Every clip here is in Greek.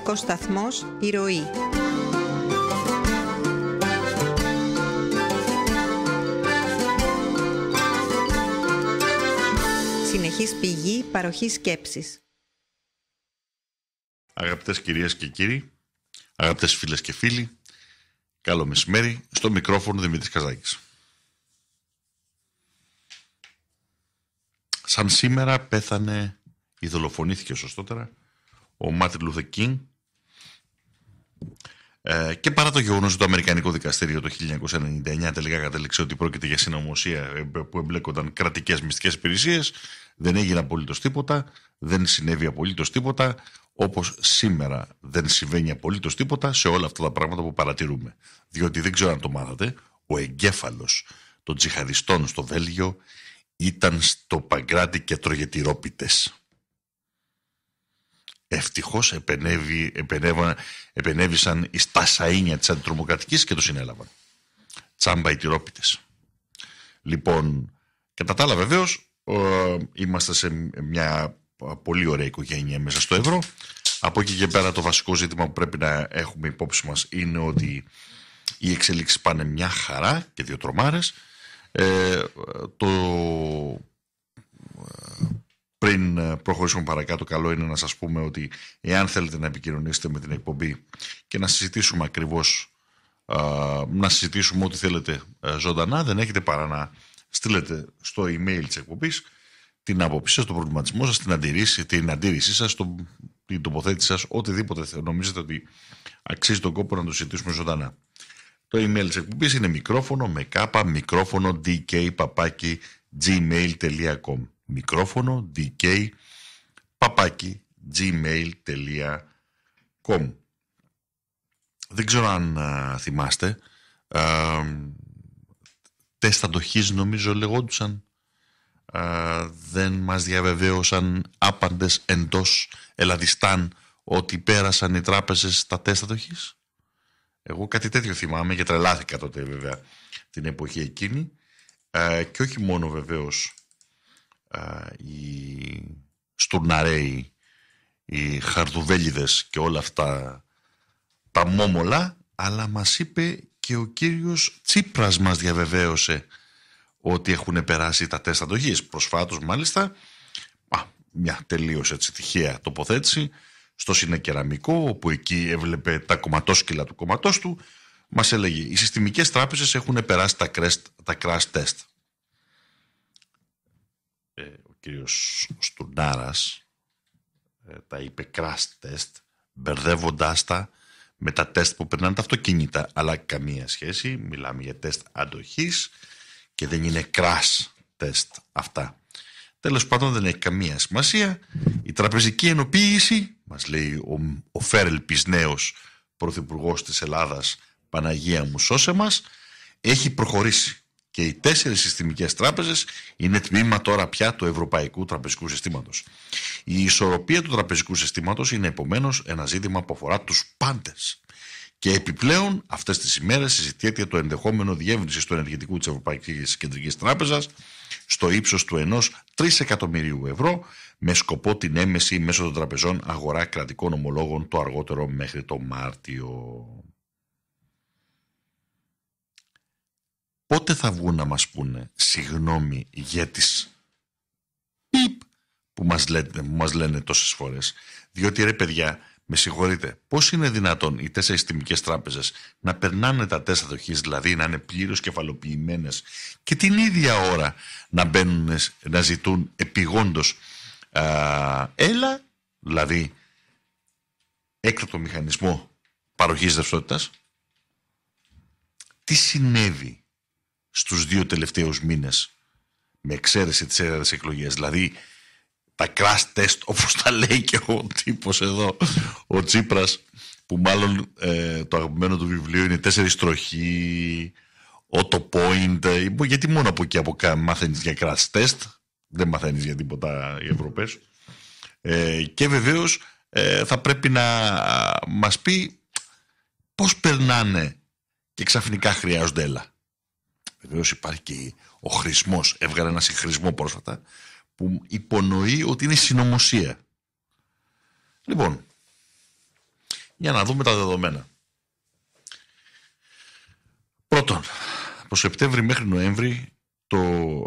Παραδοσιακός Σταθμός «Η Ροή». Συνεχής πηγή παροχή σκέψης. Αγαπητές κυρίες και κύριοι, αγαπητές φίλες και φίλοι, καλό μεσημέρι, στο μικρόφωνο Δημήτρης Καζάκης. Σαν σήμερα πέθανε ή δολοφονήθηκε σωστότερα ο Μάρτιν Λούθε Κίνγκ ε, και παρά το γεγονός ότι το Αμερικανικό Δικαστήριο το 1999 τελικά κατέληξε ότι πρόκειται για συνωμοσία ε, που εμπλέκονταν κρατικές μυστικές υπηρεσίες, δεν έγινε απολύτως τίποτα, δεν συνέβη απολύτως τίποτα, όπως σήμερα δεν συμβαίνει απολύτως τίποτα σε όλα αυτά τα πράγματα που παρατηρούμε. Διότι δεν ξέρω αν το μάθατε, ο εγκέφαλος των τζιχαδιστών στο Βέλγιο ήταν στο παγκράτη και Ευτυχώ επενέβησαν στα σαΐνια της αντιτρομοκρατικής και το συνέλαβαν. Τσάμπα οι τυρόπιτες. Λοιπόν, κατά τα άλλα βεβαίως, είμαστε σε μια πολύ ωραία οικογένεια μέσα στο ευρώ. Από εκεί και πέρα το βασικό ζήτημα που πρέπει να έχουμε υπόψη μας είναι ότι οι εξελίξεις πάνε μια χαρά και δύο τρομάρες. Ε, το πριν ε, προχωρήσουμε παρακάτω, καλό είναι να σας πούμε ότι εάν θέλετε να επικοινωνήσετε με την εκπομπή και να συζητήσουμε ακριβώς, να συζητήσουμε ό,τι θέλετε ε, ζωντανά, δεν έχετε παρά να στείλετε στο email της εκπομπής την άποψή σας, τον προβληματισμό σας, την αντίρρηση, την αντίρρησή σας, την τοποθέτηση σας, οτιδήποτε νομίζετε ότι αξίζει τον κόπο να το συζητήσουμε ζωντανά. Το email της εκπομπής είναι μικρόφωνο με κάπα μικρόφωνο dk gmail.com μικρόφωνο dk παπάκι gmail.com Δεν ξέρω αν θυμάστε α, τεστ αντοχής νομίζω λεγόντουσαν δεν μας διαβεβαίωσαν άπαντες εντός Ελλαδιστάν ότι πέρασαν οι τράπεζες τα τεστ αντοχής εγώ κάτι τέτοιο θυμάμαι και τρελάθηκα τότε βέβαια την εποχή εκείνη και όχι μόνο βεβαίως ε, οι στουρναρέοι, οι χαρδουβέλιδες και όλα αυτά τα μόμολα, αλλά μας είπε και ο κύριος Τσίπρας μας διαβεβαίωσε ότι έχουν περάσει τα τεστ αντοχής. Προσφάτως μάλιστα, α, μια τελείως έτσι τυχαία τοποθέτηση, στο Συνεκεραμικό, όπου εκεί έβλεπε τα κομματόσκυλα του κομματός του, μας έλεγε «Οι συστημικές τράπεζες έχουν περάσει τα crash, τα κύριος Στουρνάρας ε, τα είπε crash test μπερδεύοντάς τα με τα τεστ που περνάνε τα αυτοκίνητα αλλά καμία σχέση, μιλάμε για τεστ αντοχής και δεν είναι crash test αυτά τέλος πάντων δεν έχει καμία σημασία η τραπεζική ενοποίηση μας λέει ο, ο Φέρελπης νέος πρωθυπουργός της Ελλάδας Παναγία μου σώσε μας έχει προχωρήσει και οι τέσσερις συστημικές τράπεζες είναι τμήμα τώρα πια του Ευρωπαϊκού Τραπεζικού Συστήματος. Η ισορροπία του τραπεζικού συστήματος είναι επομένως ένα ζήτημα που αφορά τους πάντες. Και επιπλέον αυτές τις ημέρες συζητιέται το ενδεχόμενο διεύρυνσης του ενεργητικού της Ευρωπαϊκής Κεντρικής Τράπεζας στο ύψος του ενός 3 εκατομμυρίου ευρώ με σκοπό την έμεση μέσω των τραπεζών αγορά κρατικών ομολόγων το αργότερο μέχρι το Μάρτιο. πότε θα βγουν να μας πούνε συγγνώμη για τις πιπ που μας λένε, που μας λένε τόσες φορές. Διότι ρε παιδιά, με συγχωρείτε, πώς είναι δυνατόν οι τέσσερις τιμικές τράπεζες να περνάνε τα τέσσερα δοχής, δηλαδή να είναι πλήρως κεφαλοποιημένες και την ίδια ώρα να μπαίνουν να ζητούν επιγόντως α, έλα, δηλαδή έκτατο μηχανισμό παροχής δευστότητας. Τι συνέβη στους δύο τελευταίους μήνες με εξαίρεση τις έρευνες εκλογές δηλαδή τα crash test όπως τα λέει και ο τύπος εδώ ο Τσίπρας που μάλλον ε, το αγαπημένο του βιβλίο είναι τέσσερις στροχή auto point ε, γιατί μόνο από εκεί από μαθαίνεις για crash test δεν μαθαίνεις για τίποτα οι Ευρωπαίοι ε, και βεβαίως ε, θα πρέπει να μας πει πώς περνάνε και ξαφνικά χρειάζονται έλα Βεβαίως υπάρχει και ο χρησμός. Έβγαλε ένα συγχρησμό πρόσφατα που υπονοεί ότι είναι συνωμοσία. Λοιπόν, για να δούμε τα δεδομένα. Πρώτον, από Σεπτέμβρη μέχρι Νοέμβρη το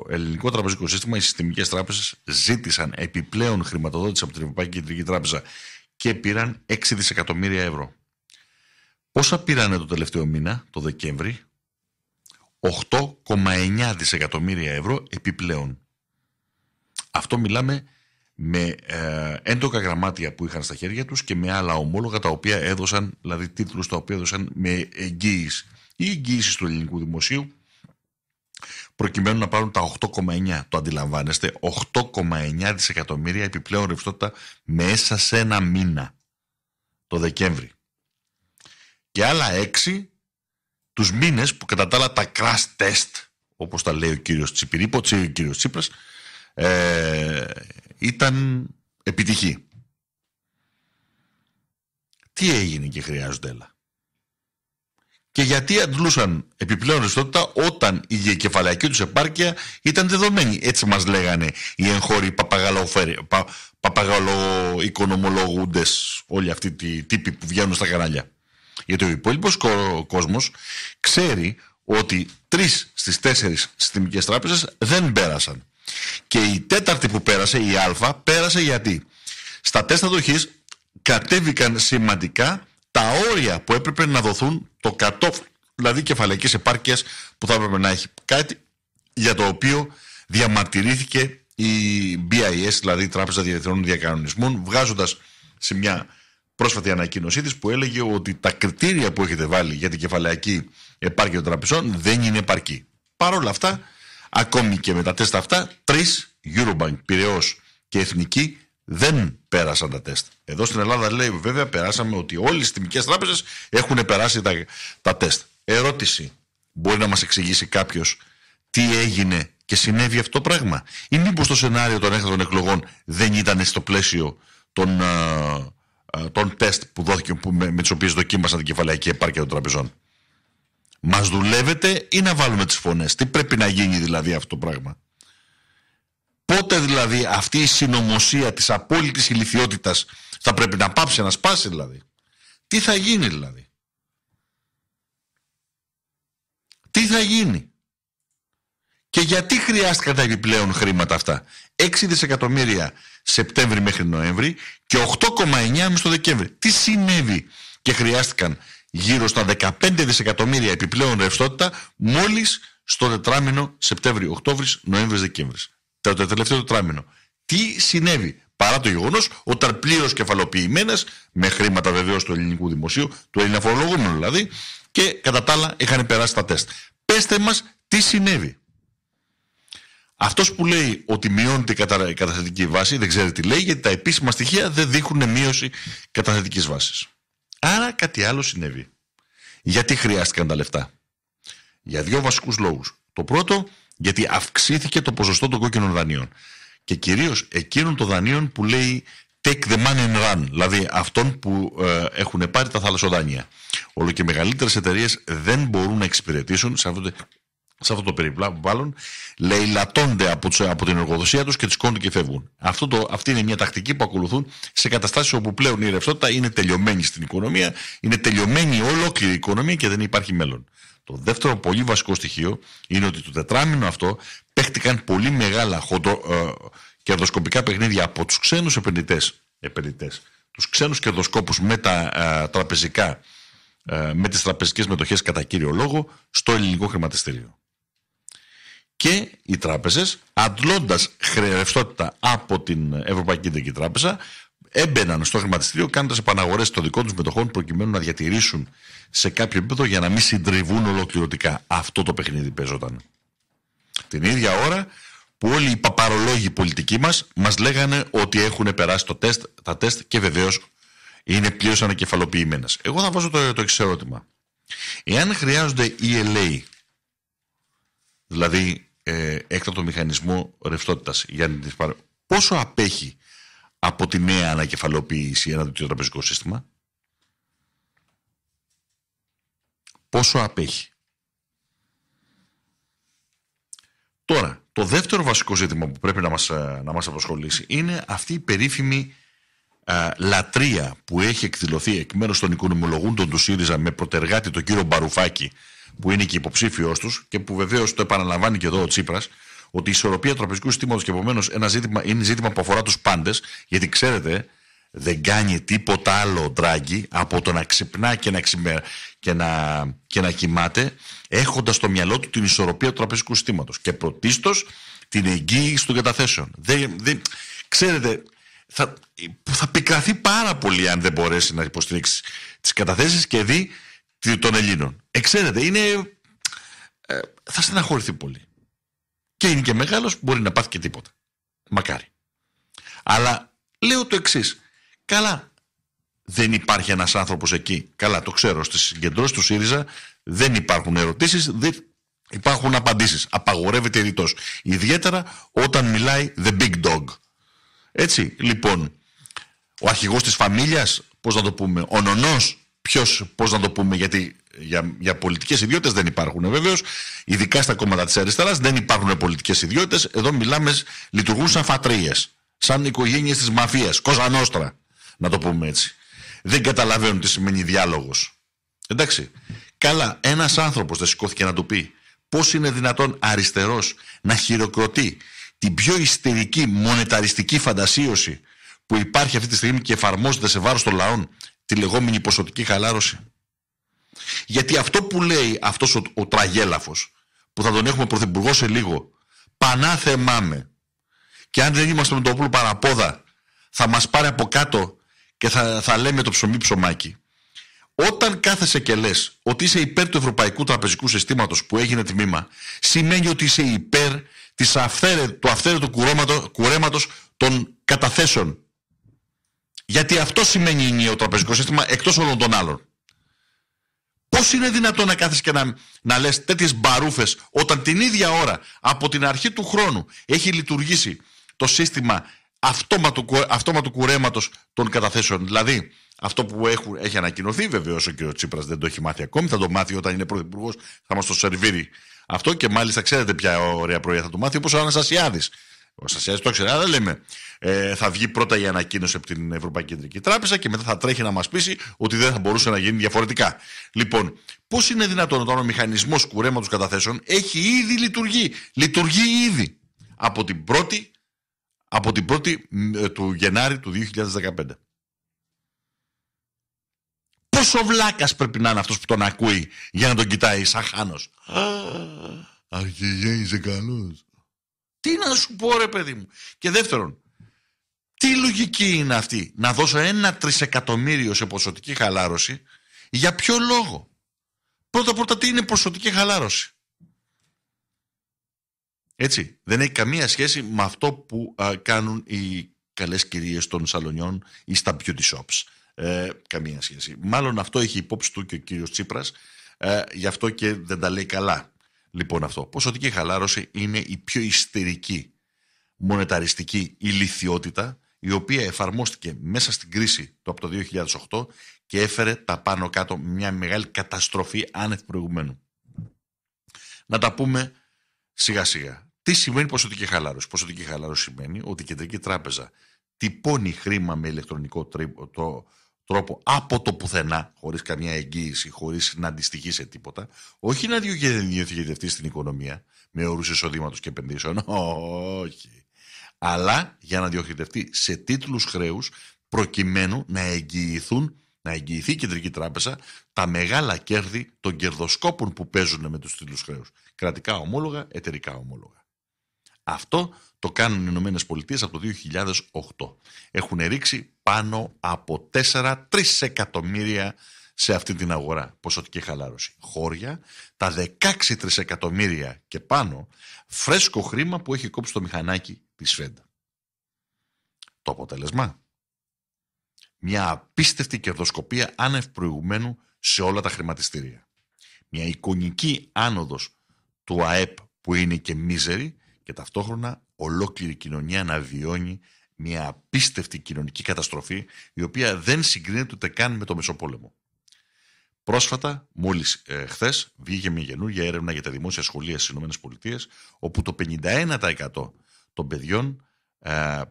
ελληνικό τραπεζικό σύστημα, οι συστημικές τράπεζες ζήτησαν επιπλέον χρηματοδότηση από την Ευρωπαϊκή Κεντρική Τράπεζα και πήραν 6 δισεκατομμύρια ευρώ. Πόσα πήραν το τελευταίο μήνα, το Δεκέμβρη, 8,9 δισεκατομμύρια ευρώ επιπλέον. Αυτό μιλάμε με ε, έντοκα γραμμάτια που είχαν στα χέρια τους και με άλλα ομόλογα τα οποία έδωσαν, δηλαδή τίτλους τα οποία έδωσαν με εγγύηση ή εγγύηση του ελληνικού δημοσίου προκειμένου να πάρουν τα 8,9 το αντιλαμβάνεστε 8,9 δισεκατομμύρια επιπλέον ρευστότητα μέσα σε ένα μήνα το Δεκέμβρη και άλλα 6 τους μήνες που κατά τα άλλα τα crash test, όπως τα λέει ο κύριος Τσίπρας, ο κύριος Τσίπρας, ε, ήταν επιτυχή. Τι έγινε και χρειάζονται έλα. Και γιατί αντλούσαν επιπλέον ρευστότητα όταν η κεφαλαϊκή τους επάρκεια ήταν δεδομένη. Έτσι μας λέγανε οι εγχώροι παπαγαλοοικονομολογούντες, όλοι αυτοί οι τύποι που βγαίνουν στα κανάλια. Γιατί ο υπόλοιπος κόσμος ξέρει ότι τρεις στις τέσσερις συστημικές τράπεζες δεν πέρασαν. Και η τέταρτη που πέρασε, η Α, πέρασε γιατί στα τεστ αντοχής κατέβηκαν σημαντικά τα όρια που έπρεπε να δοθούν το κατόφλι, δηλαδή κεφαλαϊκής επάρκειας που θα έπρεπε να έχει. Κάτι για το οποίο διαμαρτυρήθηκε η BIS, δηλαδή η Τράπεζα Διεθνών Διακανονισμών, βγάζοντας σε μια πρόσφατη ανακοίνωσή της που έλεγε ότι τα κριτήρια που έχετε βάλει για την κεφαλαϊκή επάρκεια των τραπεζών δεν είναι επαρκή. Παρ' όλα αυτά, ακόμη και με τα τεστ αυτά, τρεις Eurobank, Πυραιός και Εθνική δεν πέρασαν τα τεστ. Εδώ στην Ελλάδα λέει βέβαια περάσαμε ότι όλες οι τιμικές τράπεζες έχουν περάσει τα, τα τεστ. Ερώτηση. Μπορεί να μας εξηγήσει κάποιος τι έγινε και συνέβη αυτό το πράγμα. Ή μήπως το σενάριο των έκτακτων εκλογών δεν ήταν στο πλαίσιο των, ε, των τεστ που δόθηκε με, με τις οποίες δοκίμασαν την κεφαλαϊκή επάρκεια των τραπεζών. Μας δουλεύετε ή να βάλουμε τις φωνές. Τι πρέπει να γίνει δηλαδή αυτό το πράγμα. Πότε δηλαδή αυτή η συνωμοσία της απόλυτης ηλικιότητας θα πρέπει να πάψει, να σπάσει δηλαδή. Τι θα γίνει δηλαδή. Τι θα γίνει. Και γιατί χρειάστηκαν τα επιπλέον χρήματα αυτά. 6 δισεκατομμύρια Σεπτέμβρη μέχρι Νοέμβρη και 8,9 το Δεκέμβρη. Τι συνέβη και χρειάστηκαν γύρω στα 15 δισεκατομμύρια επιπλέον ρευστότητα μόλις στο τετράμινο Σεπτέμβρη, Οκτώβρης, Νοέμβρης, Δεκέμβρης. Το τελευταίο τετράμινο. Τι συνέβη παρά το γεγονός όταν πλήρως κεφαλοποιημένες, με χρήματα βεβαίως του ελληνικού δημοσίου, του ελληναφορολογούμενου δηλαδή, και κατά τα άλλα είχαν περάσει τα τεστ. Πετε μας τι συνέβη. Αυτός που λέει ότι μειώνεται η καταθετική βάση δεν ξέρει τι λέει, γιατί τα επίσημα στοιχεία δεν δείχνουν μείωση καταθετικής βάσης. Άρα κάτι άλλο συνέβη. Γιατί χρειάστηκαν τα λεφτά, Για δύο βασικούς λόγους. Το πρώτο, γιατί αυξήθηκε το ποσοστό των κόκκινων δανείων. Και κυρίως εκείνων των δανείων που λέει take the money and run, δηλαδή αυτών που ε, έχουν πάρει τα θαλασσοδάνεια. Όλο και μεγαλύτερες εταιρείες δεν μπορούν να εξυπηρετήσουν σε αυτό το σε αυτό το περιπλάκο μάλλον, λαιλατώνται από, τους, από την εργοδοσία τους και τις κόντουν και φεύγουν. Αυτό το, αυτή είναι μια τακτική που ακολουθούν σε καταστάσεις όπου πλέον η ρευστότητα είναι τελειωμένη στην οικονομία, είναι τελειωμένη ολόκληρη η οικονομία και δεν υπάρχει μέλλον. Το δεύτερο πολύ βασικό στοιχείο είναι ότι το τετράμινο αυτό παίχτηκαν πολύ μεγάλα ε, κερδοσκοπικά παιχνίδια από τους ξένους επενδυτές, επενδυτές, τους ξένους κερδοσκόπους με τα ε, τραπεζικά, ε, με τις τραπεζικές μετοχές κατά κύριο λόγο, στο ελληνικό χρηματιστήριο και οι τράπεζες αντλώντας χρεωστότητα από την Ευρωπαϊκή Κεντρική Τράπεζα έμπαιναν στο χρηματιστήριο κάνοντας επαναγορές των δικών τους μετοχών προκειμένου να διατηρήσουν σε κάποιο επίπεδο για να μην συντριβούν ολοκληρωτικά. Αυτό το παιχνίδι παίζονταν. Την ίδια ώρα που όλοι οι παπαρολόγοι πολιτικοί μας μας λέγανε ότι έχουν περάσει το τεστ, τα τεστ και βεβαίως είναι πλήρως ανακεφαλοποιημένες. Εγώ θα βάζω το, το εξής ερώτημα. Εάν χρειάζονται οι ΕΛΕΗ, δηλαδή ε, έκτατο μηχανισμό ρευστότητας. Πόσο απέχει από τη νέα ανακεφαλοποίηση ένα τέτοιο τραπεζικό σύστημα, Πόσο απέχει. Τώρα, το δεύτερο βασικό ζήτημα που πρέπει να μας, ε, να μας απασχολήσει είναι αυτή η περίφημη α, ε, λατρεία που έχει εκδηλωθεί εκ μέρους των οικονομολογούντων του ΣΥΡΙΖΑ με προτεργάτη τον κύριο Μπαρουφάκη που είναι και υποψήφιό τους και που βεβαίως το επαναλαμβάνει και εδώ ο Τσίπρας, ότι η ισορροπία του τραπεζικού συστήματος και επομένως είναι ζήτημα που αφορά τους πάντες, γιατί ξέρετε, δεν κάνει τίποτα άλλο ο Ντράγκη από το να ξυπνά και να, και να... Και να κοιμάται έχοντας στο μυαλό του την ισορροπία του τραπεζικού συστήματος και πρωτίστως την εγγύηση των καταθέσεων. Δεν, δεν... Ξέρετε, θα, θα πικραθεί πάρα πολύ αν δεν μπορέσει να υποστηρίξει τις καταθέσεις και δει των Ελλήνων. Εξαίρεται, είναι. Ε, θα στεναχωρηθεί πολύ. Και είναι και μεγάλος, μπορεί να πάθει και τίποτα. Μακάρι. Αλλά λέω το εξής. Καλά, δεν υπάρχει ένας άνθρωπος εκεί. Καλά, το ξέρω. στις συγκεντρώσεις του ΣΥΡΙΖΑ δεν υπάρχουν ερωτήσεις, δεν υπάρχουν απαντήσεις. Απαγορεύεται ρητός. Ιδιαίτερα όταν μιλάει the big dog. Έτσι, λοιπόν, ο αρχηγός της φαμίλιας, πώς να το πούμε, ο νονός, ποιος, πώς να το πούμε, γιατί για, για πολιτικές ιδιότητε δεν υπάρχουν ε, βεβαίως. Ειδικά στα κόμματα της αριστεράς δεν υπάρχουν πολιτικές ιδιότητε. Εδώ μιλάμε, λειτουργούν σαν φατρίες, σαν οικογένειες της μαφίας, κοζανόστρα, να το πούμε έτσι. Δεν καταλαβαίνουν τι σημαίνει διάλογος. Εντάξει. Καλά, ένας άνθρωπος δεν σηκώθηκε να του πει πώς είναι δυνατόν αριστερός να χειροκροτεί την πιο ιστερική μονεταριστική φαντασίωση που υπάρχει αυτή τη στιγμή και εφαρμόζεται σε βάρος των λαών τη λεγόμενη ποσοτική χαλάρωση. Γιατί αυτό που λέει αυτός ο, ο τραγέλαφος, που θα τον έχουμε πρωθυπουργό σε λίγο, πανά Και αν δεν είμαστε με το όπλο παραπόδα, θα μας πάρει από κάτω και θα, θα λέμε το ψωμί ψωμάκι. Όταν κάθεσαι και λες ότι είσαι υπέρ του Ευρωπαϊκού Τραπεζικού Συστήματος που έγινε τμήμα, σημαίνει ότι είσαι υπέρ της του αυθαίρετου κουρέματο των καταθέσεων γιατί αυτό σημαίνει ενιαίο τραπεζικό σύστημα εκτός όλων των άλλων. Πώς είναι δυνατόν να κάθεσαι και να, να λες τέτοιες μπαρούφες όταν την ίδια ώρα από την αρχή του χρόνου έχει λειτουργήσει το σύστημα αυτόματου, αυτόματου κουρέματος των καταθέσεων. Δηλαδή, αυτό που έχουν, έχει ανακοινωθεί, βεβαίως ο κ. Τσίπρας δεν το έχει μάθει ακόμη, θα το μάθει όταν είναι πρωθυπουργός, θα μας το σερβίρει αυτό και μάλιστα ξέρετε ποια ωραία πρωία θα το μάθει, όπως ο Αναστασιάδης Στασιάδη το ξέρει, αλλά λέμε. Ε, θα βγει πρώτα η ανακοίνωση από την Ευρωπαϊκή Κεντρική Τράπεζα και μετά θα τρέχει να μας πείσει ότι δεν θα μπορούσε να γίνει διαφορετικά. Λοιπόν, πώς είναι δυνατόν όταν ο μηχανισμός κουρέματος καταθέσεων έχει ήδη λειτουργεί. Λειτουργεί ήδη από την πρώτη, από την πρώτη του Γενάρη του 2015. Πόσο βλάκας πρέπει να είναι αυτός που τον ακούει για να τον κοιτάει σαν χάνος. Αρχηγέ, είσαι καλό. Τι να σου πω ρε παιδί μου. Και δεύτερον, τι λογική είναι αυτή να δώσω ένα τρισεκατομμύριο σε ποσοτική χαλάρωση για ποιο λόγο. Πρώτα πρώτα τι είναι ποσοτική χαλάρωση. Έτσι, δεν έχει καμία σχέση με αυτό που κάνουν οι καλές κυρίες των σαλονιών ή στα beauty shops. Ε, καμία σχέση. Μάλλον αυτό έχει υπόψη του και ο κύριος Τσίπρας, ε, γι' αυτό και δεν τα λέει καλά λοιπόν αυτό. Ποσοτική χαλάρωση είναι η πιο ιστερική μονεταριστική ηλικιότητα η οποία εφαρμόστηκε μέσα στην κρίση το από το 2008 και έφερε τα πάνω κάτω μια μεγάλη καταστροφή άνευ προηγουμένου. Να τα πούμε σιγά σιγά. Τι σημαίνει ποσοτική χαλάρωση. Ποσοτική χαλάρωση σημαίνει ότι η Κεντρική Τράπεζα τυπώνει χρήμα με ηλεκτρονικό τρόπο, τρόπο από το πουθενά, χωρίς καμιά εγγύηση, χωρίς να αντιστοιχεί σε τίποτα, όχι να διοικητευτεί στην οικονομία με ορού εισοδήματος και επενδύσεων, όχι, αλλά για να διοχετευτεί σε τίτλους χρέους προκειμένου να εγγυηθούν να εγγυηθεί η Κεντρική Τράπεζα τα μεγάλα κέρδη των κερδοσκόπων που παίζουν με τους τίτλους χρέους. Κρατικά ομόλογα, εταιρικά ομόλογα. Αυτό το κάνουν οι Ηνωμένες Πολιτείες από το 2008. Έχουν ρίξει πάνω από 4-3 εκατομμύρια σε αυτή την αγορά. Ποσοτική χαλάρωση. Χώρια, τα 16 τρισεκατομμύρια και πάνω, φρέσκο χρήμα που έχει κόψει το μηχανάκι της Φέντα. Το αποτέλεσμα. Μια απίστευτη κερδοσκοπία άνευ προηγουμένου σε όλα τα χρηματιστήρια. Μια εικονική άνοδος του ΑΕΠ που είναι και μίζερη και ταυτόχρονα ολόκληρη κοινωνία να βιώνει μια απίστευτη κοινωνική καταστροφή η οποία δεν συγκρίνεται ούτε καν με το Μεσοπόλεμο. Πρόσφατα, μόλις ε, χθες, βγήκε μια καινούργια έρευνα για τα δημόσια σχολεία στις ΗΠΑ, όπου το 51% των παιδιών ε,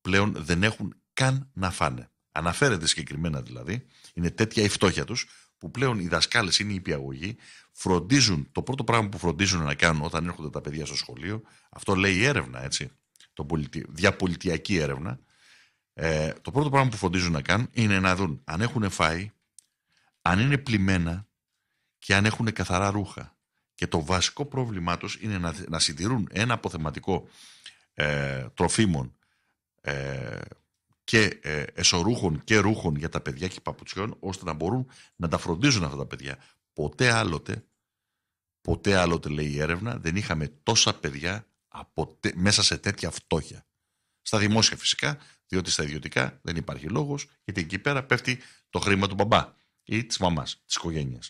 πλέον δεν έχουν καν να φάνε. Αναφέρεται συγκεκριμένα δηλαδή, είναι τέτοια η φτώχεια τους, που πλέον οι δασκάλες είναι οι υπηαγωγοί, φροντίζουν το πρώτο πράγμα που φροντίζουν να κάνουν όταν έρχονται τα παιδιά στο σχολείο. Αυτό λέει η έρευνα, έτσι. Το Διαπολιτιακή έρευνα. Ε, το πρώτο πράγμα που φροντίζουν να κάνουν είναι να δουν αν έχουν φάει, αν είναι πλημμένα και αν έχουν καθαρά ρούχα. Και το βασικό πρόβλημά τους είναι να, συντηρούν ένα αποθεματικό ε, τροφίμων ε, και ε, εσωρούχων και ρούχων για τα παιδιά και παπουτσιών ώστε να μπορούν να τα φροντίζουν αυτά τα παιδιά. Ποτέ άλλοτε, ποτέ άλλοτε λέει η έρευνα, δεν είχαμε τόσα παιδιά από, μέσα σε τέτοια φτώχεια. Στα δημόσια φυσικά, διότι στα ιδιωτικά δεν υπάρχει λόγος, γιατί εκεί πέρα πέφτει το χρήμα του μπαμπά ή της μαμάς, της οικογένειας.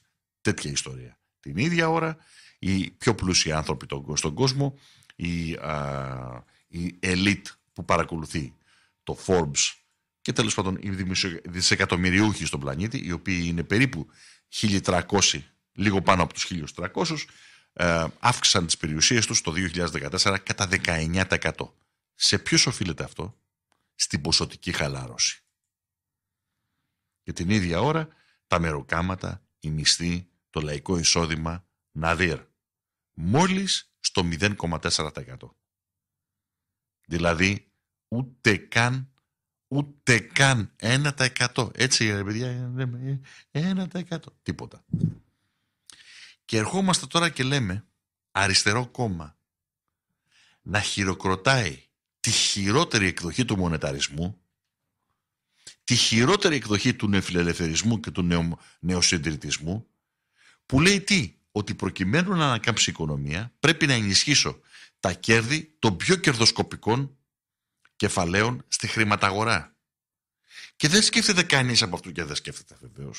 Τέτοια ιστορία. Την ίδια ώρα οι πιο πλούσιοι άνθρωποι στον κόσμο, η, η ελίτ που παρακολουθεί το Forbes και τέλος πάντων οι δισεκατομμυριούχοι στον πλανήτη, οι οποίοι είναι περίπου 1.300, λίγο πάνω από τους 1.300, ε, αύξησαν τις περιουσίες τους το 2014 κατά 19%. Σε ποιους οφείλεται αυτό? Στην ποσοτική χαλάρωση. Και την ίδια ώρα τα μεροκάματα, η μισθή, το λαϊκό εισόδημα, ναδύρ. Μόλις στο 0,4%. Δηλαδή ούτε καν ούτε καν εκατό. έτσι ρε παιδιά 1% ε, ε, ε, τίποτα και ερχόμαστε τώρα και λέμε αριστερό κόμμα να χειροκροτάει τη χειρότερη εκδοχή του μονεταρισμού τη χειρότερη εκδοχή του νεοφιλελευθερισμού και του νεο, νεοσυντηρητισμού που λέει τι, ότι προκειμένου να ανακάμψει η οικονομία πρέπει να ενισχύσω τα κέρδη των πιο κερδοσκοπικών κεφαλαίων στη χρηματαγορά. Και δεν σκέφτεται κανείς από αυτού και δεν σκέφτεται βεβαίως.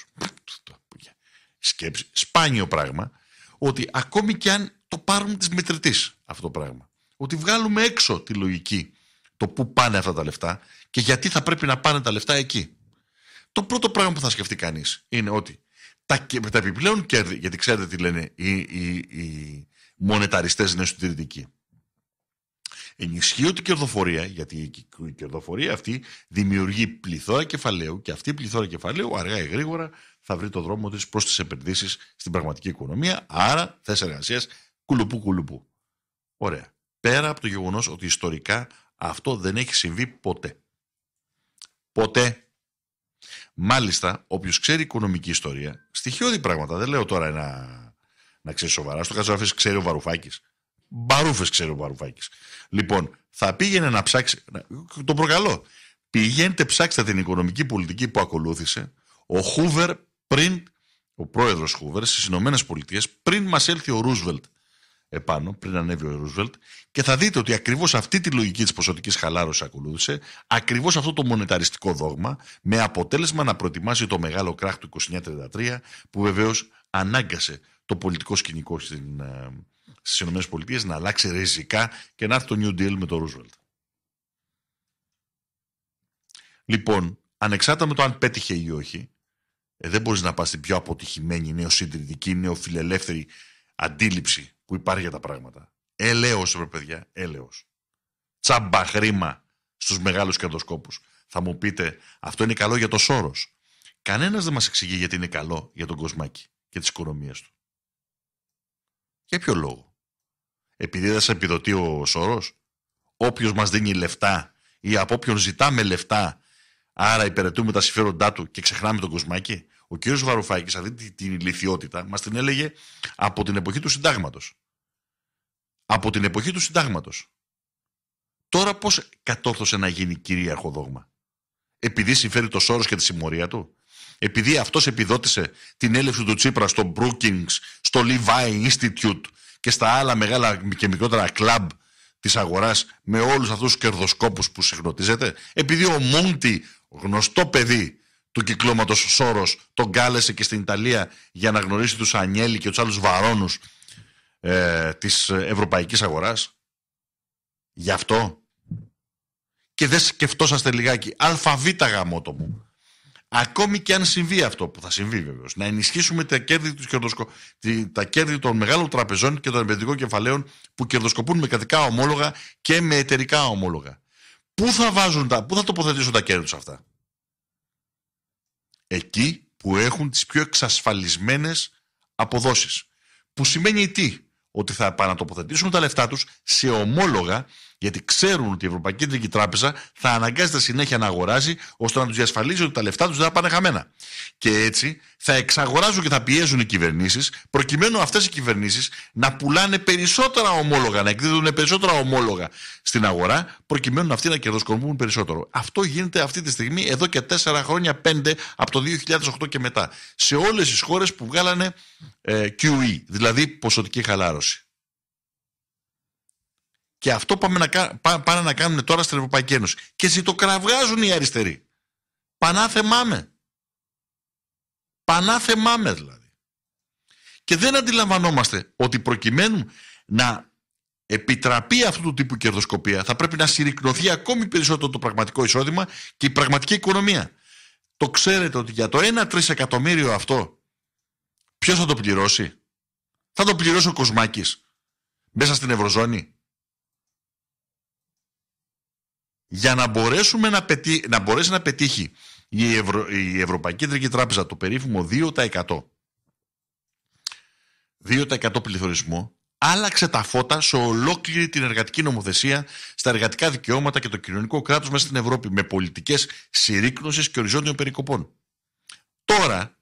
Σκέψη, σπάνιο πράγμα, ότι ακόμη και αν το πάρουμε της μετρητής αυτό το πράγμα, ότι βγάλουμε έξω τη λογική το πού πάνε αυτά τα λεφτά και γιατί θα πρέπει να πάνε τα λεφτά εκεί. Το πρώτο πράγμα που θα σκεφτεί κανείς είναι ότι τα, τα επιπλέον κέρδη, γιατί ξέρετε τι λένε οι, οι, οι μονεταριστές Ενισχύω την κερδοφορία, γιατί η κερδοφορία αυτή δημιουργεί πληθώρα κεφαλαίου και αυτή η πληθώρα κεφαλαίου αργά ή γρήγορα θα βρει το δρόμο της προς τις επενδύσεις στην πραγματική οικονομία. Άρα θέσει εργασία κουλουπού κουλουπού. Ωραία. Πέρα από το γεγονός ότι ιστορικά αυτό δεν έχει συμβεί ποτέ. Ποτέ. Μάλιστα, όποιος ξέρει οικονομική ιστορία, στοιχειώδη πράγματα. Δεν λέω τώρα να, να ξέρεις σοβαρά. Στο κάτω ξέρει ο Βαρουφάκης. Μπαρούφες ξέρει ο Βαρουφάκη. Λοιπόν, θα πήγαινε να ψάξει. Το προκαλώ. Πηγαίνετε, ψάξτε την οικονομική πολιτική που ακολούθησε ο Χούβερ πριν, ο πρόεδρος Χούβερ στις Ηνωμένες Πολιτείες, πριν μας έλθει ο Ρούσβελτ επάνω, πριν ανέβει ο Ρούσβελτ, και θα δείτε ότι ακριβώς αυτή τη λογική της ποσοτικής χαλάρωσης ακολούθησε, ακριβώς αυτό το μονεταριστικό δόγμα, με αποτέλεσμα να προετοιμάσει το μεγάλο κράχ του 1933, που βεβαίως ανάγκασε το πολιτικό σκηνικό στην, ε, στις ΗΠΑ να αλλάξει ριζικά και να έρθει το New Deal με το Ρούσβελτ. Λοιπόν, ανεξάρτητα με το αν πέτυχε ή όχι, ε, δεν μπορείς να πας στην πιο αποτυχημένη, νεοσυντηρητική, νεοφιλελεύθερη αντίληψη που υπάρχει για τα πράγματα. Ε, έλεος, ρε παιδιά, έλεος. Τσάμπα χρήμα στους μεγάλους κερδοσκόπους. Θα μου πείτε, αυτό είναι καλό για το Σόρος. Κανένας δεν μας εξηγεί γιατί είναι καλό για τον κοσμάκι και τις οικονομίες του. Για ποιο λόγο επειδή δεν σε επιδοτεί ο Σόρος. Όποιος μας δίνει λεφτά ή από όποιον ζητάμε λεφτά, άρα υπηρετούμε τα συμφέροντά του και ξεχνάμε τον κοσμάκι. Ο κ. Βαρουφάκης, αυτή την ηλικιότητα, μας την έλεγε από την εποχή του Συντάγματος. Από την εποχή του Συντάγματος. Τώρα πώς κατόρθωσε να γίνει κυρίαρχο δόγμα. Επειδή συμφέρει το Σόρος και τη συμμορία του. Επειδή αυτός επιδότησε την έλευση του Τσίπρα στο Brookings, στο Levi Institute, και στα άλλα μεγάλα και μικρότερα κλαμπ της αγοράς με όλους αυτούς τους κερδοσκόπους που συγχρονίζεται. Επειδή ο Μούντι, γνωστό παιδί του κυκλώματος Σόρος, τον κάλεσε και στην Ιταλία για να γνωρίσει τους Ανιέλη και τους άλλους βαρόνους ε, της ευρωπαϊκής αγοράς. Γι' αυτό. Και δεν σκεφτόσαστε λιγάκι. Αλφαβήτα γαμότο μου. Ακόμη και αν συμβεί αυτό που θα συμβεί βεβαίως, να ενισχύσουμε τα κέρδη, του κερδοσκο... τα κέρδη των μεγάλων τραπεζών και των επενδυτικών κεφαλαίων που κερδοσκοπούν με κρατικά ομόλογα και με εταιρικά ομόλογα. Πού θα, βάζουν τα... Πού θα τοποθετήσουν τα κέρδη τους αυτά, Εκεί που θα βαζουν τα που θα τοποθετησουν τα κερδη αυτα εκει που εχουν τις πιο εξασφαλισμένες αποδόσεις. Που σημαίνει τι, ότι θα επανατοποθετήσουν τα λεφτά τους σε ομόλογα γιατί ξέρουν ότι η Ευρωπαϊκή Κεντρική Τράπεζα θα αναγκάζεται συνέχεια να αγοράσει ώστε να τους διασφαλίζει ότι τα λεφτά τους δεν θα πάνε χαμένα. Και έτσι θα εξαγοράζουν και θα πιέζουν οι κυβερνήσεις, προκειμένου αυτές οι κυβερνήσεις να πουλάνε περισσότερα ομόλογα, να εκδίδουν περισσότερα ομόλογα στην αγορά, προκειμένου αυτοί να κερδοσκοπούν περισσότερο. Αυτό γίνεται αυτή τη στιγμή εδώ και 4 χρόνια, 5 από το 2008 και μετά. Σε όλες τις χώρες που βγάλανε ε, QE, δηλαδή ποσοτική χαλάρωση. Και αυτό πάμε να, πά, πάνε να κάνουν τώρα στην Ευρωπαϊκή Ένωση. Και ζητοκραυγάζουν οι αριστεροί. Πανάθεμά με. Πανάθεμά με δηλαδή. Και δεν αντιλαμβανόμαστε ότι προκειμένου να επιτραπεί αυτού του τύπου κερδοσκοπία θα πρέπει να συρρυκνωθεί ακόμη περισσότερο το πραγματικό εισόδημα και η πραγματική οικονομία. Το ξέρετε ότι για το 1 τρισεκατομμύριο αυτό ποιος θα το πληρώσει. Θα το πληρώσει ο Κοσμάκης μέσα στην Ευρωζώνη. για να, μπορέσουμε να, πετύ, να μπορέσει να πετύχει η, η Ευρωπαϊκή Κεντρική Τράπεζα το περίφημο 2%. 2% πληθωρισμό, άλλαξε τα φώτα σε ολόκληρη την εργατική νομοθεσία, στα εργατικά δικαιώματα και το κοινωνικό κράτος μέσα στην Ευρώπη με πολιτικές συρρήκνωσης και οριζόντιων περικοπών. Τώρα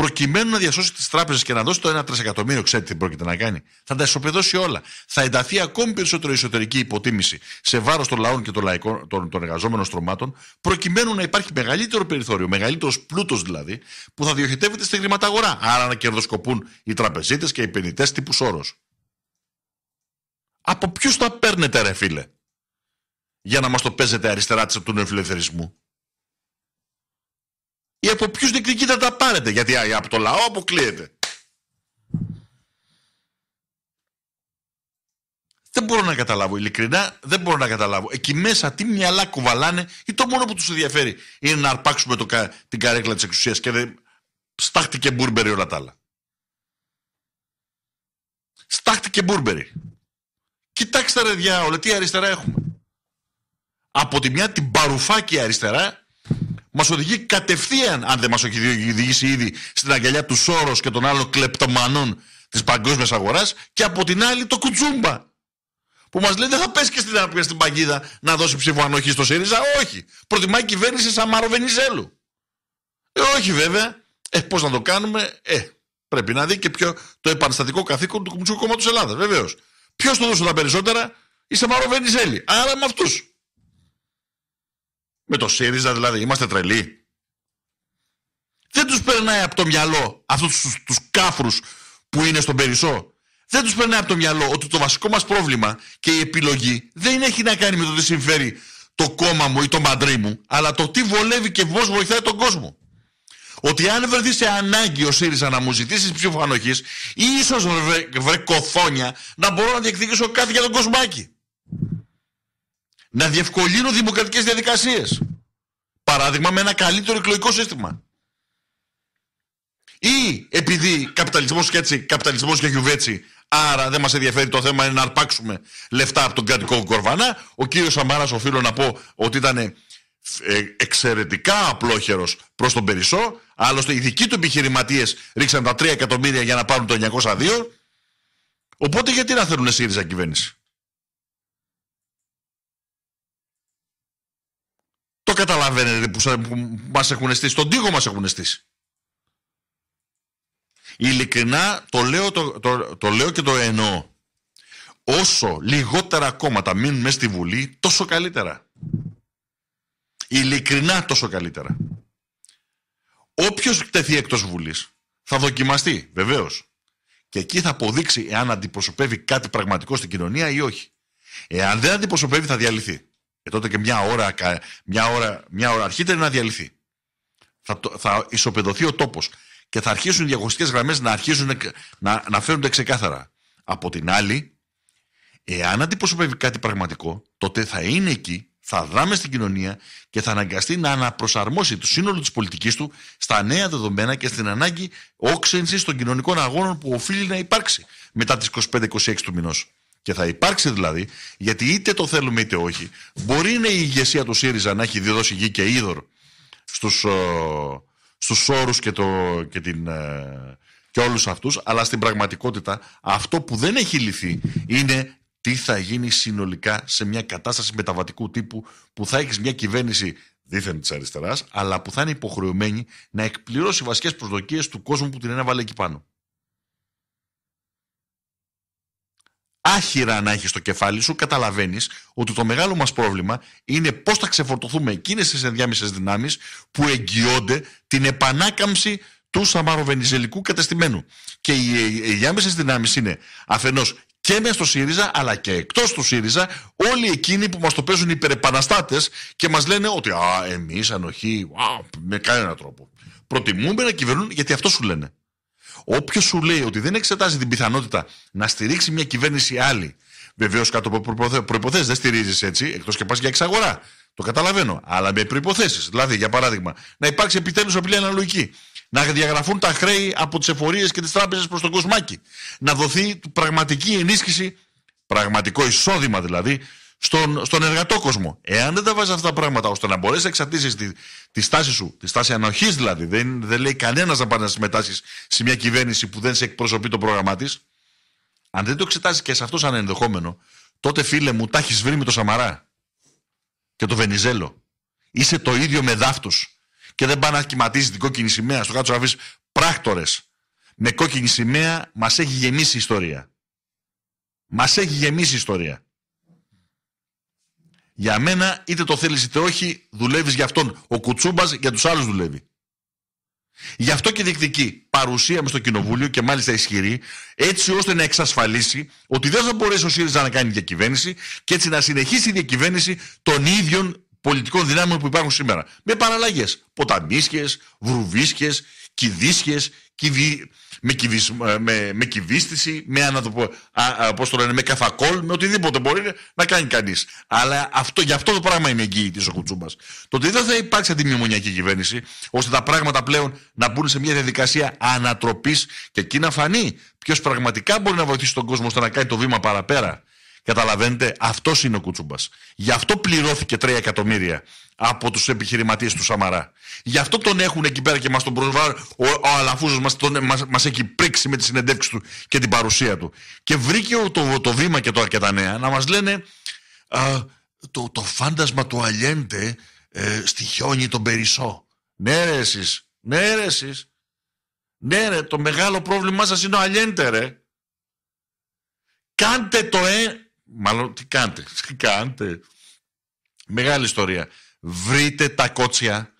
προκειμένου να διασώσει τις τράπεζες και να δώσει το 1 τρισεκατομμύριο, ξέρετε τι πρόκειται να κάνει. Θα τα ισοπεδώσει όλα. Θα ενταθεί ακόμη περισσότερο η εσωτερική υποτίμηση σε βάρος των λαών και των, λαϊκών, των, των εργαζόμενων στρωμάτων, προκειμένου να υπάρχει μεγαλύτερο περιθώριο, μεγαλύτερος πλούτος δηλαδή, που θα διοχετεύεται στην χρηματαγορά. Άρα να κερδοσκοπούν οι τραπεζίτες και οι επενδυτές τύπου όρο. Από ποιους τα παίρνετε, ρε φίλε, για να μας το παίζετε αριστερά της τον νεοφιλελευθερισμού ή από ποιους διεκδικείτε τα πάρετε. Γιατί από το λαό αποκλείεται. Δεν μπορώ να καταλάβω, ειλικρινά δεν μπορώ να καταλάβω. Εκεί μέσα τι μυαλά κουβαλάνε ή το μόνο που τους ενδιαφέρει είναι να αρπάξουμε το, την καρέκλα της εξουσίας και δεν στάχτηκε μπούρμπερι όλα τα άλλα. Στάχτηκε μπούρμπερι. Κοιτάξτε ρε διάολε τι αριστερά έχουμε. Από τη μια την παρουφάκη αριστερά μας οδηγεί κατευθείαν, αν δεν μας έχει οδηγήσει ήδη, στην αγκαλιά του Σόρος και των άλλων κλεπτομανών της παγκόσμιας αγοράς, και από την άλλη το κουτσούμπα. Που μας λέει δεν θα πέσει και στην, στην παγίδα να δώσει ψήφο αν όχι στο ΣΥΡΙΖΑ. Όχι. Προτιμάει κυβέρνηση Σαμάρο Βενιζέλου. Ε, όχι βέβαια. Ε, πώς να το κάνουμε. Ε, πρέπει να δει και ποιο το επαναστατικό καθήκον του Κομμουνιστικού Κόμματος Ελλάδας. Βεβαίως. Ποιος του δώσε τα περισσότερα, η Σαμάρο Βενιζέλη. Άρα με αυτούς. Με το ΣΥΡΙΖΑ δηλαδή, είμαστε τρελοί. Δεν τους περνάει από το μυαλό αυτούς τους, τους κάφρους που είναι στον Περισσό. Δεν τους περνάει από το μυαλό ότι το βασικό μας πρόβλημα και η επιλογή δεν έχει να κάνει με το τι συμφέρει το κόμμα μου ή το μαντρί μου, αλλά το τι βολεύει και πώς βοηθάει τον κόσμο. Ότι αν βρεθεί σε ανάγκη ο ΣΥΡΙΖΑ να μου ζητήσει ψήφο ανοχής, ίσως βρε, βρε να μπορώ να διεκδικήσω κάτι για τον κοσμάκι να διευκολύνω δημοκρατικές διαδικασίες. Παράδειγμα με ένα καλύτερο εκλογικό σύστημα. Ή επειδή καπιταλισμός και έτσι, καπιταλισμός και γιουβέτσι, άρα δεν μας ενδιαφέρει το θέμα είναι να αρπάξουμε λεφτά από τον κρατικό κορβανά, ο κύριος Σαμάρας οφείλω να πω ότι ήταν ε, εξαιρετικά απλόχερος προς τον Περισσό. Άλλωστε, οι δικοί του επιχειρηματίες ρίξαν τα 3 εκατομμύρια για να πάρουν το 902. Οπότε, γιατί να θέλουν ΣΥΡΙΖΑ κυβέρνηση. Το καταλαβαίνετε που, μας έχουν αισθήσει. Στον τοίχο μας έχουν αισθήσει. Ειλικρινά το λέω, το, το, λέω και το εννοώ. Όσο λιγότερα κόμματα μείνουν μέσα στη Βουλή, τόσο καλύτερα. Ειλικρινά τόσο καλύτερα. Όποιος τεθεί εκτός Βουλής θα δοκιμαστεί, βεβαίως. Και εκεί θα αποδείξει εάν αντιπροσωπεύει κάτι πραγματικό στην κοινωνία ή όχι. Εάν δεν αντιπροσωπεύει θα διαλυθεί. Ε, τότε και μια ώρα, μια αρχίτερα να διαλυθεί. Θα, θα ισοπεδωθεί ο τόπος. και θα αρχίσουν οι διαγωνιστικέ γραμμές να αρχίζουν να, να φαίνονται ξεκάθαρα. Από την άλλη, εάν αντιπροσωπεύει κάτι πραγματικό, τότε θα είναι εκεί, θα δράμε στην κοινωνία και θα αναγκαστεί να αναπροσαρμόσει το σύνολο της πολιτικής του στα νέα δεδομένα και στην ανάγκη όξενσης των κοινωνικών αγώνων που οφείλει να υπάρξει μετά τις 25-26 του μηνός. Και θα υπάρξει δηλαδή, γιατί είτε το θέλουμε είτε όχι, μπορεί να η ηγεσία του ΣΥΡΙΖΑ να έχει διδώσει γη και είδωρ στους, ε, στους όρους και, το, και, την, ε, και όλους αυτούς, αλλά στην πραγματικότητα αυτό που δεν έχει λυθεί είναι τι θα γίνει συνολικά σε μια κατάσταση μεταβατικού τύπου που θα έχεις μια κυβέρνηση δίθεν της αριστεράς, αλλά που θα είναι υποχρεωμένη να εκπληρώσει βασικές προσδοκίες του κόσμου που την έβαλε εκεί πάνω. άχυρα να έχεις στο κεφάλι σου, καταλαβαίνεις ότι το μεγάλο μας πρόβλημα είναι πώς θα ξεφορτωθούμε εκείνες τις ενδιάμεσες δυνάμεις που εγγυώνται την επανάκαμψη του σαμαροβενιζελικού κατεστημένου. Και οι ε, ενδιάμεσες δυνάμεις είναι αφενός και μέσα στο ΣΥΡΙΖΑ αλλά και εκτός του ΣΥΡΙΖΑ όλοι εκείνοι που μας το παίζουν υπερεπαναστάτες και μας λένε ότι εμείς ανοχή, με κανέναν τρόπο. Προτιμούμε να κυβερνούν γιατί αυτό σου λένε. Όποιος σου λέει ότι δεν εξετάζει την πιθανότητα να στηρίξει μια κυβέρνηση άλλη, βεβαίως κάτω από προποθέσει, δεν στηρίζεις έτσι, εκτός και πας για εξαγορά. Το καταλαβαίνω. Αλλά με προποθέσει. Δηλαδή, για παράδειγμα, να υπάρξει επιτέλους απλή αναλογική. Να διαγραφούν τα χρέη από τις εφορίες και τις τράπεζες προς τον κοσμάκι. Να δοθεί πραγματική ενίσχυση, πραγματικό εισόδημα δηλαδή, στον, εργατό κόσμο Εάν δεν τα βάζεις αυτά τα πράγματα ώστε να μπορέσεις να εξαρτήσεις τη, τη στάση σου, τη στάση ανοχής δηλαδή, δεν, δεν λέει κανένας να πάρει να συμμετάσχεις σε μια κυβέρνηση που δεν σε εκπροσωπεί το πρόγραμμά της, αν δεν το εξετάζει και σε αυτό σαν ενδεχόμενο, τότε φίλε μου, τα έχεις βρει με το Σαμαρά και το Βενιζέλο. Είσαι το ίδιο με δάφτους και δεν πάει να κυματίζει την κόκκινη σημαία στο κάτω να αφήσει πράκτορες. Με κόκκινη σημαία μας έχει γεμίσει ιστορία. Μας έχει γεμίσει ιστορία. Για μένα, είτε το θέλεις είτε όχι, δουλεύεις για αυτόν. Ο Κουτσούμπας για τους άλλους δουλεύει. Γι' αυτό και διεκδικεί παρουσία μες στο Κοινοβούλιο και μάλιστα ισχυρή, έτσι ώστε να εξασφαλίσει ότι δεν θα μπορέσει ο ΣΥΡΙΖΑ να κάνει διακυβέρνηση και έτσι να συνεχίσει η διακυβέρνηση των ίδιων πολιτικών δυνάμεων που υπάρχουν σήμερα. Με παραλλαγές. Ποταμίσχε, βρουβίσχε, κηδίσχε, κηδί με, κυβισ, ε, με, με κυβίστηση, με, ανατοπο, με καφακόλ, με οτιδήποτε μπορεί να κάνει κανείς. Αλλά αυτό, γι' αυτό το πράγμα είναι εγγύητη ο Κουτσούμπας. Το ότι δεν θα υπάρξει αντιμνημονιακή κυβέρνηση, ώστε τα πράγματα πλέον να μπουν σε μια διαδικασία ανατροπής και εκεί να φανεί ποιος πραγματικά μπορεί να βοηθήσει τον κόσμο ώστε να κάνει το βήμα παραπέρα Καταλαβαίνετε, αυτός είναι ο Κούτσουμπα. Γι' αυτό πληρώθηκε 3 εκατομμύρια από τους επιχειρηματίες του Σαμαρά. Γι' αυτό τον έχουν εκεί πέρα και μας τον προσβάλλουν. Ο, ο Αλαφούζος μας μας, μας έχει πρίξει με τη συνεντεύξη του και την παρουσία του. Και βρήκε το, το, βήμα και το αρκετά νέα να μας λένε α, το, το φάντασμα του Αλιέντε ε, στη χιόνι τον Περισσό. Ναι, ρε, εσείς. Ναι, ρε, εσείς. Ναι, ρε, το μεγάλο πρόβλημά σας είναι ο Αλιέντε, ρε. Κάντε το, ε, Μάλλον τι κάντε, τι κάντε. Μεγάλη ιστορία. Βρείτε τα κότσια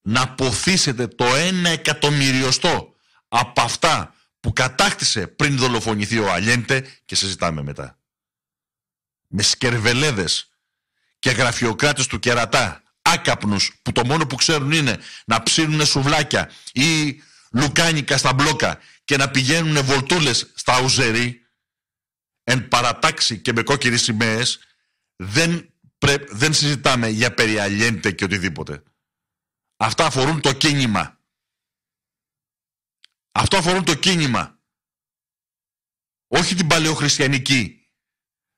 να ποθήσετε το ένα εκατομμυριοστό από αυτά που κατάκτησε πριν δολοφονηθεί ο Αλιέντε και ζητάμε μετά. Με σκερβελέδες και γραφειοκράτες του κερατά, άκαπνους που το μόνο που ξέρουν είναι να ψήνουν σουβλάκια ή λουκάνικα στα μπλόκα και να πηγαίνουν βολτούλες στα ουζερί, εν παρατάξει και με κόκκινες σημαίες, δεν, δεν συζητάμε για περιαλιέντε και οτιδήποτε. Αυτά αφορούν το κίνημα. Αυτό αφορούν το κίνημα. Όχι την παλαιοχριστιανική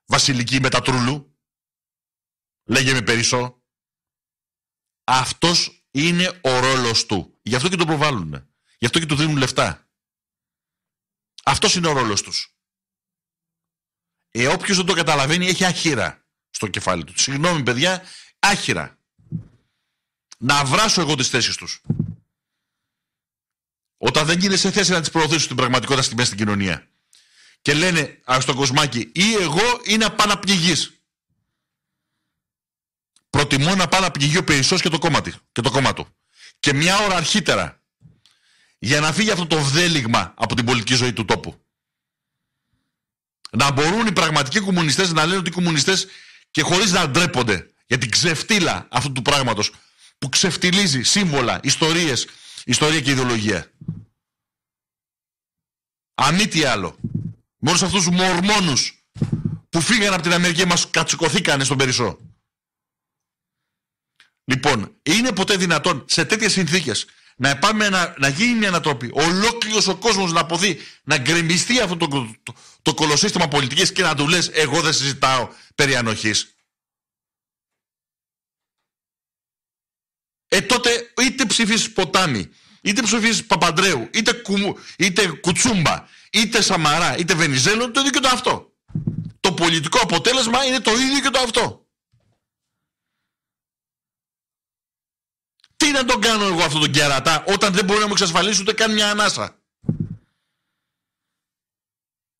βασιλική μετατρούλου. Λέγε με περισσό. Αυτός είναι ο ρόλος του. Γι' αυτό και το προβάλλουν. Γι' αυτό και του δίνουν λεφτά. Αυτός είναι ο ρόλος τους. Ε, Όποιος δεν το καταλαβαίνει έχει άχυρα στο κεφάλι του. Συγγνώμη, παιδιά, άχυρα. Να βράσω εγώ τις θέσεις τους. Όταν δεν είναι σε θέση να τις προωθήσουν την πραγματικότητα στη μέση στην κοινωνία. Και λένε στον κοσμάκι, ή εγώ ή να πάω να πνιγείς. Προτιμώ να πάω να πνιγεί ο περισσός και, το κόμμα, και το του. Και μια ώρα αρχίτερα. Για να φύγει αυτό το βδέλυγμα από την πολιτική ζωή του τόπου. Να μπορούν οι πραγματικοί κομμουνιστές να λένε ότι οι κομμουνιστές και χωρίς να ντρέπονται για την ξεφτύλα αυτού του πράγματος που ξεφτυλίζει σύμβολα, ιστορίες, ιστορία και ιδεολογία. Αν τι άλλο, μόνο σε αυτούς τους που φύγαν από την Αμερική μας κατσικωθήκανε στον Περισσό. Λοιπόν, είναι ποτέ δυνατόν σε τέτοιες συνθήκες να, πάμε να, να γίνει μια ανατροπή. Ολόκληρος ο κόσμος να αποδεί, να γκρεμιστεί αυτό το, το, το κολοσύστημα πολιτικής και να του λες: Εγώ δεν συζητάω περί ανοχής. Ε τότε είτε ψηφίσεις ποτάμι, είτε ψηφίσεις Παπαντρέου, είτε, είτε Κουτσούμπα, είτε Σαμαρά, είτε Βενιζέλο, το ίδιο και το αυτό. Το πολιτικό αποτέλεσμα είναι το ίδιο και το αυτό. Τι να τον κάνω εγώ αυτόν τον κερατά όταν δεν μπορεί να μου εξασφαλίσει ούτε καν μια ανάσα.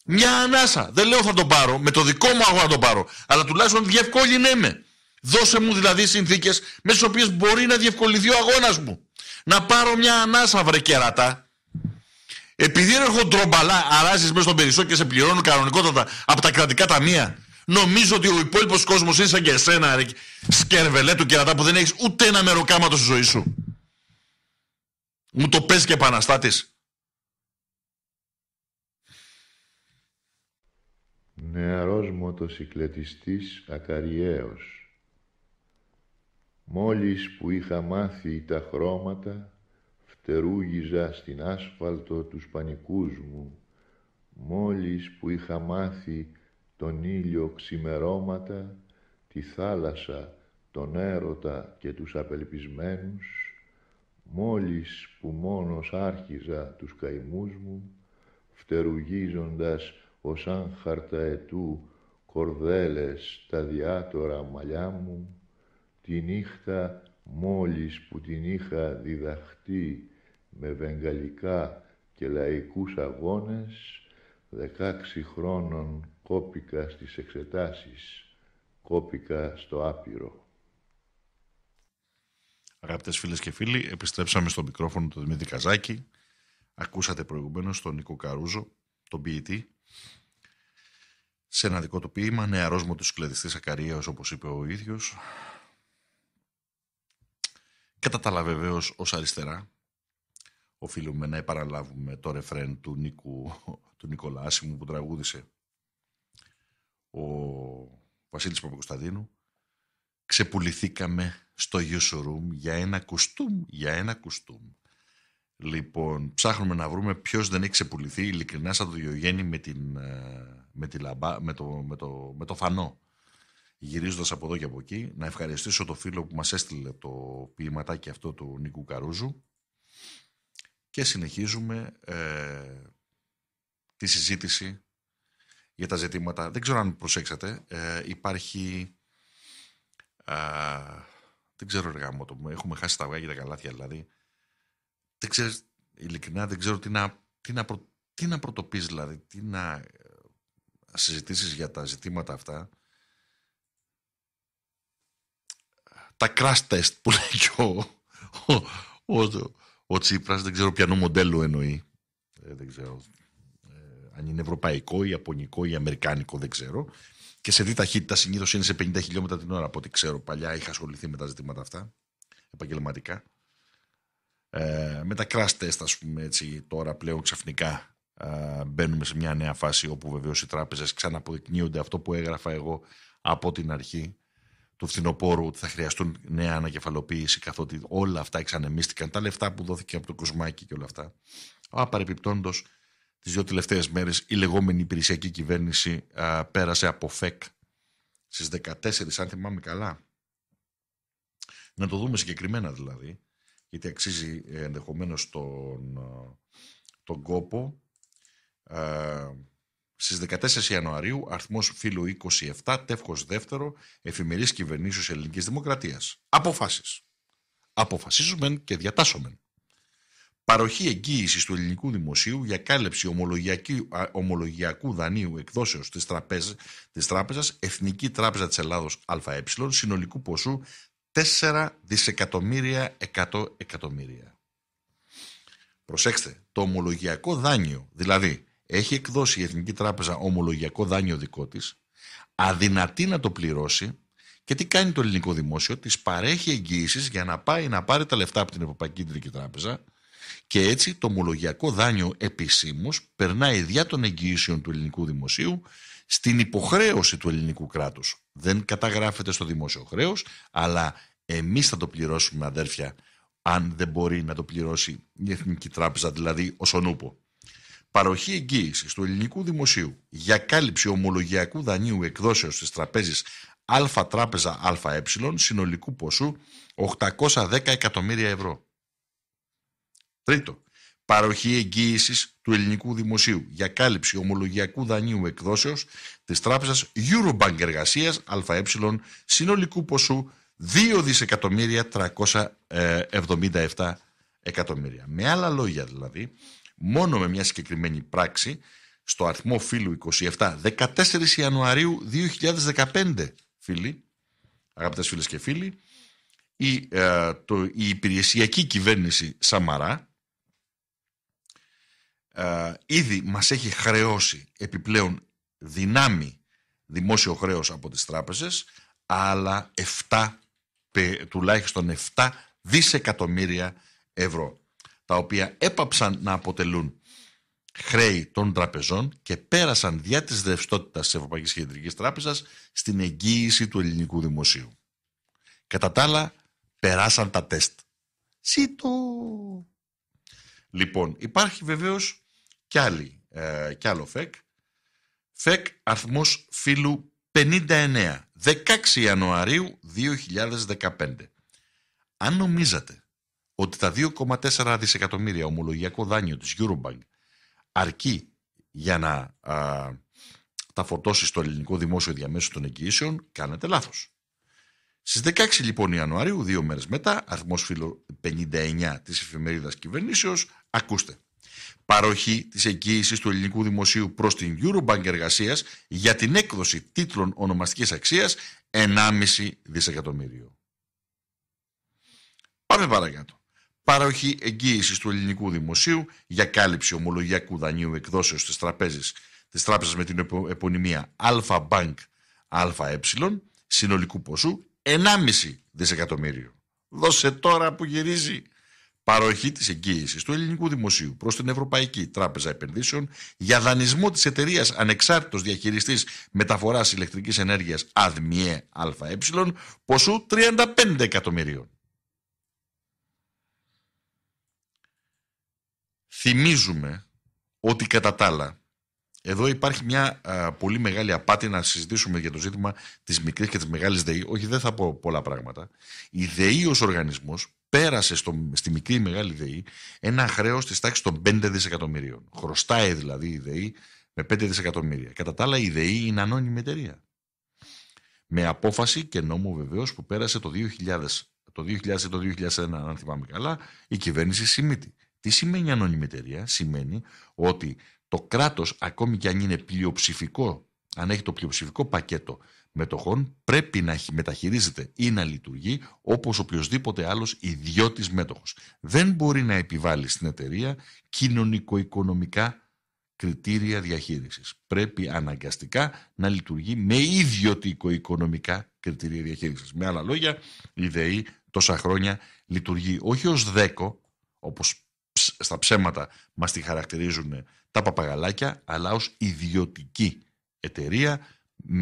Μια ανάσα. Δεν λέω θα τον πάρω, με το δικό μου αγώνα τον πάρω. Αλλά τουλάχιστον διευκόλυνέ με. Δώσε μου δηλαδή συνθήκες με τι οποίες μπορεί να διευκολυνθεί ο αγώνας μου. Να πάρω μια ανάσα, βρε κερατά. Επειδή έρχονται τρομπαλά, αράζεις μέσα στον περισσό και σε πληρώνουν κανονικότατα από τα κρατικά ταμεία. Νομίζω ότι ο υπόλοιπος κόσμος είναι σαν και εσένα, ρε, σκέρβελε του κερατά που δεν έχεις ούτε ένα μεροκάματο στη ζωή σου. Μου το πες και επαναστάτης. Νεαρός μοτοσυκλετιστής ακαριέος. Μόλις που είχα μάθει τα χρώματα, φτερούγιζα στην άσφαλτο τους πανικούς μου. Μόλις που είχα μάθει τον ήλιο ξημερώματα, τη θάλασσα, τον έρωτα και τους απελπισμένους, μόλις που μόνος άρχιζα τους καημούς μου, φτερουγίζοντας ως αν χαρταετού κορδέλες τα διάτορα μαλλιά μου, τη νύχτα μόλις που την είχα διδαχτεί με βεγγαλικά και λαϊκούς αγώνες, δεκάξι χρόνων κόπηκα στις εξετάσεις, κόπηκα στο άπειρο. Αγαπητές φίλες και φίλοι, επιστρέψαμε στο μικρόφωνο του Δημήτρη Καζάκη. Ακούσατε προηγουμένως τον Νίκο Καρούζο, τον ποιητή, σε ένα δικό του ποίημα, νεαρός μου τους κλεδιστής όπως είπε ο ίδιος. Κατά τα ως αριστερά, οφείλουμε να επαναλάβουμε το ρεφρέν του, Νίκου, του Νικολάσιμου που τραγούδησε ο Βασίλης Παπακοσταντίνου, ξεπουληθήκαμε στο Γιουσουρούμ για ένα κουστούμ, για ένα κουστούμ. Λοιπόν, ψάχνουμε να βρούμε ποιος δεν έχει ξεπουληθεί ειλικρινά σαν το Διογέννη με, την, ε, με, το, φανό. Γυρίζοντας από εδώ και από εκεί, να ευχαριστήσω το φίλο που μας έστειλε το ποιηματάκι αυτό του Νίκου Καρούζου. Και συνεχίζουμε ε, τη συζήτηση για τα ζητήματα. Δεν ξέρω αν προσέξατε. Ε, υπάρχει. Ε, δεν ξέρω εργά μου το Έχουμε χάσει τα αυγά και τα καλάθια δηλαδή. Δεν ξέρω, ειλικρινά δεν ξέρω τι να, τι να, τι να πρωτοπείς δηλαδή. Τι να ε, συζητήσεις για τα ζητήματα αυτά. Τα crash test που λέει και ο, ο, ο, Τσίπρας. Δεν ξέρω ποιανό μοντέλο εννοεί. Ε, δεν ξέρω αν είναι ευρωπαϊκό ή ιαπωνικό ή αμερικάνικο, δεν ξέρω. Και σε τι ταχύτητα συνήθως είναι σε 50 χιλιόμετρα την ώρα από ό,τι ξέρω. Παλιά είχα ασχοληθεί με τα ζητήματα αυτά επαγγελματικά. Ε, με τα crash test, ας πούμε, έτσι, τώρα πλέον ξαφνικά ε, μπαίνουμε σε μια νέα φάση όπου βεβαίως οι τράπεζες ξαναποδεικνύονται αυτό που έγραφα εγώ από την αρχή του φθινοπόρου ότι θα χρειαστούν νέα ανακεφαλοποίηση καθότι όλα αυτά εξανεμίστηκαν, τα λεφτά που δόθηκε από το κοσμάκι και όλα αυτά. Απαρεπιπτόντω, τις δύο τελευταίες μέρες η λεγόμενη υπηρεσιακή κυβέρνηση πέρασε από ΦΕΚ στις 14, αν θυμάμαι καλά. Να το δούμε συγκεκριμένα δηλαδή, γιατί αξίζει ε, ενδεχομένως τον, τον κόπο. Α, στις 14 Ιανουαρίου, αριθμός φίλου 27, τεύχος δέυτερο Εφημερίς κυβερνήσεως ελληνικής δημοκρατίας. Αποφάσεις. Αποφασίζουμε και διατάσσομεν. Παροχή εγγύησης του ελληνικού δημοσίου για κάλυψη ομολογιακού δανείου εκδόσεως της τράπεζα, τράπεζας Εθνική Τράπεζα της Ελλάδος ΑΕ συνολικού ποσού 4 δισεκατομμύρια 100 εκατομμύρια. Προσέξτε, το ομολογιακό δάνειο, δηλαδή έχει εκδώσει η Εθνική Τράπεζα ομολογιακό δάνειο δικό της, αδυνατεί να το πληρώσει και τι κάνει το ελληνικό δημόσιο, της παρέχει εγγύησεις για να πάει να πάρει τα λεφτά από την Ευρωπαϊκή Κεντρική Τράπεζα, και έτσι το ομολογιακό δάνειο επισήμως περνάει διά των εγγυήσεων του ελληνικού δημοσίου στην υποχρέωση του ελληνικού κράτους. Δεν καταγράφεται στο δημόσιο χρέος, αλλά εμείς θα το πληρώσουμε, αδέρφια, αν δεν μπορεί να το πληρώσει η Εθνική Τράπεζα, δηλαδή ο Σονούπο. Παροχή εγγύησης του ελληνικού δημοσίου για κάλυψη ομολογιακού δανείου εκδόσεως στι τραπέζης Α Τράπεζα ΑΕ συνολικού ποσού 810 εκατομμύρια ευρώ. Τρίτο, παροχή εγγύησης του ελληνικού δημοσίου για κάλυψη ομολογιακού δανείου εκδόσεως της τράπεζας Eurobank Εργασίας ΑΕ συνολικού ποσού 2 δισεκατομμύρια 377 εκατομμύρια. Με άλλα λόγια δηλαδή, μόνο με μια συγκεκριμένη πράξη στο αριθμό φίλου 27, 14 Ιανουαρίου 2015, φίλοι, αγαπητές φίλες και φίλοι, η, ε, το, η υπηρεσιακή κυβέρνηση Σαμαρά, ε, ήδη μας έχει χρεώσει επιπλέον δυνάμει δημόσιο χρέος από τις τράπεζες, αλλά 7, τουλάχιστον 7 δισεκατομμύρια ευρώ, τα οποία έπαψαν να αποτελούν χρέη των τραπεζών και πέρασαν διά της ρευστότητας της Ευρωπαϊκής Κεντρικής Τράπεζας στην εγγύηση του ελληνικού δημοσίου. Κατά τα άλλα, περάσαν τα τεστ. Σίτο! Λοιπόν, υπάρχει βεβαίως κι, ε, άλλο ΦΕΚ. ΦΕΚ αριθμός φύλου 59, 16 Ιανουαρίου 2015. Αν νομίζατε ότι τα 2,4 δισεκατομμύρια ομολογιακό δάνειο της Eurobank αρκεί για να α, τα φορτώσει στο ελληνικό δημόσιο διαμέσου των εγγυήσεων, κάνετε λάθος. Στις 16 λοιπόν Ιανουαρίου, δύο μέρες μετά, αριθμός φίλου 59 της εφημερίδας κυβερνήσεως, ακούστε παροχή της εγγύησης του ελληνικού δημοσίου προς την Eurobank Εργασίας για την έκδοση τίτλων ονομαστικής αξίας 1,5 δισεκατομμύριο. Πάμε παρακάτω. Παροχή εγγύησης του ελληνικού δημοσίου για κάλυψη ομολογιακού δανείου εκδόσεως της τραπέζης της τράπεζας με την επωνυμία Αλφα Bank ΑΕ συνολικού ποσού 1,5 δισεκατομμύριο. Δώσε τώρα που γυρίζει παροχή της εγγύησης του ελληνικού δημοσίου προς την Ευρωπαϊκή Τράπεζα Επενδύσεων για δανεισμό της εταιρείας ανεξάρτητος διαχειριστής μεταφοράς ηλεκτρικής ενέργειας ΑΔΜΙΕ ΑΕ ποσού 35 εκατομμυρίων. Θυμίζουμε ότι κατά τα άλλα εδώ υπάρχει μια πολύ μεγάλη απάτη να συζητήσουμε για το ζήτημα της μικρής και της μεγάλης ΔΕΗ. Όχι, δεν θα πω πολλά πράγματα. Η ΔΕΗ ως οργανισμός πέρασε στο, στη μικρή ή μεγάλη ΔΕΗ ένα χρέος της τάξης των 5 δισεκατομμυρίων. Χρωστάει δηλαδή η ΔΕΗ με 5 δισεκατομμύρια. Κατά τα άλλα, η ΔΕΗ είναι ανώνυμη εταιρεία. Με απόφαση και νόμο βεβαίως που πέρασε το 2000. Το 2000 το 2001, αν θυμάμαι καλά, η κυβέρνηση Σιμίτη. Τι σημαίνει ανώνυμη εταιρεία, σημαίνει ότι το κράτος, ακόμη και αν είναι πλειοψηφικό, αν έχει το πλειοψηφικό πακέτο μετοχών πρέπει να μεταχειρίζεται ή να λειτουργεί όπως οποιοδήποτε άλλος ιδιώτης μέτοχος. Δεν μπορεί να επιβάλλει στην εταιρεία κοινωνικο-οικονομικά κριτήρια διαχείρισης. Πρέπει αναγκαστικά να λειτουργεί με ιδιωτικο-οικονομικά κριτήρια διαχείρισης. Με άλλα λόγια, η ΔΕΗ τόσα χρόνια λειτουργεί όχι ως δέκο, όπως στα ψέματα μας τη χαρακτηρίζουν τα παπαγαλάκια, αλλά ως ιδιωτική εταιρεία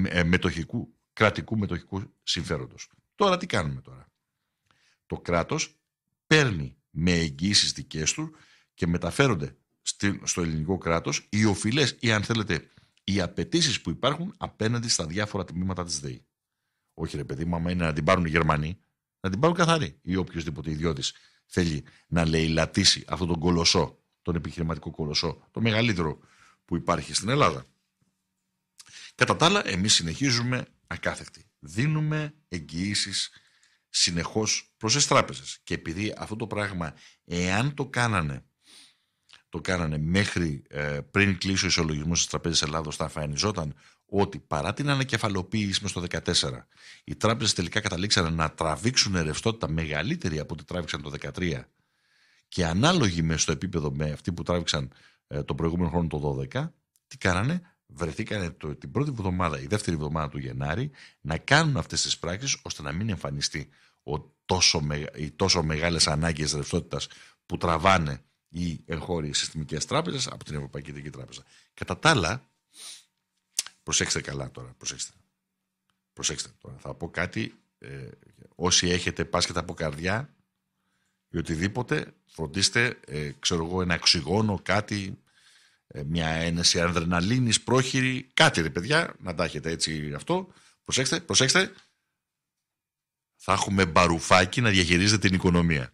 ε, μετοχικού, κρατικού μετοχικού συμφέροντος. Τώρα τι κάνουμε τώρα. Το κράτος παίρνει με εγγύησεις δικές του και μεταφέρονται στο ελληνικό κράτος οι οφειλές ή αν θέλετε οι απαιτήσεις που υπάρχουν απέναντι στα διάφορα τμήματα της ΔΕΗ. Όχι ρε παιδί μου, άμα είναι να την πάρουν οι Γερμανοί, να την πάρουν καθαρή ή οποιοδήποτε ιδιώτης θέλει να λαιλατήσει αυτόν τον κολοσσό, τον επιχειρηματικό κολοσσό, το μεγαλύτερο που υπάρχει στην Ελλάδα. Κατά τα άλλα, εμείς συνεχίζουμε ακάθεκτοι. Δίνουμε εγγυήσεις συνεχώς προς τις τράπεζες. Και επειδή αυτό το πράγμα, εάν το κάνανε, το κάνανε μέχρι ε, πριν κλείσει ο ισολογισμός της Τραπέζης Ελλάδος, θα εμφανιζόταν ότι παρά την ανακεφαλοποίηση μες στο 2014, οι τράπεζες τελικά καταλήξαν να τραβήξουν ρευστότητα μεγαλύτερη από ό,τι τράβηξαν το 2013 και ανάλογη μες στο επίπεδο με αυτή που τράβηξαν ε, τον προηγούμενο χρόνο το 2012, τι κάνανε, βρεθήκανε το, την πρώτη βδομάδα, η δεύτερη βδομάδα του Γενάρη να κάνουν αυτές τις πράξεις ώστε να μην εμφανιστεί ο τόσο οι τόσο μεγάλες ανάγκες ρευστότητας που τραβάνε οι εγχώριες συστημικές τράπεζες από την Ευρωπαϊκή Τράπεζα. Κατά τα άλλα, προσέξτε καλά τώρα, προσέξτε. Προσέξτε τώρα, θα πω κάτι, ε, όσοι έχετε πάσχετα από καρδιά ή οτιδήποτε, φροντίστε, ε, ξέρω εγώ, ένα οξυγόνο, κάτι, ε, μια ένεση ανδρεναλίνης πρόχειρη. Κάτι ρε παιδιά, να τα έχετε έτσι αυτό. Προσέξτε, προσέξτε. Θα έχουμε μπαρουφάκι να διαχειρίζεται την οικονομία.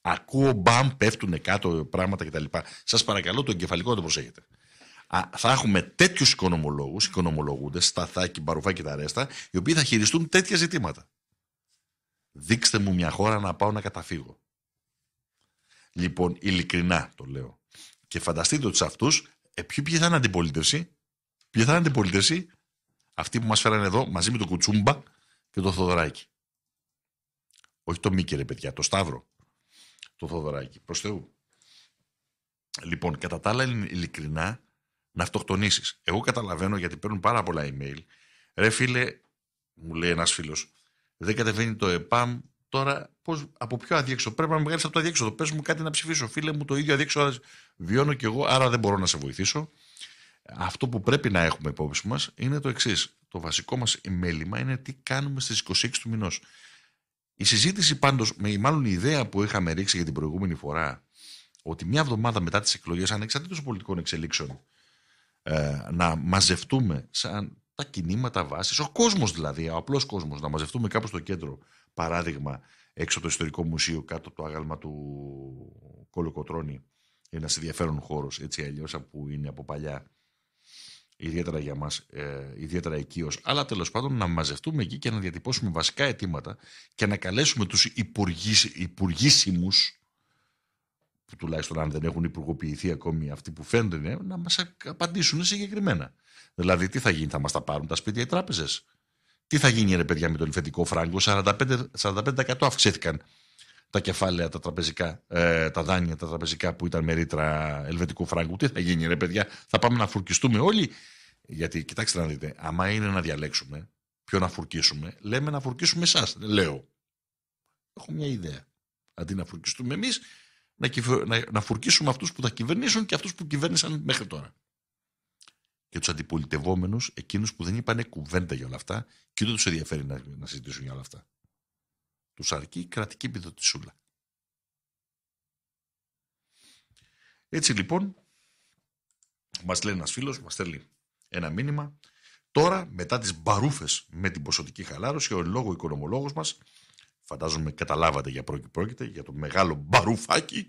Ακούω μπαμ, πέφτουν κάτω πράγματα κτλ. Σας παρακαλώ το εγκεφαλικό να το προσέχετε. Α, θα έχουμε τέτοιους οικονομολόγους, οικονομολογούντες, σταθάκι, μπαρουφάκι τα ρέστα, οι οποίοι θα χειριστούν τέτοια ζητήματα. Δείξτε μου μια χώρα να πάω να καταφύγω. Λοιπόν, ειλικρινά το λέω. Και φανταστείτε ότι σε αυτούς, ε, ποιοι θα είναι αντιπολίτευση. Ποιοι θα είναι αντιπολίτευση, αυτοί που μας φέρανε εδώ μαζί με τον Κουτσούμπα και τον Θοδωράκη. Όχι το Μίκερε παιδιά, το Σταύρο. Το Θοδωράκη. Προς Θεού. Λοιπόν, κατά τα άλλα, ειλικρινά, να αυτοκτονήσεις. Εγώ καταλαβαίνω γιατί παίρνουν πάρα πολλά email. Ρε φίλε, μου λέει ένας φίλος, δεν κατεβαίνει το ΕΠΑΜ e Τώρα, πώς, από ποιο αδιέξοδο. Πρέπει να με από το αδιέξοδο. Πες μου κάτι να ψηφίσω. Φίλε μου, το ίδιο αδιέξοδο βιώνω κι εγώ, άρα δεν μπορώ να σε βοηθήσω. Αυτό που πρέπει να έχουμε υπόψη μας είναι το εξής. Το βασικό μας μέλημα είναι τι κάνουμε στις 26 του μηνός. Η συζήτηση πάντως, με μάλλον η ιδέα που είχαμε ρίξει για την προηγούμενη φορά, ότι μια εβδομάδα μετά τις εκλογές, ανεξαρτήτως πολιτικών εξελίξεων, ε, να μαζευτούμε σαν τα κινήματα βάσης, ο κόσμος δηλαδή, ο απλός κόσμος, να μαζευτούμε κάπου στο κέντρο παράδειγμα έξω από το ιστορικό μουσείο κάτω από το άγαλμα του Κολοκοτρώνη ένας ενδιαφέρον χώρος έτσι αλλιώς που είναι από παλιά ιδιαίτερα για μας, ε, ιδιαίτερα οικείος. αλλά τέλος πάντων να μαζευτούμε εκεί και να διατυπώσουμε βασικά αιτήματα και να καλέσουμε τους υπουργήσιμού, που τουλάχιστον αν δεν έχουν υπουργοποιηθεί ακόμη αυτοί που φαίνονται ε, να μας απαντήσουν συγκεκριμένα. Δηλαδή τι θα γίνει, θα μας τα πάρουν τα σπίτια οι τράπεζες. Τι θα γίνει ρε παιδιά με τον ελβετικό φράγκο, 45%, 45 αυξήθηκαν τα κεφάλαια, τα τραπεζικά, ε, τα δάνεια, τα τραπεζικά που ήταν με ρήτρα ελβετικού φράγκου. Τι θα γίνει ρε παιδιά, θα πάμε να φουρκιστούμε όλοι. Γιατί κοιτάξτε να δείτε, άμα είναι να διαλέξουμε ποιο να φουρκίσουμε, λέμε να φουρκίσουμε εσάς. Λέω. Έχω μια ιδέα. Αντί να φουρκιστούμε εμείς, να, να φουρκίσουμε αυτούς που θα κυβερνήσουν και αυτούς που κυβέρνησαν μέχρι τώρα και τους αντιπολιτευόμενους, εκείνους που δεν είπαν κουβέντα για όλα αυτά και ούτε τους ενδιαφέρει να, να συζητήσουν για όλα αυτά. Τους αρκεί η κρατική επιδοτησούλα. Έτσι λοιπόν, μας λέει ένας φίλος, μας στέλνει ένα μήνυμα. Τώρα, μετά τις μπαρούφες με την ποσοτική χαλάρωση, ο λόγο οικονομολόγος μας, φαντάζομαι καταλάβατε για πρόκειται, πρόκειται, για το μεγάλο μπαρούφάκι,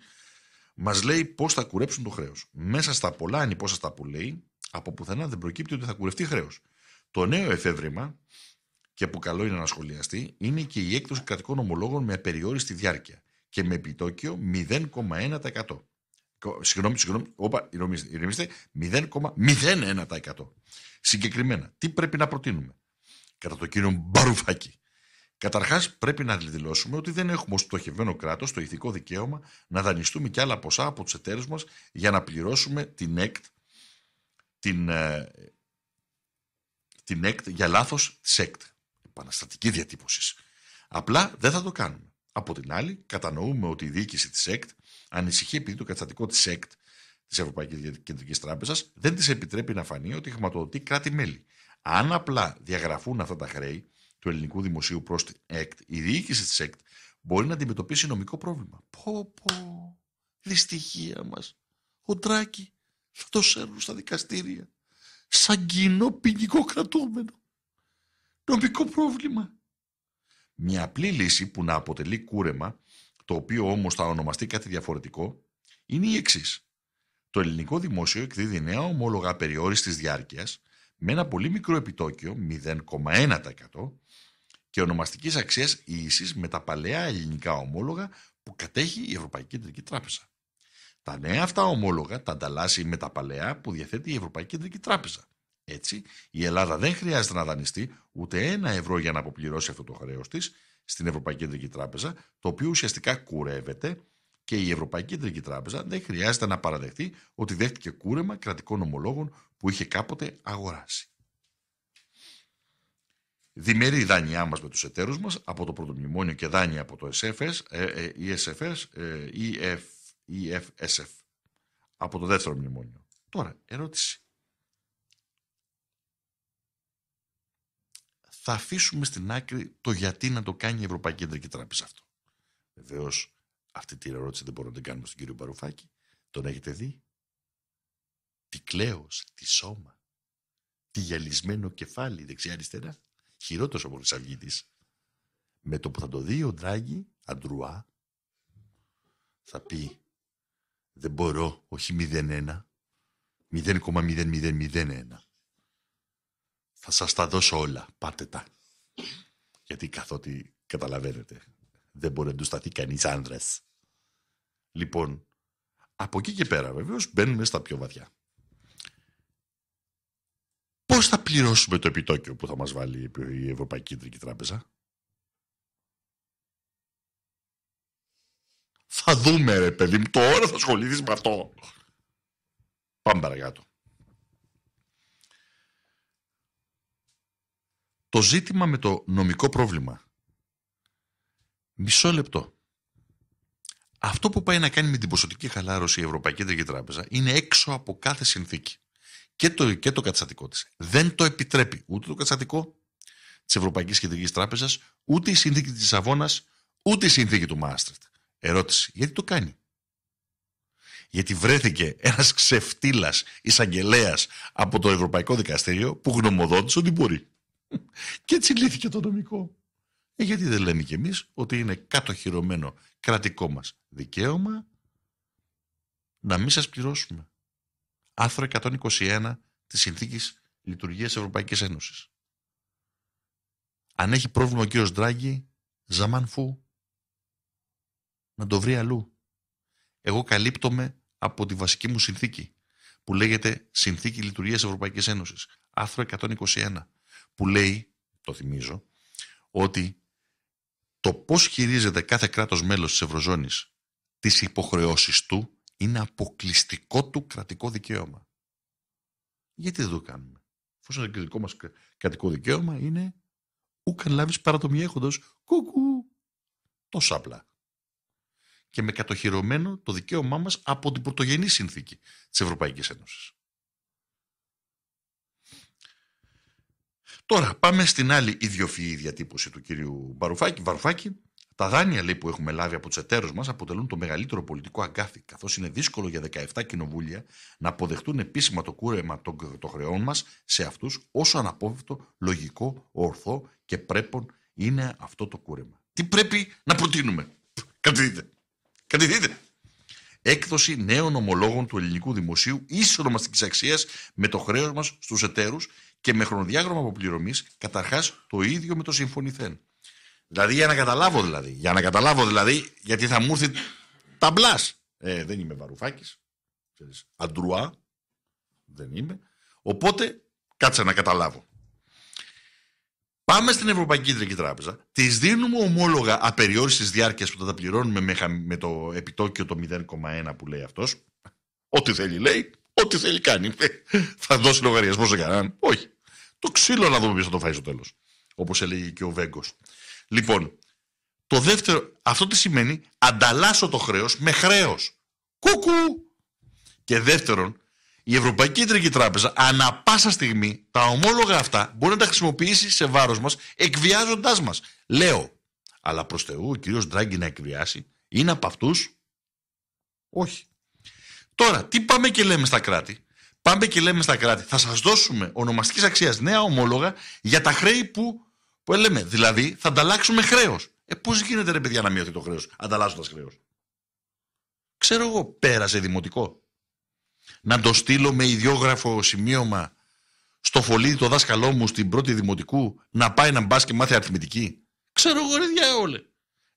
μα λέει πώς θα κουρέψουν το χρέος. Μέσα στα πολλά ανυπόστατα που λέει, από πουθενά δεν προκύπτει ότι θα κουρευτεί χρέος. Το νέο εφεύρημα, και που καλό είναι να σχολιαστεί, είναι και η έκδοση κρατικών ομολόγων με απεριόριστη διάρκεια και με επιτόκιο 0,1%. Συγγνώμη, συγγνώμη, όπα, ηρεμήστε, 0,01%. Συγκεκριμένα, τι πρέπει να προτείνουμε. Κατά το κύριο Μπαρουφάκη. Καταρχάς, πρέπει να δηλώσουμε ότι δεν έχουμε ως στοχευμένο κράτος το ηθικό δικαίωμα να δανειστούμε κι άλλα ποσά από τους εταίρους μας για να πληρώσουμε την ΕΚΤ την, ε, την ΕΚΤ για λάθος της ΕΚΤ. Επαναστατική διατύπωση. Απλά δεν θα το κάνουμε. Από την άλλη, κατανοούμε ότι η διοίκηση της ΕΚΤ ανησυχεί επειδή το καταστατικό της ΕΚΤ, της Ευρωπαϊκής Κεντρικής Τράπεζας, δεν της επιτρέπει να φανεί ότι χρηματοδοτεί κράτη-μέλη. Αν απλά διαγραφούν αυτά τα χρέη του ελληνικού δημοσίου προς την ΕΚΤ, η διοίκηση της ΕΚΤ μπορεί να αντιμετωπίσει νομικό πρόβλημα. Πω, πω. Δυστυχία μας. Ο θα το σέρνουν στα δικαστήρια σαν κοινό ποινικό κρατούμενο. Νομικό πρόβλημα. Μια απλή λύση που να αποτελεί κούρεμα, το οποίο όμως θα ονομαστεί κάτι διαφορετικό, είναι η εξής. Το ελληνικό δημόσιο εκδίδει νέα ομόλογα περιόριστης διάρκειας με ένα πολύ μικρό επιτόκιο, 0,1% και ονομαστικής αξίας ίσης με τα παλαιά ελληνικά ομόλογα που κατέχει η Ευρωπαϊκή Κεντρική Τράπεζα. Τα νέα αυτά ομόλογα τα ανταλλάσσει με τα παλαιά που διαθέτει η Ευρωπαϊκή Κεντρική Τράπεζα. Έτσι, η Ελλάδα δεν χρειάζεται να δανειστεί ούτε ένα ευρώ για να αποπληρώσει αυτό το χρέος της στην Ευρωπαϊκή Κεντρική Τράπεζα, το οποίο ουσιαστικά κουρεύεται και η Ευρωπαϊκή Κεντρική Τράπεζα δεν χρειάζεται να παραδεχτεί ότι δέχτηκε κούρεμα κρατικών ομολόγων που είχε κάποτε αγοράσει. Διμερή δάνειά μας με τους εταίρους μας, από το Πρωτομνημόνιο και δάνεια από το SFS, ESFS, EF, EFSF από το δεύτερο μνημόνιο. Τώρα, ερώτηση. Θα αφήσουμε στην άκρη το γιατί να το κάνει η Ευρωπαϊκή Κεντρική Τράπεζα αυτό. Βεβαίως, αυτή την ερώτηση δεν μπορούμε να την κάνουμε στον κύριο Μπαρουφάκη. Τον έχετε δει. Τι κλαίος, τι σώμα, τι γυαλισμένο κεφάλι δεξιά-αριστερά. Χειρότερος τον Χρυσαυγήτη. Με το που θα το δει ο Ντράγκη, Αντρουά, θα πει δεν μπορώ, όχι 0,1. 0,0001. Θα σας τα δώσω όλα. Πάτε τα. Γιατί καθότι καταλαβαίνετε, δεν μπορεί να του σταθεί κανείς άνδρας. Λοιπόν, από εκεί και πέρα βεβαίως μπαίνουμε στα πιο βαθιά. Πώς θα πληρώσουμε το επιτόκιο που θα μας βάλει η Ευρωπαϊκή Κεντρική Τράπεζα. Θα δούμε, ρε παιδί μου, τώρα θα ασχοληθείς με αυτό. Πάμε παρακάτω. Το ζήτημα με το νομικό πρόβλημα. Μισό λεπτό. Αυτό που πάει να κάνει με την ποσοτική χαλάρωση η Ευρωπαϊκή Κεντρική Τράπεζα είναι έξω από κάθε συνθήκη. Και το, και το της. Δεν το επιτρέπει ούτε το κατσατικό της Ευρωπαϊκής Κεντρικής Τράπεζας, ούτε η συνθήκη της Αβώνα, ούτε η συνθήκη του Μάστρετ. Ερώτηση. Γιατί το κάνει. Γιατί βρέθηκε ένας ξεφτύλας εισαγγελέας από το Ευρωπαϊκό Δικαστήριο που γνωμοδότησε ότι μπορεί. Και έτσι λύθηκε το νομικό. Ε, γιατί δεν λένε κι εμείς ότι είναι κατοχυρωμένο κρατικό μας δικαίωμα να μην σας πληρώσουμε. Άρθρο 121 της Συνθήκης Λειτουργίας Ευρωπαϊκής Ένωσης. Αν έχει πρόβλημα ο κύριος Ντράγκη, φού να το βρει αλλού. Εγώ καλύπτομαι από τη βασική μου συνθήκη που λέγεται Συνθήκη Λειτουργίας Ευρωπαϊκής Ένωσης, άρθρο 121, που λέει, το θυμίζω, ότι το πώς χειρίζεται κάθε κράτος μέλος της Ευρωζώνης τις υποχρεώσεις του είναι αποκλειστικό του κρατικό δικαίωμα. Γιατί δεν το κάνουμε. Φυσικά το κρατικό μας κρατικό δικαίωμα είναι ου καν λάβεις παρά το μη κουκου, τόσο απλά και με κατοχυρωμένο το δικαίωμά μας από την πρωτογενή συνθήκη της Ευρωπαϊκής Ένωσης. Τώρα πάμε στην άλλη ιδιοφυή διατύπωση του κυρίου Βαρουφάκη. Βαρουφάκη, τα δάνεια λέει, που έχουμε λάβει από τους εταίρους μας αποτελούν το μεγαλύτερο πολιτικό αγκάθι, καθώς είναι δύσκολο για 17 κοινοβούλια να αποδεχτούν επίσημα το κούρεμα των το χρεών μας σε αυτούς, όσο αναπόφευκτο, λογικό, ορθό και πρέπον είναι αυτό το κούρεμα. Τι πρέπει να προτείνουμε, Κατ' Κατηθείτε. Έκδοση νέων ομολόγων του ελληνικού δημοσίου ίσονομαστική αξίας με το χρέος μας στους εταίρους και με χρονοδιάγραμμα αποπληρωμής, καταρχάς το ίδιο με το συμφωνηθέν. Δηλαδή για να καταλάβω δηλαδή, για να καταλάβω δηλαδή, γιατί θα μου έρθει τα μπλάς. Ε, δεν είμαι βαρουφάκης. Αντρουά. Δεν είμαι. Οπότε κάτσε να καταλάβω. Πάμε στην Ευρωπαϊκή Κεντρική Τράπεζα, της δίνουμε ομόλογα απεριόριστης διάρκειας που θα τα πληρώνουμε με το επιτόκιο το 0,1 που λέει αυτός. Ό,τι θέλει λέει, ό,τι θέλει κάνει. θα δώσει λογαριασμό σε κανέναν. Όχι. Το ξύλο να δούμε ποιος θα το φάει στο τέλος. Όπως έλεγε και ο Βέγκος. Λοιπόν, το δεύτερο, αυτό τι σημαίνει, ανταλλάσσω το χρέος με χρέος. Κούκου! Και δεύτερον, η Ευρωπαϊκή Κεντρική Τράπεζα ανα πάσα στιγμή τα ομόλογα αυτά μπορεί να τα χρησιμοποιήσει σε βάρος μας, εκβιάζοντάς μας. Λέω. Αλλά προς Θεού ο κύριος Ντράγκη να εκβιάσει είναι από αυτούς. Όχι. Τώρα, τι πάμε και λέμε στα κράτη. Πάμε και λέμε στα κράτη, θα σας δώσουμε ονομαστικής αξίας νέα ομόλογα για τα χρέη που, που λέμε. Δηλαδή, θα ανταλλάξουμε χρέος. Ε, πώς γίνεται ρε παιδιά να μειωθεί το χρέος, ανταλλάσσοντας χρέος. Ξέρω εγώ, πέρασε δημοτικό να το στείλω με ιδιόγραφο σημείωμα στο φωλίδι το δάσκαλό μου στην πρώτη δημοτικού να πάει να μπας και μάθει αριθμητική. Ξέρω εγώ ρε διάολε.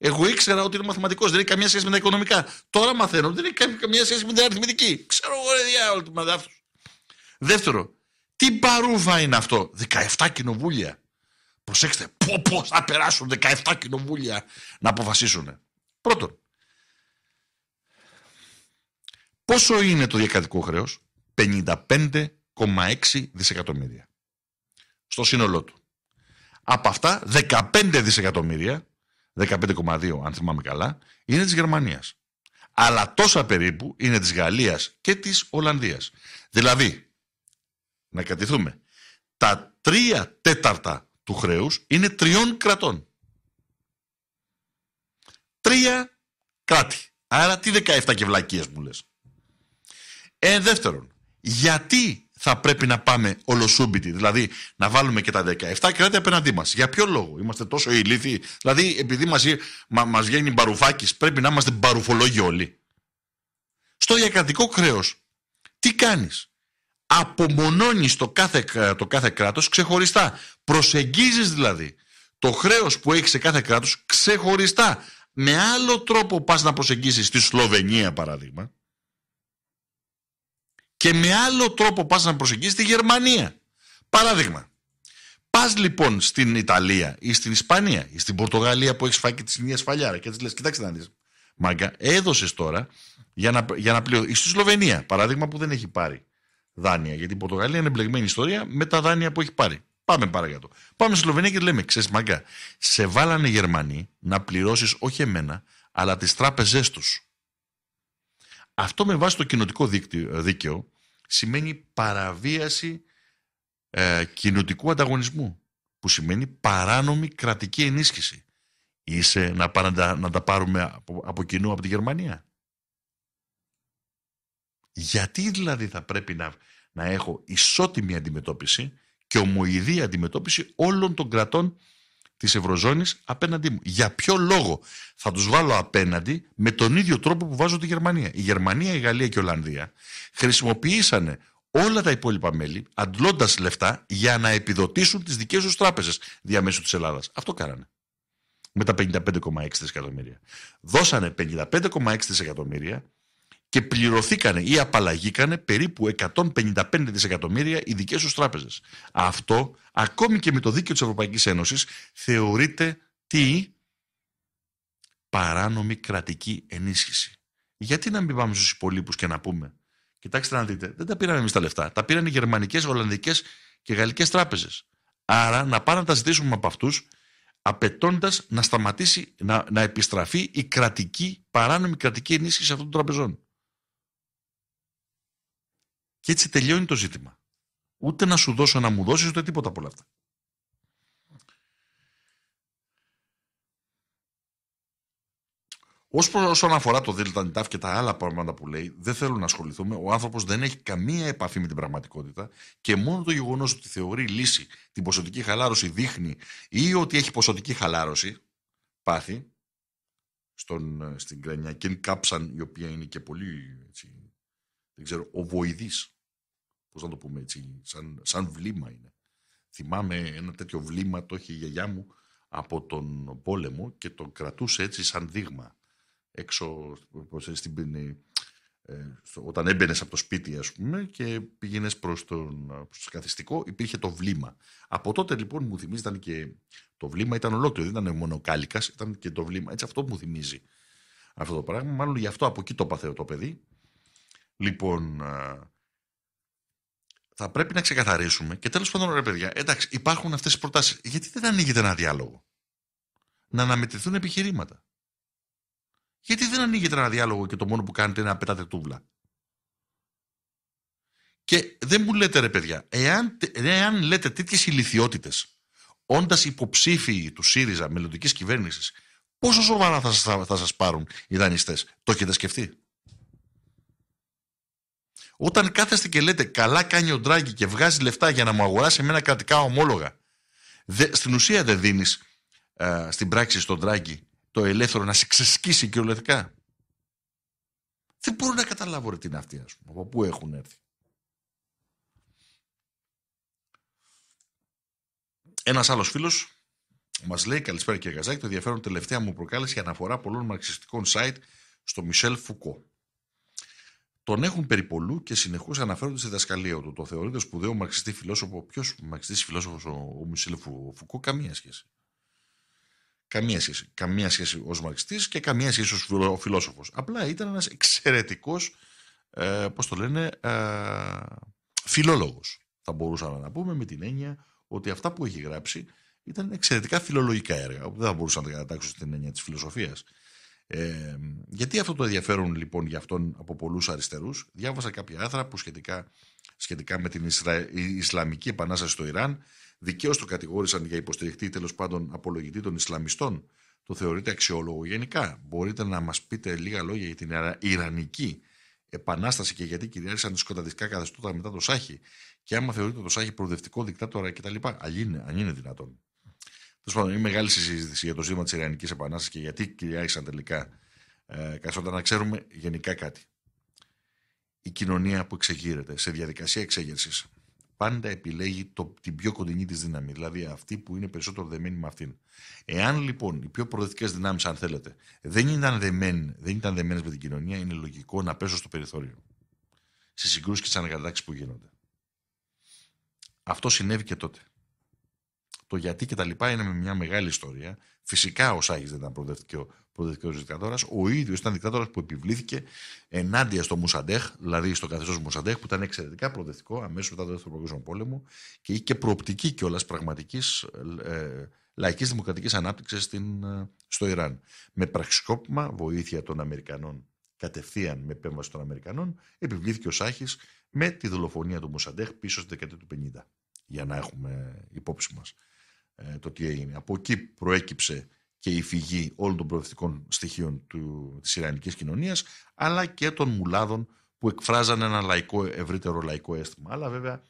Εγώ ήξερα ότι είναι μαθηματικός, δεν έχει καμία σχέση με τα οικονομικά. Τώρα μαθαίνω ότι δεν έχει καμία σχέση με την αριθμητική. Ξέρω εγώ ρε διάολε του μαδάφους. Δεύτερο, τι παρούβα είναι αυτό. 17 κοινοβούλια. Προσέξτε, πώς θα περάσουν 17 κοινοβούλια να αποφασίσουν. Πρώτον, Πόσο είναι το διακρατικό χρέος, 55,6 δισεκατομμύρια. Στο σύνολό του. Από αυτά, 15 δισεκατομμύρια, 15,2 αν θυμάμαι καλά, είναι της Γερμανίας. Αλλά τόσα περίπου είναι της Γαλλίας και της Ολλανδίας. Δηλαδή, να κατηθούμε, τα τρία τέταρτα του χρέους είναι τριών κρατών. Τρία κράτη. Άρα τι 17 και μου λες. Ε, δεύτερον, γιατί θα πρέπει να πάμε ολοσούμπιτοι, δηλαδή να βάλουμε και τα 17 κράτη απέναντί μας. Για ποιο λόγο, είμαστε τόσο ηλίθιοι, δηλαδή επειδή μας, μα βγαίνει μπαρουφάκι, πρέπει να είμαστε μπαρουφολόγοι όλοι. Στο διακρατικό χρέος, τι κάνεις, απομονώνεις το κάθε, το κάθε κράτος ξεχωριστά. Προσεγγίζεις δηλαδή το χρέος που έχεις σε κάθε κράτος ξεχωριστά. Με άλλο τρόπο πας να προσεγγίσεις τη Σλοβενία παράδειγμα, και με άλλο τρόπο πας να προσεγγίσεις τη Γερμανία. Παράδειγμα, πας λοιπόν στην Ιταλία ή στην Ισπανία ή στην Πορτογαλία που έχεις φάει και τη μια σφαλιάρα και της λες κοιτάξτε να δεις, μάγκα, έδωσες τώρα για να, για να Στη Σλοβενία, παράδειγμα που δεν έχει πάρει δάνεια, γιατί η Πορτογαλία είναι μπλεγμένη ιστορία με τα δάνεια που έχει πάρει. Πάμε παρακάτω. Πάμε στη Σλοβενία και λέμε, ξέρεις μαγκά, σε βάλανε οι Γερμανοί να πληρώσεις όχι εμένα, αλλά τις τράπεζές τους. Αυτό με βάση το κοινοτικό δίκτυο, δίκαιο σημαίνει παραβίαση ε, κοινωτικού ανταγωνισμού που σημαίνει παράνομη κρατική ενίσχυση. Είσαι να, να τα πάρουμε από, κοινού από τη Γερμανία. Γιατί δηλαδή θα πρέπει να, να έχω ισότιμη αντιμετώπιση και ομοειδή αντιμετώπιση όλων των κρατών της Ευρωζώνης απέναντί μου. Για ποιο λόγο θα τους βάλω απέναντι με τον ίδιο τρόπο που βάζω τη Γερμανία. Η Γερμανία, η Γαλλία και η Ολλανδία χρησιμοποιήσαν όλα τα υπόλοιπα μέλη, αντλώντας λεφτά για να επιδοτήσουν τις δικές τους τράπεζες διαμέσου της Ελλάδας. Αυτό κάνανε. Με τα 55,6 δισεκατομμύρια. Δώσανε 55,6 δισεκατομμύρια και πληρωθήκανε ή απαλλαγήκανε περίπου 155 δισεκατομμύρια οι δικέ τους τράπεζες. Αυτό, ακόμη και με το δίκαιο της Ευρωπαϊκής Ένωσης, θεωρείται τι παράνομη κρατική ενίσχυση. Γιατί να μην πάμε στους υπολείπους και να πούμε, Κοιτάξτε να δείτε, δεν τα πήραμε εμείς τα λεφτά. Τα πήραν οι γερμανικές, ολλανδικές και γαλλικές τράπεζες. Άρα να πάμε να τα ζητήσουμε από αυτούς, απαιτώντας να σταματήσει να, να επιστραφεί η κρατική, παράνομη κρατική ενίσχυση αυτών των τραπεζών. Και έτσι τελειώνει το ζήτημα. Ούτε να σου δώσω να μου δώσεις ούτε τίποτα από όλα αυτά. Όσον αφορά το Δέλτα Νιτάφ και τα άλλα πράγματα που λέει, δεν θέλω να ασχοληθούμε. Ο άνθρωπος δεν έχει καμία επαφή με την πραγματικότητα και μόνο το γεγονός ότι θεωρεί λύση την ποσοτική χαλάρωση δείχνει ή ότι έχει ποσοτική χαλάρωση, πάθη, στον, στην κρανιακή κάψαν, η οποία είναι και πολύ έτσι, δεν ξέρω, ο βοηθή. πώς να το πούμε έτσι, σαν, σαν βλήμα είναι. Θυμάμαι ένα τέτοιο βλήμα το είχε η γιαγιά μου από τον πόλεμο και το κρατούσε έτσι σαν δείγμα έξω στην, ε, όταν έμπαινες από το σπίτι ας πούμε και πήγαινες προς τον το καθιστικό υπήρχε το βλήμα. Από τότε λοιπόν μου θυμίζει ήταν και το βλήμα ήταν ολόκληρο, δεν ήταν μόνο ο ήταν και το βλήμα. Έτσι αυτό μου θυμίζει αυτό το πράγμα. Μάλλον γι' αυτό από εκεί το παθαίω το παιδί Λοιπόν, ε, θα πρέπει να ξεκαθαρίσουμε και τέλος πάντων, ρε παιδιά, εντάξει, υπάρχουν αυτές οι προτάσεις. Γιατί δεν ανοίγεται ένα διάλογο, Να αναμετρηθούν επιχειρήματα. Γιατί δεν ανοίγεται ένα διάλογο και το μόνο που κάνετε είναι να πετάτε τούβλα. Και δεν μου λέτε ρε παιδιά, εάν, εάν λέτε τέτοιες ηλικιότητες, όντας υποψήφιοι του ΣΥΡΙΖΑ μελλοντικής κυβέρνησης, πόσο σοβαρά θα, θα σας πάρουν οι δανειστές. Το έχετε σκεφτεί. Όταν κάθεστε και λέτε καλά κάνει ο Ντράγκη και βγάζει λεφτά για να μου αγοράσει εμένα κρατικά ομόλογα, δε, στην ουσία δεν δίνεις ε, στην πράξη στον Ντράγκη το ελεύθερο να σε ξεσκίσει κυριολεκτικά. Δεν μπορώ να καταλάβω ρε, τι είναι ας πούμε, από πού έχουν έρθει. Ένας άλλος φίλος μας λέει «Καλησπέρα κύριε Γαζάκη, το ενδιαφέρον τελευταία μου προκάλεσε αναφορά πολλών μαρξιστικών site στο Μισελ Φουκό. Τον έχουν περί πολλού και συνεχώς αναφέρονται στη διδασκαλία του. Το θεωρείται σπουδαίο μαρξιστή φιλόσοφο. Ποιος μαρξιστής φιλόσοφος, ο, ο Μισελ Φουκώ, καμία σχέση. Καμία σχέση. Καμία σχέση ως μαρξιστής και καμία σχέση ως φιλόσοφος. Απλά ήταν ένας εξαιρετικός, ε, πώς το λένε, ε, φιλόλογος. Θα μπορούσαμε να πούμε με την έννοια ότι αυτά που έχει γράψει ήταν εξαιρετικά φιλολογικά έργα. Δεν θα μπορούσαν να τα κατατάξω στην έννοια της φιλοσοφίας. Ε, γιατί αυτό το ενδιαφέρον λοιπόν για αυτόν από πολλούς αριστερούς. Διάβασα κάποια άθρα που σχετικά, σχετικά με την Ισρα... Ισλαμική Επανάσταση στο Ιράν δικαίως το κατηγόρησαν για υποστηριχτή τέλος πάντων απολογητή των Ισλαμιστών. Το θεωρείτε αξιόλογο γενικά. Μπορείτε να μας πείτε λίγα λόγια για την Ιρανική Επανάσταση και γιατί κυριάρχησαν σκοταδιστικά καθεστώτα μετά το Σάχη και άμα θεωρείτε το Σάχη προοδευτικό δικτάτορα κτλ. Αν είναι, αν είναι δυνατόν. Τέλος πάντων, είναι μεγάλη συζήτηση για το ζήτημα της Ιρανικής Επανάστασης και γιατί κυριάρχησαν τελικά. Ε, καθόταν να ξέρουμε γενικά κάτι. Η κοινωνία που εξεγείρεται σε διαδικασία εξέγερσης πάντα επιλέγει το, την πιο κοντινή της δύναμη, δηλαδή αυτή που είναι περισσότερο δεμένη με αυτήν. Εάν λοιπόν οι πιο προοδευτικές δυνάμεις, αν θέλετε, δεν ήταν, δεν ήταν δεμένες με την κοινωνία, είναι λογικό να πέσω στο περιθώριο. Στις συγκρούσεις και τις ανακατατάξεις που γίνονται. Αυτό συνέβη και τότε το γιατί και τα λοιπά είναι μια μεγάλη ιστορία. Φυσικά ο Σάγη δεν ήταν προοδευτικό δικτατόρα. Ο ίδιος ήταν δικτάτορας που επιβλήθηκε ενάντια στο Μουσαντέχ, δηλαδή στο καθεστώς Μουσαντέχ, που ήταν εξαιρετικά προοδευτικό αμέσως μετά τον Δεύτερο Παγκόσμιο Πόλεμο και είχε και προοπτική κιόλας πραγματικής ε, λαϊκής δημοκρατικής ανάπτυξης ε, στο Ιράν. Με πραξικόπημα, βοήθεια των Αμερικανών κατευθείαν με επέμβαση των Αμερικανών, επιβλήθηκε ο Σάχη με τη δολοφονία του Μουσαντέχ πίσω στη δεκαετία του 50. Για να έχουμε υπόψη μας. Ε, το τι έγινε. Από εκεί προέκυψε και η φυγή όλων των προοδευτικών στοιχείων του, της Ιρανικής κοινωνίας, αλλά και των μουλάδων που εκφράζαν ένα λαϊκό, ευρύτερο λαϊκό αίσθημα. Αλλά βέβαια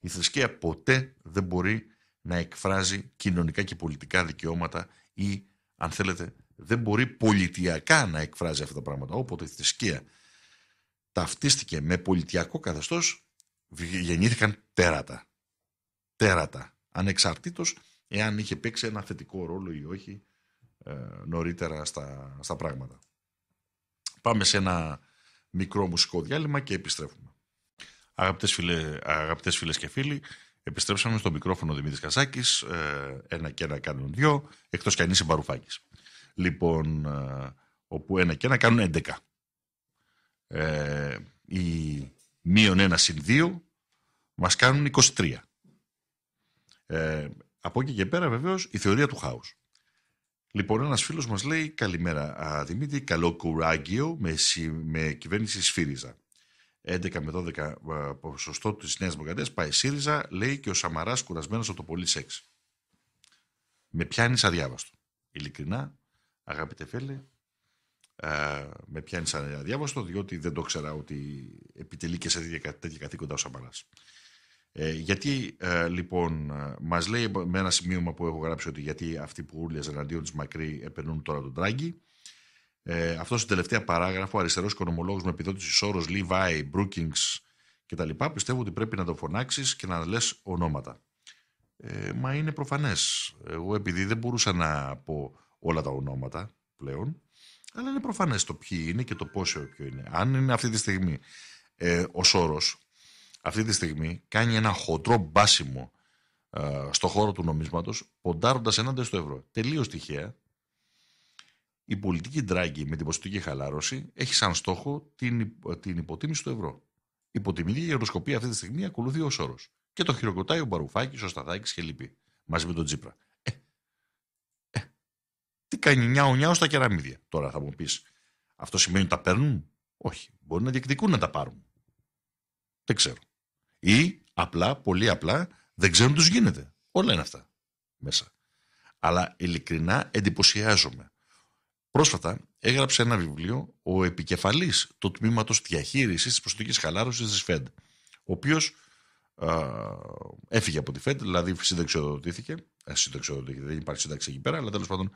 η θρησκεία ποτέ δεν μπορεί να εκφράζει κοινωνικά και πολιτικά δικαιώματα ή αν θέλετε δεν μπορεί πολιτιακά να εκφράζει αυτά τα πράγματα. Όποτε η θρησκεία ταυτίστηκε με πολιτιακό καθεστώς γεννήθηκαν τέρατα. Τέρατα. Ανεξαρτήτως εάν είχε παίξει ένα θετικό ρόλο ή όχι ε, νωρίτερα στα, στα πράγματα. Πάμε σε ένα μικρό μουσικό διάλειμμα και επιστρέφουμε. Αγαπητές, φίλε, αγαπητές φίλες και φίλοι, επιστρέψαμε στο μικρόφωνο Δημήτρης Κασάκης, ε, ένα και ένα κάνουν δυο, εκτός κι αν είσαι Λοιπόν, ε, όπου ένα και ένα κάνουν 11. Ε, η μείον ένα συν δύο μας κάνουν 23. Ε, από εκεί και πέρα, βεβαίως, η θεωρία του χάους. Λοιπόν, ένας φίλος μας λέει: Καλημέρα, Δημήτρη. Καλό κουράγιο με, συ, κυβέρνηση ΣΦΥΡΙΖΑ. 11 με 12 ποσοστό της Νέας Δημοκρατίας πάει ΣΥΡΙΖΑ, λέει και ο Σαμαράς κουρασμένος από το πολύ σεξ. Με πιάνει αδιάβαστο. Ειλικρινά, αγαπητέ φίλε, α, με πιάνει αδιάβαστο, διότι δεν το ξέρα ότι επιτελεί και σε τέτοια, τέτοια καθήκοντα ο Σαμαράς. Ε, γιατί ε, λοιπόν, ε, μας λέει με ένα σημείωμα που έχω γράψει ότι γιατί αυτοί που ούρλιαζαν εναντίον τη Μακρύ επενούν τώρα τον Τράγκη. Ε, Αυτό στην τελευταία παράγραφο, αριστερός οικονομολόγος με επιδότηση όρο Levi, Brookings κτλ. Πιστεύω ότι πρέπει να το φωνάξεις και να λες ονόματα. Ε, μα είναι προφανές. Εγώ επειδή δεν μπορούσα να πω όλα τα ονόματα πλέον, αλλά είναι προφανές το ποιοι είναι και το πόσο ποιο είναι. Αν είναι αυτή τη στιγμή ε, ο Σόρος, αυτή τη στιγμή κάνει ένα χοντρό μπάσιμο ε, στο χώρο του νομίσματος ποντάροντας ενάντια στο ευρώ. Τελείως τυχαία η πολιτική ντράγκη με την ποσοτική χαλάρωση έχει σαν στόχο την, ε, την υποτίμηση του ευρώ. η γεροσκοπία αυτή τη στιγμή ακολουθεί ο όρο. Και το χειροκροτάει ο Μπαρουφάκης, ο Σταθάκης και λοιποί. Μαζί με τον Τζίπρα. Ε, ε τι κάνει ο νιάο στα κεραμίδια. Τώρα θα μου πεις, αυτό σημαίνει ότι τα παίρνουν. Όχι. Μπορεί να διεκδικούν να τα πάρουν. Δεν ξέρω. Ή απλά, πολύ απλά, δεν ξέρουν τι τους γίνεται. Όλα είναι αυτά μέσα. Αλλά ειλικρινά εντυπωσιάζομαι. Πρόσφατα έγραψε ένα βιβλίο ο επικεφαλής του τμήματος διαχείρισης της προσωπική χαλάρωσης της ΦΕΔ, ο οποίος έφυγε από τη ΦΕΔ, δηλαδή συνταξιοδοτήθηκε. Ε, συνταξιοδοτήθηκε, δεν υπάρχει σύνταξη εκεί πέρα, αλλά τέλος πάντων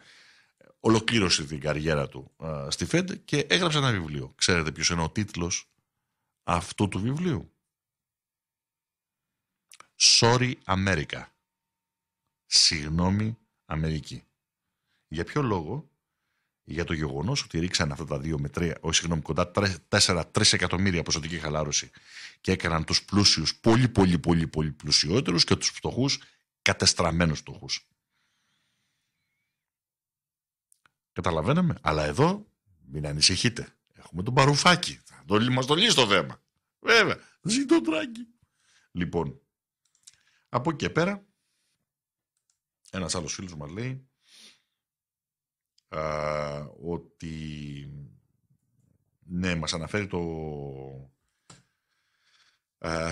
ολοκλήρωσε την καριέρα του στη ΦΕΔ και έγραψε ένα βιβλίο. Ξέρετε ποιος είναι ο τίτλος αυτού του βιβλίου. Sorry America. Συγγνώμη Αμερική. Για ποιο λόγο, για το γεγονός ότι ρίξαν αυτά τα δύο με τρία, όχι συγγνώμη, κοντά 4-3 εκατομμύρια ποσοτική χαλάρωση και έκαναν τους πλούσιους πολύ, πολύ, πολύ, πολύ πλουσιότερους και τους φτωχούς κατεστραμμένους φτωχούς. Καταλαβαίναμε, αλλά εδώ μην ανησυχείτε. Έχουμε τον παρουφάκι. Θα το, στο λύσει το θέμα. Βέβαια, ζήτω το Λοιπόν, από εκεί και πέρα, ένας άλλος φίλος μας λέει α, ότι ναι, μας αναφέρει το, α,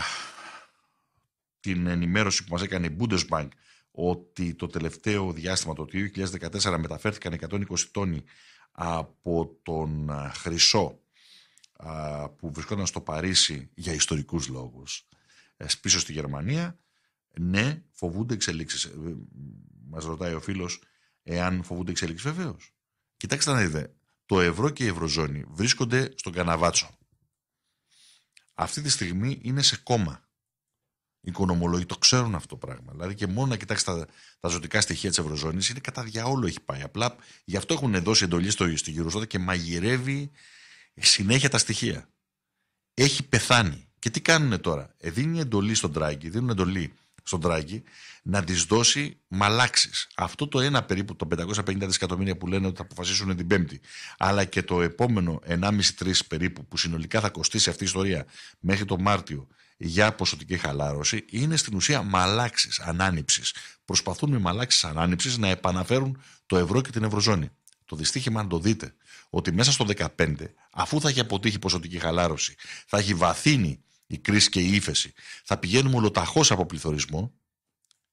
την ενημέρωση που μας έκανε η Bundesbank ότι το τελευταίο διάστημα, το 2014, μεταφέρθηκαν 120 τόνοι από τον Χρυσό που βρισκόταν στο Παρίσι για ιστορικούς λόγους ε, πίσω στη Γερμανία ναι, φοβούνται εξελίξεις. Ε, ε, Μας ρωτάει ο φίλος, εάν φοβούνται εξελίξεις, βεβαίως. Κοιτάξτε να δείτε, το ευρώ και η ευρωζώνη βρίσκονται στον καναβάτσο. Αυτή τη στιγμή είναι σε κόμμα. Οι οικονομολόγοι το ξέρουν αυτό το πράγμα. Δηλαδή και μόνο να κοιτάξεις τα, τα ζωτικά στοιχεία της Ευρωζώνης είναι κατά διαόλου έχει πάει. Απλά γι' αυτό έχουν δώσει εντολή στο, στη Γερουσότα και μαγειρεύει συνέχεια τα στοιχεία. Έχει πεθάνει. Και τι κάνουν τώρα. Ε, δίνει εντολή στον Τράγκη, δίνουν εντολή στον Τράγκη να της δώσει μαλάξεις. Αυτό το ένα περίπου, το 550 δισεκατομμύρια που λένε ότι θα αποφασίσουν την Πέμπτη, αλλά και το επόμενο 1,5-3 περίπου που συνολικά θα κοστίσει αυτή η ιστορία μέχρι το Μάρτιο για ποσοτική χαλάρωση, είναι στην ουσία μαλάξεις, ανάνυψης. Προσπαθούν με μαλάξεις ανάνυψης να επαναφέρουν το ευρώ και την ευρωζώνη. Το δυστύχημα, αν το δείτε, ότι μέσα στο 15, αφού θα έχει αποτύχει ποσοτική χαλάρωση, θα έχει βαθύνει η κρίση και η ύφεση, θα πηγαίνουμε ολοταχώς από πληθωρισμό,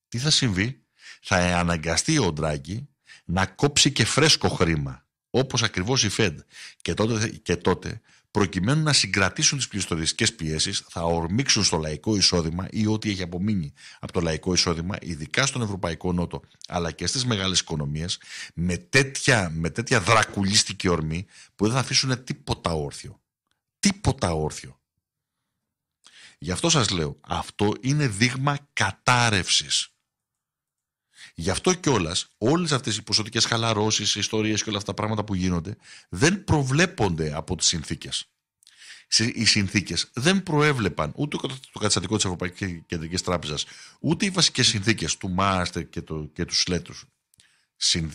τι θα συμβεί, θα αναγκαστεί ο Ντράγκη να κόψει και φρέσκο χρήμα, όπως ακριβώς η ΦΕΔ. Και τότε, και τότε, προκειμένου να συγκρατήσουν τις πληθωριστικέ πιέσεις, θα ορμήξουν στο λαϊκό εισόδημα ή ό,τι έχει απομείνει από το λαϊκό εισόδημα, ειδικά στον Ευρωπαϊκό Νότο, αλλά και στις μεγάλες οικονομίες, με τέτοια, με τέτοια δρακουλίστικη ορμή που δεν θα αφήσουν τίποτα όρθιο. Τίποτα όρθιο. Γι' αυτό σας λέω, αυτό είναι δείγμα κατάρρευσης. Γι' αυτό κιόλας όλες αυτές οι ποσοτικές χαλαρώσεις, οι ιστορίες και όλα αυτά τα πράγματα που γίνονται δεν προβλέπονται από τις συνθήκες. Οι συνθήκες δεν προέβλεπαν ούτε το καταστατικό της Ευρωπαϊκής Κεντρικής Τράπεζας, ούτε οι βασικές συνθήκες του Μάστερ και, το, και τους Σλέτρου. Συν,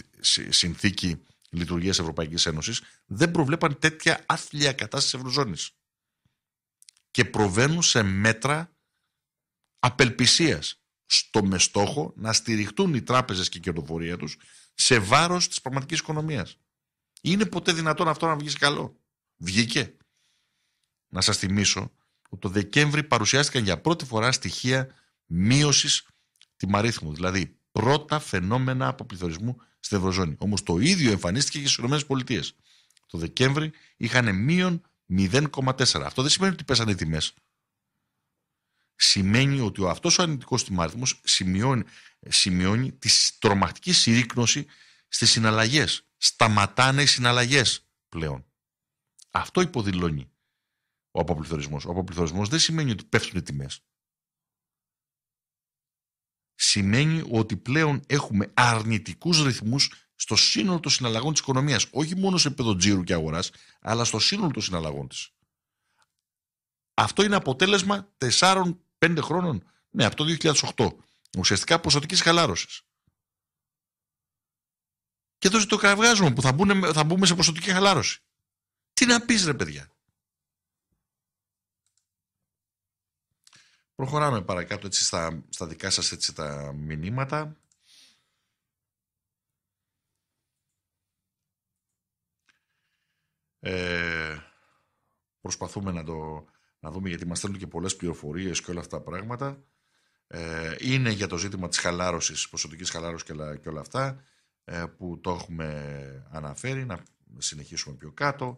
συνθήκη λειτουργίας Ευρωπαϊκής Ένωσης δεν προβλέπαν τέτοια άθλια κατάσταση Ευρωζώνης και προβαίνουν σε μέτρα απελπισίας στο με στόχο να στηριχτούν οι τράπεζες και η κερδοφορία τους σε βάρος της πραγματικής οικονομίας. Είναι ποτέ δυνατόν αυτό να βγεις καλό. Βγήκε. Να σας θυμίσω ότι το Δεκέμβρη παρουσιάστηκαν για πρώτη φορά στοιχεία μείωσης τιμαρίθμου, δηλαδή πρώτα φαινόμενα αποπληθωρισμού στην Ευρωζώνη. Όμως το ίδιο εμφανίστηκε και στις ΗΠΑ. Το Δεκέμβρη είχαν μείον 0,4. Αυτό δεν σημαίνει ότι πέσανε οι τιμές. Σημαίνει ότι ο αυτός ο αρνητικός τιμάριθμο σημειώνει, σημειώνει τη τρομακτική συρρήκνωση στις συναλλαγές. Σταματάνε οι συναλλαγές πλέον. Αυτό υποδηλώνει ο αποπληθωρισμός. Ο αποπληθωρισμός δεν σημαίνει ότι πέφτουν οι τιμές. Σημαίνει ότι πλέον έχουμε αρνητικούς ρυθμούς στο σύνολο των συναλλαγών της οικονομίας. Όχι μόνο σε επίπεδο τζίρου και αγοράς, αλλά στο σύνολο των συναλλαγών της. Αυτό είναι αποτέλεσμα 4-5 χρόνων. Ναι, από το 2008. Ουσιαστικά ποσοτικής χαλάρωσης. Και εδώ το μου που θα, μπουν, θα μπούμε σε ποσοτική χαλάρωση. Τι να πεις, ρε παιδιά. Προχωράμε παρακάτω έτσι στα, στα δικά σας έτσι τα μηνύματα. Ε, προσπαθούμε να το να δούμε γιατί μας στέλνουν και πολλές πληροφορίες και όλα αυτά τα πράγματα. Ε, είναι για το ζήτημα της χαλάρωσης, ποσοτικής χαλάρωσης και όλα αυτά ε, που το έχουμε αναφέρει, να συνεχίσουμε πιο κάτω.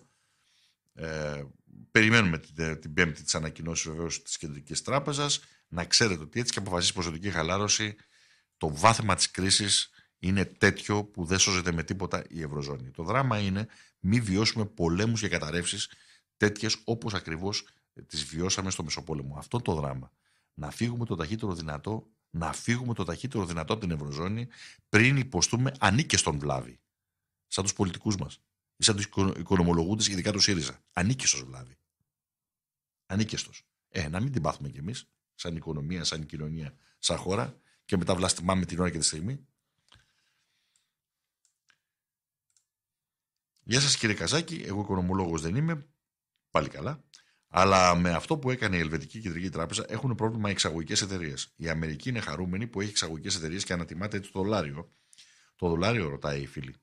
Ε, περιμένουμε την, την πέμπτη της ανακοινώσεις βεβαίως της Κεντρικής Τράπεζας. Να ξέρετε ότι έτσι και αποφασίσει ποσοτική χαλάρωση το βάθμα της κρίσης είναι τέτοιο που δεν σώζεται με τίποτα η Ευρωζώνη. Το δράμα είναι μη βιώσουμε πολέμους και καταρρεύσεις τέτοιες όπως ακριβώς τις βιώσαμε στο Μεσοπόλεμο. Αυτό το δράμα. Να φύγουμε το ταχύτερο δυνατό, να φύγουμε το ταχύτερο δυνατό από την Ευρωζώνη πριν υποστούμε ανήκες στον βλάβη. Σαν τους πολιτικούς μας ή σαν τους οικονομολογούντες, ειδικά τους ΣΥΡΙΖΑ. στον βλάβη. στον. Ε, να μην την πάθουμε κι εμείς, σαν οικονομία, σαν κοινωνία, σαν χώρα, και μετά βλαστημάμε την ώρα και τη στιγμή. Γεια σας, κύριε Καζάκη, εγώ οικονομολόγο δεν είμαι, πάλι καλά. Αλλά με αυτό που έκανε η Ελβετική Κεντρική Τράπεζα έχουν πρόβλημα οι εξαγωγικές εταιρείες. Η Αμερική είναι χαρούμενη που έχει εξαγωγικές εταιρείες και ανατιμάται έτσι το δολάριο. Το δολάριο, ρωτάει η φίλη.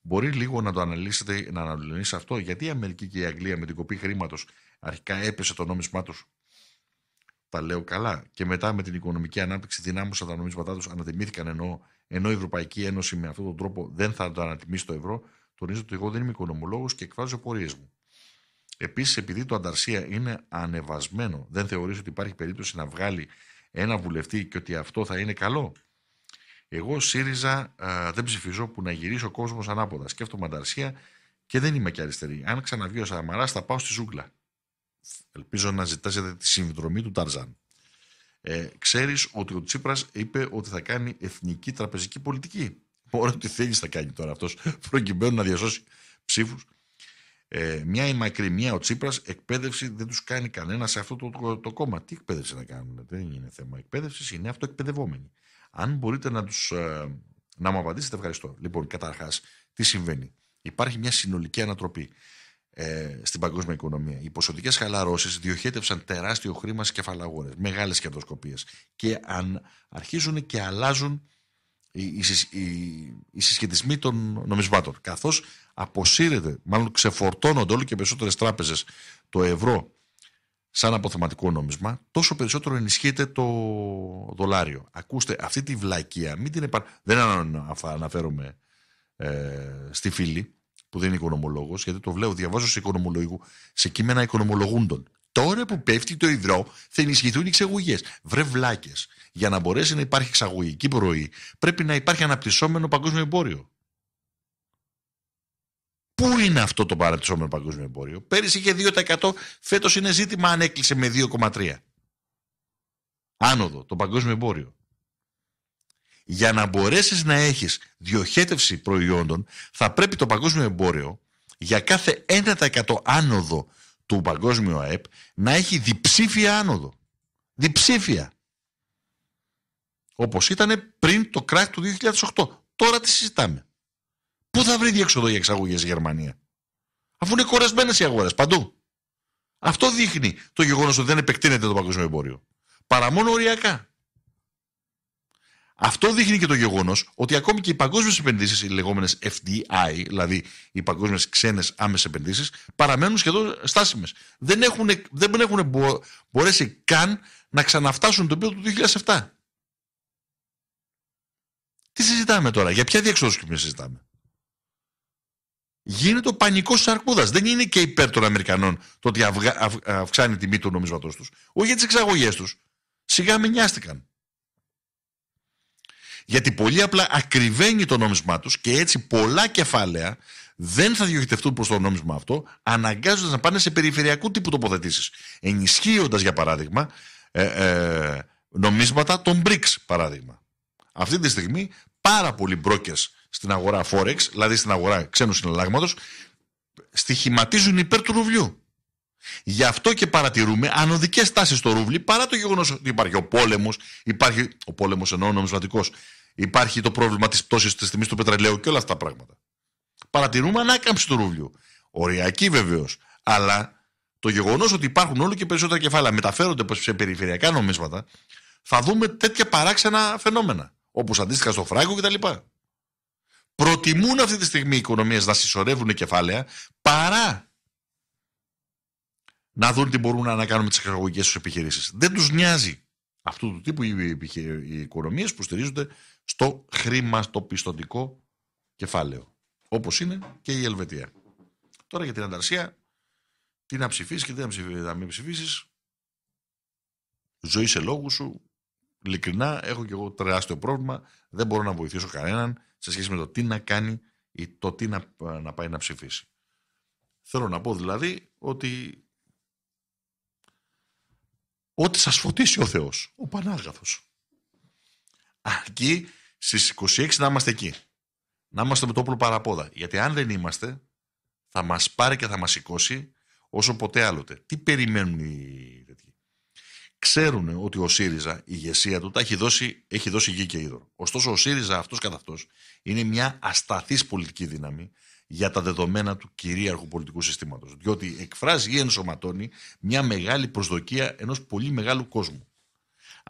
Μπορεί λίγο να το αναλύσετε, να αναλύσετε αυτό, γιατί η Αμερική και η Αγγλία με την κοπή χρήματος αρχικά έπεσε το νόμισμά τους. Τα λέω καλά. Και μετά με την οικονομική ανάπτυξη δυνάμωσαν τα νομίσματά τους, ανατιμήθηκαν ενώ, ενώ η Ευρωπαϊκή Ένωση με αυτόν τον τρόπο δεν θα το ανατιμήσει το ευρώ, Τονίζω ότι εγώ δεν είμαι οικονομολόγος και εκφράζω πορείες μου. Επίσης, επειδή το Ανταρσία είναι ανεβασμένο, δεν θεωρείς ότι υπάρχει περίπτωση να βγάλει ένα βουλευτή και ότι αυτό θα είναι καλό. Εγώ ΣΥΡΙΖΑ δεν ψηφίζω που να γυρίσει ο κόσμος ανάποδα. Σκέφτομαι Ανταρσία και δεν είμαι και αριστερή. Αν ξαναβγεί ο Σαμαράς, θα πάω στη ζούγκλα. Ελπίζω να ζητάσετε τη συνδρομή του Ταρζάν. Ε, Ξέρεις ότι ο Τσίπρας είπε ότι θα κάνει εθνική τραπεζική πολιτική. Μπορεί ότι θέλει θα κάνει τώρα αυτός, προκειμένου να διασώσει ψήφους. Ε, μια η μακρή, μια ο Τσίπρας, εκπαίδευση δεν τους κάνει κανένα σε αυτό το, το, το, κόμμα. Τι εκπαίδευση να κάνουν, δεν είναι θέμα εκπαίδευσης, είναι αυτοεκπαιδευόμενοι. Αν μπορείτε να, τους, ε, να μου απαντήσετε, ευχαριστώ. Λοιπόν, καταρχάς, τι συμβαίνει. Υπάρχει μια συνολική ανατροπή ε, στην παγκόσμια οικονομία. Οι ποσοτικές χαλαρώσεις διοχέτευσαν τεράστιο χρήμα στις κεφαλαγόρες, μεγάλες κερδοσκοπίες. Και αν αρχίζουν και αλλάζουν οι, οι, οι συσχετισμοί των νομισμάτων. Καθώς αποσύρεται, μάλλον ξεφορτώνονται όλο και περισσότερες τράπεζες το ευρώ σαν αποθεματικό νόμισμα, τόσο περισσότερο ενισχύεται το δολάριο. Ακούστε, αυτή τη βλακεία, μην την επα... δεν αναφέρομαι ε, στη φίλη που δεν είναι οικονομολόγος, γιατί το βλέπω, διαβάζω σε, σε κείμενα οικονομολογούντων. Τώρα που πέφτει το υδρό, θα ενισχυθούν οι εξαγωγέ. Βρε βλάκες. Για να μπορέσει να υπάρχει εξαγωγική πρωί πρέπει να υπάρχει αναπτυσσόμενο παγκόσμιο εμπόριο. Πού είναι αυτό το παραπτυσσόμενο παγκόσμιο εμπόριο. Πέρυσι είχε 2%, φέτος είναι ζήτημα αν έκλεισε με 2,3. Άνοδο, το παγκόσμιο εμπόριο. Για να μπορέσεις να έχεις διοχέτευση προϊόντων, θα πρέπει το παγκόσμιο εμπόριο για κάθε 1% άνοδο του παγκόσμιου ΑΕΠ να έχει διψήφια άνοδο. Διψήφια. Όπως ήταν πριν το κράκ του 2008. Τώρα τι συζητάμε. Πού θα βρει διέξοδο για εξαγωγές η Γερμανία. Αφού είναι κορεσμένες οι αγορές παντού. Αυτό δείχνει το γεγονός ότι δεν επεκτείνεται το παγκόσμιο εμπόριο. Παρά μόνο οριακά. Αυτό δείχνει και το γεγονός ότι ακόμη και οι παγκόσμιες επενδύσεις, οι λεγόμενες FDI, δηλαδή οι παγκόσμιες ξένες άμεσες επενδύσεις, παραμένουν σχεδόν στάσιμες. Δεν έχουν, δεν έχουν μπορέσει καν να ξαναφτάσουν το επίπεδο του 2007. Τι συζητάμε τώρα, για ποια διεξόδουση συζητάμε. Γίνεται ο πανικός της αρκούδας. Δεν είναι και υπέρ των Αμερικανών το ότι αυξάνει τη τιμή του νομίσματός τους. Όχι για τις εξαγωγές τους. Σιγά με γιατί πολύ απλά ακριβένει το νόμισμά τους και έτσι πολλά κεφάλαια δεν θα διοχετευτούν προς το νόμισμα αυτό, αναγκάζοντας να πάνε σε περιφερειακού τύπου τοποθετήσεις. Ενισχύοντας, για παράδειγμα, ε, ε, νομίσματα των BRICS, παράδειγμα. Αυτή τη στιγμή πάρα πολλοί μπρόκες στην αγορά Forex, δηλαδή στην αγορά ξένου συναλλάγματος, στοιχηματίζουν υπέρ του ρουβλιού. Γι' αυτό και παρατηρούμε ανωδικές τάσεις στο ρούβλι παρά το γεγονός ότι υπάρχει ο πόλεμος, υπάρχει ο πόλεμος εννοώ νομισματικός, Υπάρχει το πρόβλημα της πτώσης της τιμής του πετρελαίου και όλα αυτά τα πράγματα. Παρατηρούμε ανάκαμψη του ρούβλιου. Οριακή βεβαίως. Αλλά το γεγονός ότι υπάρχουν όλο και περισσότερα κεφάλαια μεταφέρονται σε περιφερειακά νομίσματα, θα δούμε τέτοια παράξενα φαινόμενα. Όπως αντίστοιχα στο φράγκο κτλ. Προτιμούν αυτή τη στιγμή οι οικονομίες να συσσωρεύουν κεφάλαια παρά να δουν τι μπορούν να κάνουν με τις εξαγωγικές τους επιχειρήσεις. Δεν τους νοιάζει αυτού του τύπου οι, οι οικονομίες που στηρίζονται στο χρηματοπιστωτικό κεφάλαιο. Όπως είναι και η Ελβετία. Τώρα για την Ανταρσία, τι να ψηφίσεις και τι να, ψηφίσεις, να μην ψηφίσεις. Ζωή σε λόγους σου. Ειλικρινά, έχω και εγώ τεράστιο πρόβλημα. Δεν μπορώ να βοηθήσω κανέναν σε σχέση με το τι να κάνει ή το τι να, να πάει να ψηφίσει. Θέλω να πω δηλαδή ότι ό,τι σας φωτίσει ο Θεός, ο Πανάγαθος. Αρκεί Στις 26 να είμαστε εκεί. Να είμαστε με το όπλο παραπόδα. Γιατί αν δεν είμαστε, θα μας πάρει και θα μας σηκώσει όσο ποτέ άλλοτε. Τι περιμένουν οι τέτοιοι. Ξέρουν ότι ο ΣΥΡΙΖΑ, η ηγεσία του, τα έχει δώσει, έχει δώσει γη και είδωρο. Ωστόσο, ο ΣΥΡΙΖΑ αυτός καθ' αυτός είναι μια ασταθής πολιτική δύναμη για τα δεδομένα του κυρίαρχου πολιτικού συστήματος. Διότι εκφράζει ή ενσωματώνει μια μεγάλη προσδοκία ενός πολύ μεγάλου κόσμου.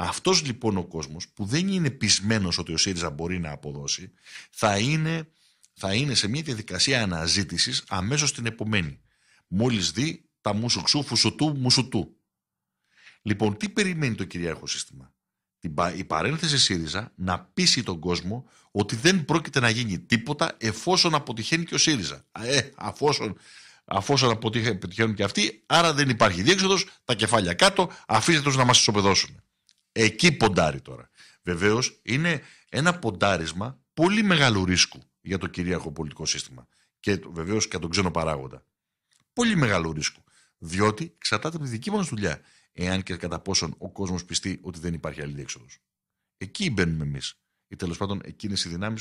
Αυτό λοιπόν ο κόσμος που δεν είναι πεισμένος ότι ο ΣΥΡΙΖΑ μπορεί να αποδώσει θα είναι, θα είναι σε μια διαδικασία αναζήτησης αμέσως την επομένη. Μόλις δει τα μουσουξού φουσουτού μουσουτού. Λοιπόν, τι περιμένει το κυριαρχό σύστημα. Η παρένθεση ΣΥΡΙΖΑ να πείσει τον κόσμο ότι δεν πρόκειται να γίνει τίποτα εφόσον αποτυχαίνει και ο ΣΥΡΙΖΑ. Ε, αφόσον, αφόσον αποτυχαίνουν και αυτοί, άρα δεν υπάρχει διέξοδος, τα κεφάλια κάτω, αφήστε τους να μας ισοπεδώσουν. Εκεί ποντάρει τώρα. Βεβαίως είναι ένα ποντάρισμα πολύ μεγάλου ρίσκου για το κυρίαρχο πολιτικό σύστημα. Και βεβαίως και τον ξένο παράγοντα. Πολύ μεγάλου ρίσκου. Διότι εξαρτάται από τη δική μας δουλειά. Εάν και κατά πόσον ο κόσμος πιστεί ότι δεν υπάρχει άλλη διέξοδος. Εκεί μπαίνουμε εμείς. Ή τέλος πάντων εκείνες οι δυνάμεις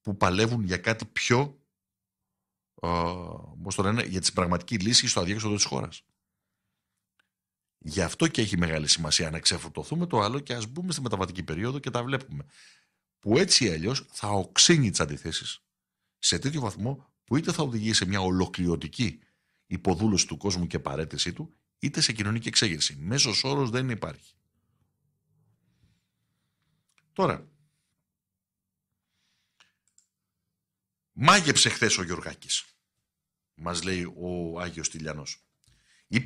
που παλεύουν για κάτι πιο. λένε, για την πραγματική λύση στο αδιέξοδο της χώρας. Γι' αυτό και έχει μεγάλη σημασία να ξεφορτωθούμε το άλλο και ας μπούμε στη μεταβατική περίοδο και τα βλέπουμε. Που έτσι ή αλλιώς θα οξύνει τις αντιθέσεις σε τέτοιο βαθμό που είτε θα οδηγεί σε μια ολοκληρωτική υποδούλωση του κόσμου και παρέτησή του, είτε σε κοινωνική εξέγερση. Μέσος όρος δεν υπάρχει. Τώρα, μάγεψε χθες ο Γιωργάκη, μας λέει ο Άγιος Τηλιανός. Οι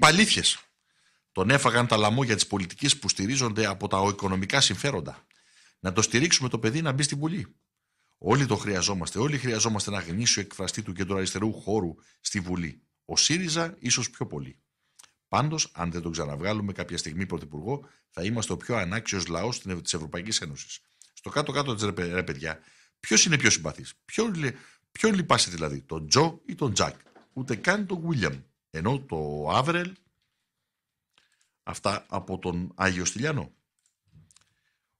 τον έφαγαν τα λαμόγια της πολιτικής που στηρίζονται από τα οικονομικά συμφέροντα. Να το στηρίξουμε το παιδί να μπει στην Βουλή. Όλοι το χρειαζόμαστε. Όλοι χρειαζόμαστε ένα γνήσιο εκφραστή του κεντροαριστερού χώρου στη Βουλή. Ο ΣΥΡΙΖΑ ίσως πιο πολύ. Πάντως, αν δεν τον ξαναβγάλουμε κάποια στιγμή πρωθυπουργό, θα είμαστε ο πιο ανάξιος λαός της Ευρωπαϊκής Ένωσης. Στο κάτω-κάτω της ρε, παιδιά, ποιος είναι πιο συμπαθής, ποιον ποιο λυπάσαι δηλαδή, τον Τζο ή τον Τζακ, ούτε καν τον Βίλιαμ. Ενώ το Άβρελ Αυτά από τον Άγιο Στυλιανό.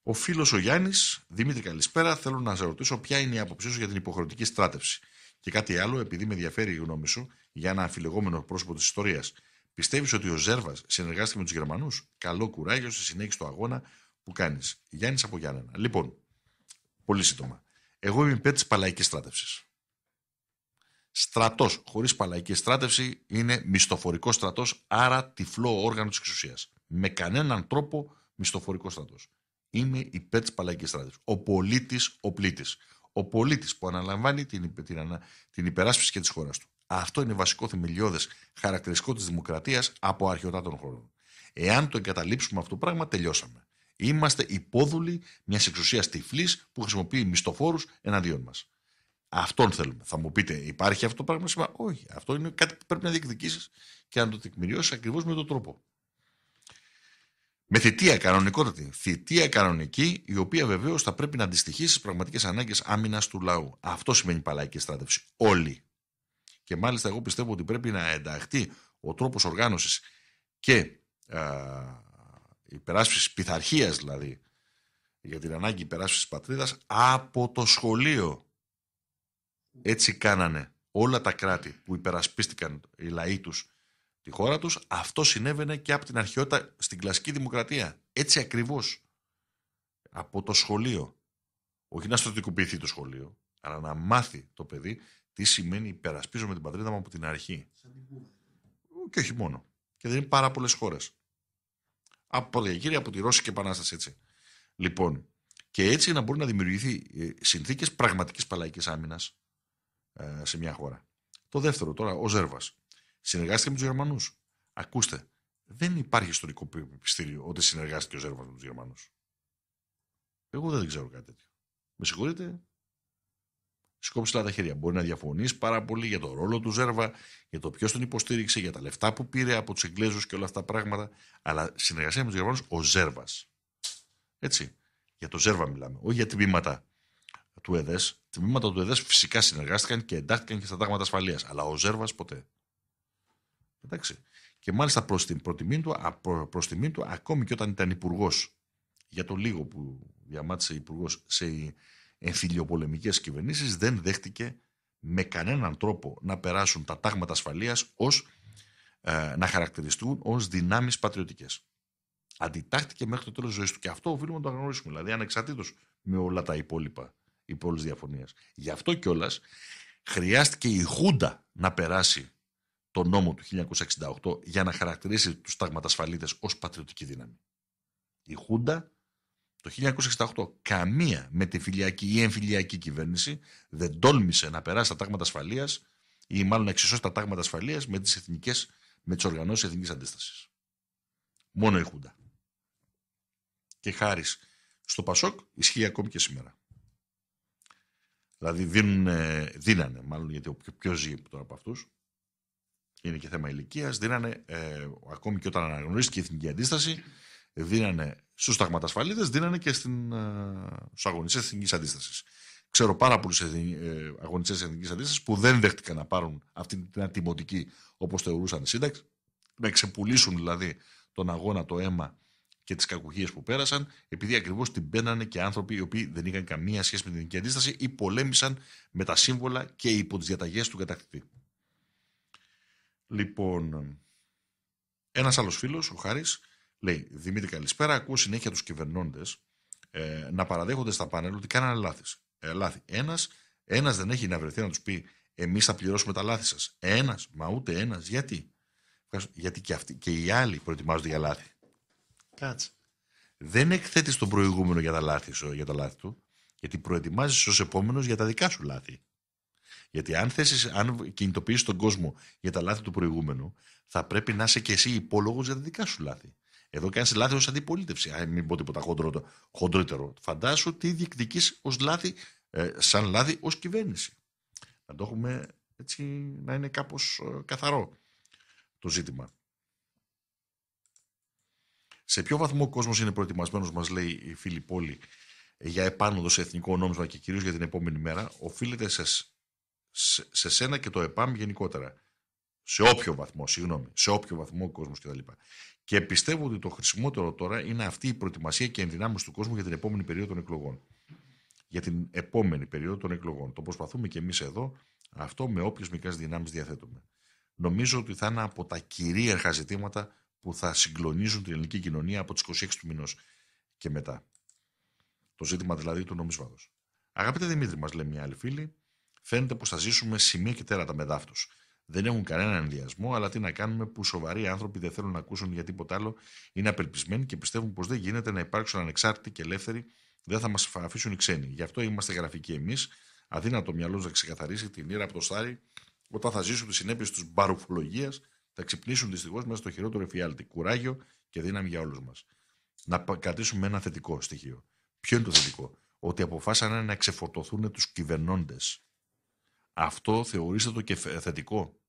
Ο φίλος ο Γιάννης, Δημήτρη, καλησπέρα. Θέλω να σε ρωτήσω ποια είναι η άποψή σου για την υποχρεωτική στράτευση. Και κάτι άλλο, επειδή με ενδιαφέρει η γνώμη σου για ένα αφιλεγόμενο πρόσωπο της ιστορίας. Πιστεύεις ότι ο Ζέρβας συνεργάστηκε με τους Γερμανούς. Καλό κουράγιο στη συνέχιση του αγώνα που κάνεις. Γιάννης από Γιάννενα. Λοιπόν, πολύ σύντομα. Εγώ είμαι υπέρ της παλαϊκής στράτευσης στρατός, χωρίς παλαϊκή στράτευση, είναι μισθοφορικός στρατός, άρα τυφλό όργανο της εξουσίας. Με κανέναν τρόπο μισθοφορικός στρατός. Είμαι υπέρ της παλαϊκής στράτευσης. Ο πολίτης, ο πλήτης. Ο πολίτης που αναλαμβάνει την, την, υπεράσπιση και της χώρας του. Αυτό είναι βασικό θεμελιώδες χαρακτηριστικό της δημοκρατίας από αρχαιότητα των χρόνων. Εάν το εγκαταλείψουμε αυτό το πράγμα, τελειώσαμε. Είμαστε υπόδουλοι μιας εξουσίας τυφλής που χρησιμοποιεί μισθοφόρους εναντίον μας. Αυτόν θέλουμε. Θα μου πείτε, υπάρχει αυτό το πράγμα σήμερα. Όχι. Αυτό είναι κάτι που πρέπει να διεκδικήσεις και να το τεκμηριώσεις ακριβώς με τον τρόπο. Με θητεία κανονικότητα. Θητεία κανονική, η οποία βεβαίως θα πρέπει να αντιστοιχεί στις πραγματικές ανάγκες άμυνας του λαού. Αυτό σημαίνει παλαϊκή στράτευση. Όλοι. Και μάλιστα εγώ πιστεύω ότι πρέπει να ενταχθεί ο τρόπος οργάνωσης και υπεράσπισης πειθαρχίας δηλαδή για την ανάγκη υπεράσπισης πατρίδας από το σχολείο. Έτσι κάνανε όλα τα κράτη που υπερασπίστηκαν οι λαοί τους τη χώρα τους. Αυτό συνέβαινε και από την αρχαιότητα στην κλασική δημοκρατία. Έτσι ακριβώς. Από το σχολείο. Όχι να στρατικοποιηθεί το σχολείο, αλλά να μάθει το παιδί τι σημαίνει υπερασπίζομαι την πατρίδα μου από την αρχή. Και όχι μόνο. Και δεν είναι πάρα πολλές χώρες. Από κύριε, από τη Ρώσικη Επανάσταση έτσι. Λοιπόν, και έτσι να μπορεί να δημιουργηθεί ε, συνθήκες πραγματικής παλαϊκής άμυνας, ε, σε μια χώρα. Το δεύτερο τώρα, ο Ζέρβας. Συνεργάστηκε με τους Γερμανούς. Ακούστε, δεν υπάρχει ιστορικό πιστήριο ότι συνεργάστηκε ο Ζέρβας με τους Γερμανούς. Εγώ δεν ξέρω κάτι τέτοιο. Με συγχωρείτε, σκόψε τα χέρια. Μπορεί να διαφωνείς πάρα πολύ για τον ρόλο του Ζέρβα, για το ποιος τον υποστήριξε, για τα λεφτά που πήρε από τους Εγγλέζους και όλα αυτά τα πράγματα. Αλλά συνεργασία με τους Γερμανούς ο Ζέρβας. Έτσι. Για το Ζέρβα μιλάμε, όχι για τμήματα του ΕΔΕΣ, τμήματα του ΕΔΕΣ φυσικά συνεργάστηκαν και εντάχθηκαν και στα τάγματα ασφαλείας. Αλλά ο Ζέρβας ποτέ. Εντάξει. Και μάλιστα προς την προτιμή του, προς του, ακόμη και όταν ήταν υπουργός, για το λίγο που διαμάτησε υπουργός σε εμφυλιοπολεμικές κυβερνήσεις, δεν δέχτηκε με κανέναν τρόπο να περάσουν τα τάγματα ασφαλείας ως ε, να χαρακτηριστούν ως δυνάμεις πατριωτικές. Αντιτάχθηκε μέχρι το τέλος της ζωής του. Και αυτό οφείλουμε να το αναγνωρίσουμε. Δηλαδή, ανεξαρτήτως με όλα τα υπόλοιπα υπό όλες διαφωνίες. Γι' αυτό κιόλας χρειάστηκε η Χούντα να περάσει το νόμο του 1968 για να χαρακτηρίσει τους ταγματασφαλίτες ως πατριωτική δύναμη. Η Χούντα το 1968 καμία με τη φιλιακή ή εμφυλιακή κυβέρνηση δεν τόλμησε να περάσει τα τάγματα ασφαλείας ή μάλλον να εξισώσει τα τάγματα ασφαλείας με τις, εθνικές, με αντίσταση. οργανώσεις Μόνο η Χούντα. Και χάρη στο Πασόκ ισχύει ακόμη και σήμερα. Δηλαδή δίνουν, δίνανε, μάλλον γιατί ποιο ζει τώρα από αυτούς, είναι και θέμα ηλικίας, δίνανε, ε, ακόμη και όταν αναγνωρίστηκε η εθνική αντίσταση, δίνανε στους ταγματασφαλίτε, δίνανε και ε, στους αγωνιστές εθνικής αντίστασης. Ξέρω πάρα πολλούς ε, αγωνιστές εθνικής αντίστασης που δεν δέχτηκαν να πάρουν αυτή την ατιμωτική όπως θεωρούσαν σύνταξη, να ξεπουλήσουν δηλαδή τον αγώνα, το αίμα και τις κακουχίε που πέρασαν, επειδή ακριβώς την μπαίνανε και άνθρωποι οι οποίοι δεν είχαν καμία σχέση με την ελληνική αντίσταση ή πολέμησαν με τα σύμβολα και υπό τις διαταγές του κατακτητή. Λοιπόν, ένας άλλος φίλος, ο Χάρης, λέει: Δημήτρη, καλησπέρα. Ακούω συνέχεια τους κυβερνώντες ε, να παραδέχονται στα πάνελ ότι κάνανε λάθης. Ε, λάθη. Ένας ένας δεν έχει να βρεθεί να τους πει: Εμείς θα πληρώσουμε τα λάθη σας. Ένας, μα ούτε ένας. Γιατί. Γιατί και, αυτοί, και οι άλλοι προετοιμάζονται για λάθη. Κάτσε. Δεν εκθέτεις τον προηγούμενο για τα λάθη, σου, για τα λάθη του, γιατί προετοιμάζεις ως επόμενος για τα δικά σου λάθη. Γιατί αν, θέσεις, αν κινητοποιήσεις τον κόσμο για τα λάθη του προηγούμενου, θα πρέπει να είσαι και εσύ υπόλογος για τα δικά σου λάθη. Εδώ κάνεις λάθη ως αντιπολίτευση. αν μην πω τίποτα χοντρότερο. Φαντάσου τι διεκδική ως λάθη, ε, σαν λάθη ως κυβέρνηση. Να το έχουμε έτσι, να είναι κάπως ε, καθαρό το ζήτημα. Σε ποιο βαθμό ο κόσμος είναι προετοιμασμένος, μας λέει η φίλη Πόλη, για επάνωδο σε εθνικό νόμισμα και κυρίως για την επόμενη μέρα, οφείλεται σε, σε, σε σένα και το ΕΠΑΜ γενικότερα. Σε όποιο βαθμό, συγγνώμη, σε όποιο βαθμό ο κόσμος κτλ. Και πιστεύω ότι το χρησιμότερο τώρα είναι αυτή η προετοιμασία και η ενδυνάμωση του κόσμου για την επόμενη περίοδο των εκλογών. Για την επόμενη περίοδο των εκλογών. Το προσπαθούμε και εμείς εδώ, αυτό με όποιες μικρές δυνάμεις διαθέτουμε. Νομίζω ότι θα είναι από τα κυρίαρχα ζητήματα που θα συγκλονίζουν την ελληνική κοινωνία από τις 26 του μηνός και μετά. Το ζήτημα δηλαδή του νομισμάτου. Αγαπητέ Δημήτρη, μας λέει μια άλλη φίλη, φαίνεται πως θα ζήσουμε σημεία και τέρατα με δάφτους. Δεν έχουν κανέναν ενδιασμό, αλλά τι να κάνουμε που σοβαροί άνθρωποι δεν θέλουν να ακούσουν για τίποτα άλλο, είναι απελπισμένοι και πιστεύουν πως δεν γίνεται να υπάρξουν ανεξάρτητοι και ελεύθεροι, δεν θα μας αφήσουν οι ξένοι. Γι' αυτό είμαστε γραφικοί εμείς, αδύνατο μυαλό να ξεκαθαρίσει την ήρα από το στάρι, όταν θα ζήσουν τις συνέπειες τη μπαρουφολογίας θα ξυπνήσουν δυστυχώς μέσα στο χειρότερο εφιάλτη. Κουράγιο και δύναμη για όλους μας. Να κρατήσουμε ένα θετικό στοιχείο. Ποιο είναι το θετικό, Ότι αποφάσισαν να ξεφορτωθούν τους κυβερνώντες. Αυτό θεωρήστε το και θετικό.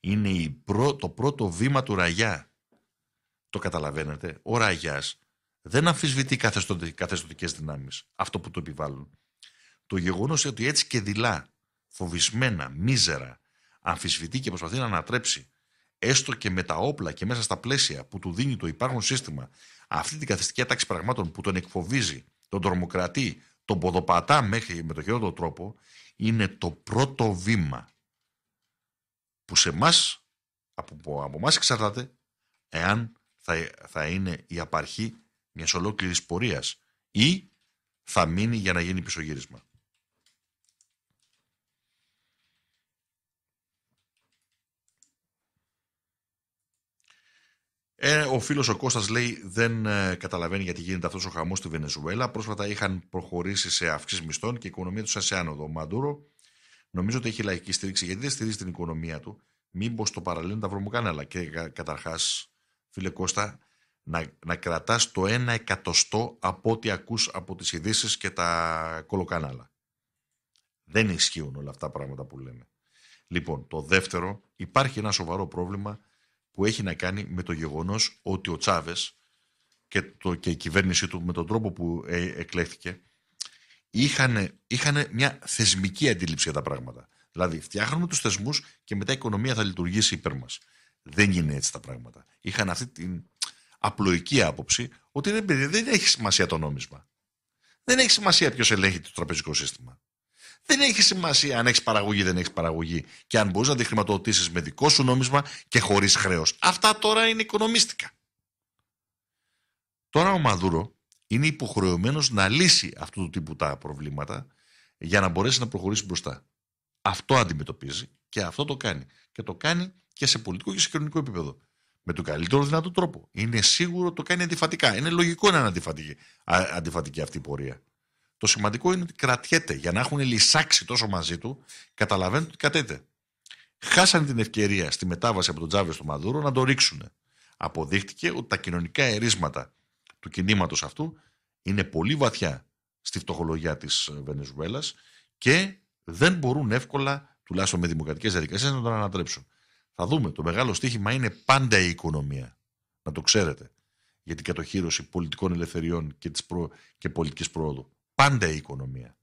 Είναι το πρώτο βήμα του ραγιά. Το καταλαβαίνετε. Ο ραγιάς δεν αμφισβητεί καθεστωτικές δυνάμεις. Αυτό που το επιβάλλουν. Το γεγονός ότι έτσι και δειλά, φοβισμένα, μίζερα, αμφισβητεί και προσπαθεί να ανατρέψει έστω και με τα όπλα και μέσα στα πλαίσια που του δίνει το υπάρχον σύστημα, αυτή την καθιστική ατάξη πραγμάτων που τον εκφοβίζει, τον τρομοκρατεί, τον ποδοπατά μέχρι με το χειρότερο τρόπο, είναι το πρώτο βήμα που σε εμάς, από, εμάς εξαρτάται, εάν θα, θα είναι η απαρχή μιας ολόκληρης πορείας ή θα μείνει για να γίνει πισωγύρισμα. Ε, ο φίλος ο Κώστας λέει δεν ε, καταλαβαίνει γιατί γίνεται αυτός ο χαμός στη Βενεζουέλα. Πρόσφατα είχαν προχωρήσει σε αυξήσεις μισθών και η οικονομία τους σε άνοδο. Ο Μαντούρο νομίζω ότι έχει λαϊκή στήριξη. Γιατί δεν στηρίζει την οικονομία του, Μήπως το παραλύνουν τα βρωμοκάνελα. Και καταρχάς, φίλε Κώστα, να, να κρατάς το 1 εκατοστό από ό,τι ακούς από τις ειδήσει και τα κολοκάναλα. Δεν ισχύουν όλα αυτά τα πράγματα που λέμε. Λοιπόν, το δεύτερο, υπάρχει ένα σοβαρό πρόβλημα που έχει να κάνει με το γεγονός ότι ο Τσάβες και, και η κυβέρνησή του με τον τρόπο που ε, εκλέχθηκε είχαν, μια θεσμική αντίληψη για τα πράγματα. Δηλαδή φτιάχνουμε τους θεσμούς και μετά η οικονομία θα λειτουργήσει υπέρ μας. Δεν είναι έτσι τα πράγματα. Είχαν αυτή την απλοϊκή άποψη ότι δεν, δεν έχει σημασία το νόμισμα. Δεν έχει σημασία ποιος ελέγχει το τραπεζικό σύστημα. Δεν έχει σημασία αν έχεις παραγωγή ή δεν έχεις παραγωγή. Και αν μπορείς να τη χρηματοδοτήσεις με δικό σου νόμισμα και χωρίς χρέος. Αυτά τώρα είναι οικονομίστικα. Τώρα ο Μαδούρο είναι υποχρεωμένος να λύσει αυτού του τύπου τα προβλήματα για να μπορέσει να προχωρήσει μπροστά. Αυτό αντιμετωπίζει και αυτό το κάνει. Και το κάνει και σε πολιτικό και σε κοινωνικό επίπεδο. Με τον καλύτερο δυνατό τρόπο. Είναι σίγουρο το κάνει αντιφατικά. Είναι λογικό να είναι αντιφατική, αντιφατική αυτή η πορεία. Το σημαντικό είναι ότι κρατιέται. Για να έχουν λυσάξει τόσο μαζί του, καταλαβαίνουν ότι κατέται. Χάσαν την ευκαιρία στη μετάβαση από τον Τζάβες στο Μαδούρο να το ρίξουν. Αποδείχτηκε ότι τα κοινωνικά ερίσματα του κινήματος αυτού είναι πολύ βαθιά στη φτωχολογία της Βενεζουέλας και δεν μπορούν εύκολα, τουλάχιστον με δημοκρατικές διαδικασίες, να τον ανατρέψουν. Θα δούμε. Το μεγάλο στίχημα είναι πάντα η οικονομία. Να το ξέρετε. Για την κατοχήρωση πολιτικών ελευθεριών και, και πολιτικής πρόοδου πάντα η οικονομία.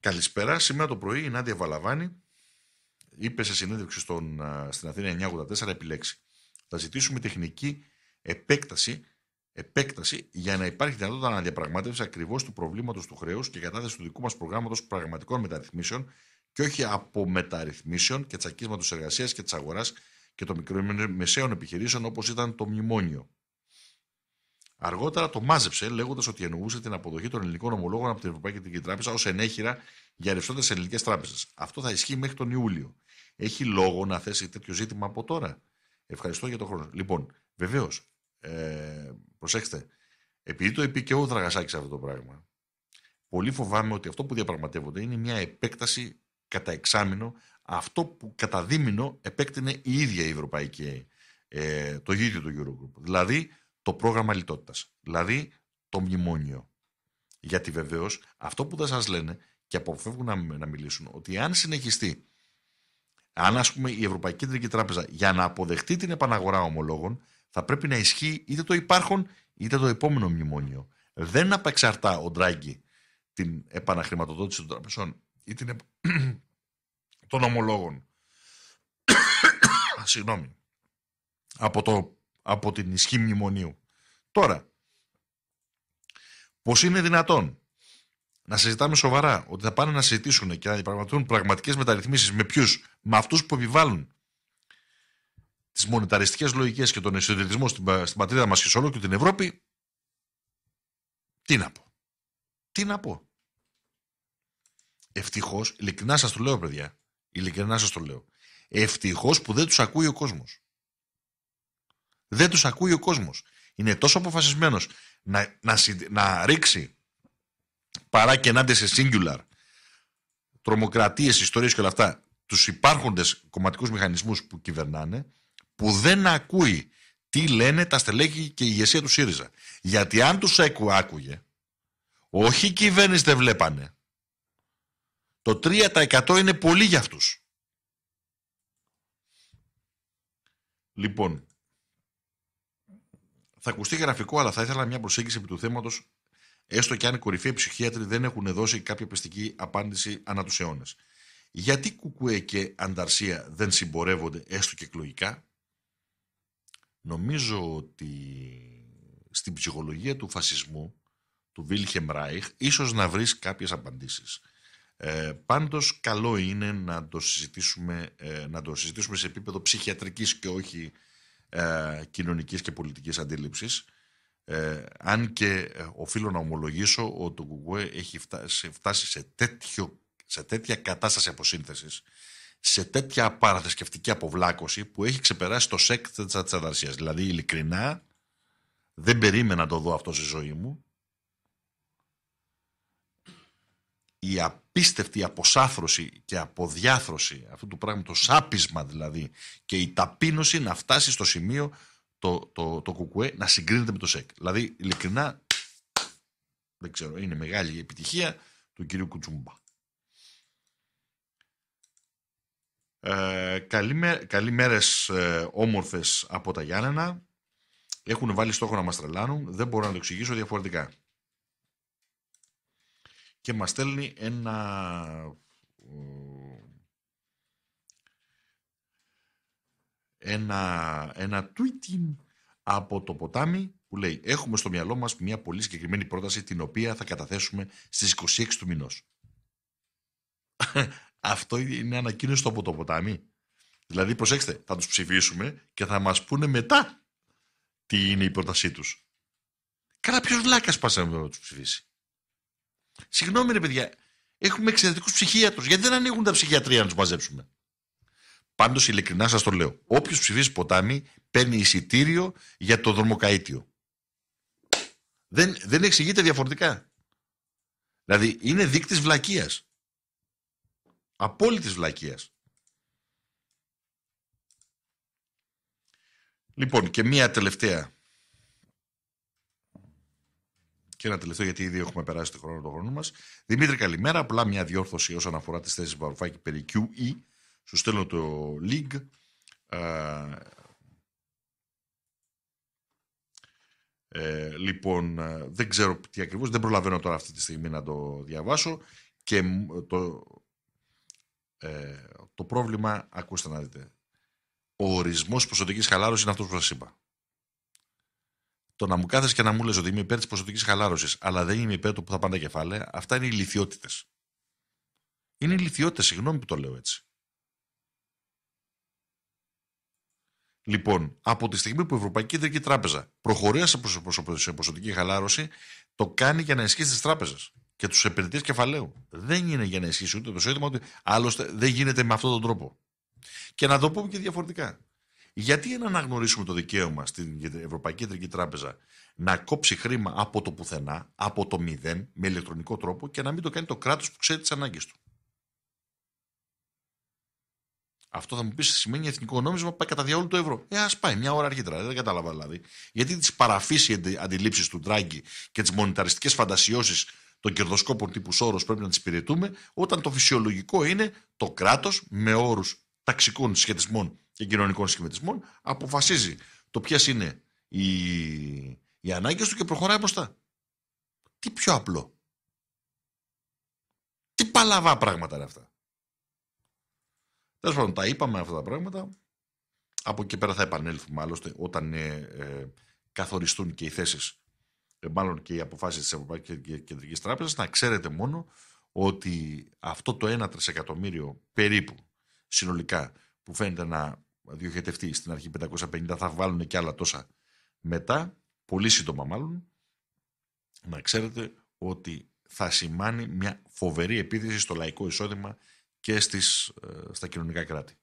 Καλησπέρα. Σήμερα το πρωί η Νάντια Βαλαβάνη είπε σε συνέντευξη στον, στην Αθήνα 984 επιλέξει. Θα ζητήσουμε τεχνική επέκταση, επέκταση για να υπάρχει δυνατότητα αναδιαπραγμάτευση ακριβώς του προβλήματος του χρέους και κατάθεση του δικού μας προγράμματος πραγματικών μεταρρυθμίσεων και όχι από μεταρρυθμίσεων και τσακίσματος εργασίας και της αγοράς και των μικρομεσαίων επιχειρήσεων όπως ήταν το μνημόνιο. Αργότερα το μάζεψε λέγοντας ότι εννοούσε την αποδοχή των ελληνικών ομολόγων από την Ευρωπαϊκή Κεντρική Τράπεζα ως ενέχειρα για ρευστότητε ελληνικές τράπεζες. Αυτό θα ισχύει μέχρι τον Ιούλιο. Έχει λόγο να θέσει τέτοιο ζήτημα από τώρα. Ευχαριστώ για τον χρόνο. Λοιπόν, βεβαίως, ε, προσέξτε, επειδή το είπε και ο Δραγασάκης αυτό το πράγμα, πολύ φοβάμαι ότι αυτό που διαπραγματεύονται είναι μια επέκταση κατά εξάμεινο αυτό που κατά δίμηνο επέκτηνε η ίδια η Ευρωπαϊκή, ε, το ίδιο το Eurogroup. Δηλαδή το πρόγραμμα λιτότητας, δηλαδή το μνημόνιο. Γιατί βεβαίως αυτό που δεν σας λένε και αποφεύγουν να, να μιλήσουν, ότι αν συνεχιστεί, αν ας πούμε η Ευρωπαϊκή Κεντρική Τράπεζα για να αποδεχτεί την επαναγορά ομολόγων, θα πρέπει να ισχύει είτε το υπάρχον είτε το επόμενο μνημόνιο. Δεν απεξαρτά ο Ντράγκη την επαναχρηματοδότηση των τραπεζών ή την, των ομολόγων. Συγγνώμη. Από, το, από την ισχύ μνημονίου. Τώρα, πώς είναι δυνατόν να συζητάμε σοβαρά ότι θα πάνε να συζητήσουν και να διαπραγματευτούν πραγματικές μεταρρυθμίσεις με ποιους, με αυτούς που επιβάλλουν τις μονεταριστικές λογικές και τον εσωτερισμό στην, στην πατρίδα μας και σε όλο και την Ευρώπη. Τι να πω. Τι να πω. Ευτυχώς, ειλικρινά σας το λέω, παιδιά, Ειλικρινά σας το λέω. Ευτυχώς που δεν τους ακούει ο κόσμος. Δεν τους ακούει ο κόσμος. Είναι τόσο αποφασισμένος να, να, να ρίξει παρά και ενάντια σε singular τρομοκρατίες, ιστορίες και όλα αυτά τους υπάρχοντες κομματικούς μηχανισμούς που κυβερνάνε, που δεν ακούει τι λένε τα στελέχη και η ηγεσία του ΣΥΡΙΖΑ. Γιατί αν τους άκουγε, όχι κυβέρνηση δεν βλέπανε, το 3% είναι πολύ για αυτούς. Λοιπόν, θα ακουστεί γραφικό, αλλά θα ήθελα μια προσέγγιση επί του θέματος, έστω και αν οι κορυφαίοι ψυχίατροι δεν έχουν δώσει κάποια πιστική απάντηση ανά τους αιώνες. Γιατί Κουκουέ και Ανταρσία δεν συμπορεύονται έστω και εκλογικά. Νομίζω ότι στην ψυχολογία του φασισμού του Βίλχεμ Ράιχ ίσως να βρεις κάποιες απαντήσεις. Ε, πάντως καλό είναι να το, συζητήσουμε, ε, να το συζητήσουμε σε επίπεδο ψυχιατρικής και όχι ε, κοινωνικής και πολιτικής αντίληψης. Ε, αν και ε, οφείλω να ομολογήσω ότι το Κουκουέ έχει φτάσει, σε, σε τέτοια κατάσταση αποσύνθεσης σε τέτοια παραθεσκευτική αποβλάκωση που έχει ξεπεράσει το σεκ της αναρσία. Δηλαδή, ειλικρινά, δεν περίμενα να το δω αυτό στη ζωή μου. η απίστευτη αποσάφρωση και αποδιάθρωση αυτού του πράγματος, το σάπισμα δηλαδή, και η ταπείνωση να φτάσει στο σημείο το, το, το κουκουέ να συγκρίνεται με το ΣΕΚ. Δηλαδή, ειλικρινά, δεν ξέρω, είναι μεγάλη η επιτυχία του κυρίου Κουτσούμπα. Ε, καλή, ε, όμορφες από τα Γιάννενα. Έχουν βάλει στόχο να μας τρελάνουν. Δεν μπορώ να το εξηγήσω διαφορετικά και μας στέλνει ένα... Ένα, ένα tweeting από το ποτάμι που λέει έχουμε στο μυαλό μας μια πολύ συγκεκριμένη πρόταση την οποία θα καταθέσουμε στις 26 του μηνός. Αυτό είναι ανακοίνωση από το ποτάμι. Δηλαδή προσέξτε, θα τους ψηφίσουμε και θα μας πούνε μετά τι είναι η πρότασή τους. Καλά ποιος βλάκας πας να τους ψηφίσει. Συγγνώμη ρε παιδιά, έχουμε εξαιρετικούς ψυχίατρους. Γιατί δεν ανοίγουν τα ψυχιατρία να τους μαζέψουμε. Πάντως, ειλικρινά σας το λέω. Όποιος ψηφίζει ποτάμι παίρνει εισιτήριο για το δρομοκαίτιο. Δεν, δεν εξηγείται διαφορετικά. Δηλαδή, είναι δείκτη βλακείας. Απόλυτης βλακείας. Λοιπόν, και μία τελευταία και ένα τελευταίο, γιατί ήδη έχουμε περάσει το χρόνο του χρόνου μας. Δημήτρη, καλημέρα. Απλά μια διόρθωση όσον αφορά τις θέσεις Βαρουφάκη περί QE. Σου στέλνω το link. Ε, λοιπόν, δεν ξέρω τι ακριβώς, δεν προλαβαίνω τώρα αυτή τη στιγμή να το διαβάσω και το, ε, το πρόβλημα, ακούστε να δείτε, ο ορισμός προσωπικής χαλάρωσης είναι αυτός που σας είπα. Το να μου κάθεσαι και να μου λες ότι είμαι υπέρ της προσωπικής χαλάρωσης, αλλά δεν είμαι υπέρ του που θα πάνε τα κεφάλαια, αυτά είναι ηλικιότητες. Είναι ηλικιότητες, συγγνώμη που το λέω έτσι. Λοιπόν, από τη στιγμή που η Ευρωπαϊκή Κεντρική Τράπεζα προχωρεί σε προσωπική χαλάρωση, το κάνει για να ενισχύσει τι τράπεζες και τους επενδυτές κεφαλαίου. Δεν είναι για να ισχύσει ούτε το εισόδημα, ούτε. Άλλωστε δεν γίνεται με αυτόν τον τρόπο. Και να το πούμε και διαφορετικά. Γιατί να αναγνωρίσουμε το δικαίωμα στην Ευρωπαϊκή Κεντρική Τράπεζα να κόψει χρήμα από το πουθενά, από το μηδέν, με ηλεκτρονικό τρόπο και να μην το κάνει το κράτος που ξέρει τις ανάγκες του. Αυτό θα μου πεις σημαίνει εθνικό νόμισμα πάει κατά διαόλου το ευρώ. Ε, ας πάει μια ώρα αργότερα. Δεν κατάλαβα δηλαδή. Γιατί τις παραφύσει αντιλήψεις του Ντράγκη και τις μονιταριστικές φαντασιώσεις των κερδοσκόπων τύπου όρο πρέπει να τις υπηρετούμε, όταν το φυσιολογικό είναι το κράτος με όρους ταξικών σχετισμών και κοινωνικών σχηματισμών, αποφασίζει το ποιες είναι οι, οι ανάγκες του και προχωράει μπροστά. Τι πιο απλό. Τι παλαβά πράγματα είναι αυτά. Τέλος πάντων, τα είπαμε αυτά τα πράγματα. Από εκεί πέρα θα επανέλθουμε άλλωστε όταν ε, ε καθοριστούν και οι θέσεις, ε, μάλλον και οι αποφάσεις της Ευρωπαϊκής Κεντρικής Τράπεζας. Να ξέρετε μόνο ότι αυτό το 1 τρισεκατομμύριο περίπου συνολικά που φαίνεται να διοχετευτεί στην αρχή 550, θα βάλουν και άλλα τόσα μετά, πολύ σύντομα μάλλον, να ξέρετε ότι θα σημάνει μια φοβερή επίθεση στο λαϊκό εισόδημα και στις, ε, στα κοινωνικά κράτη.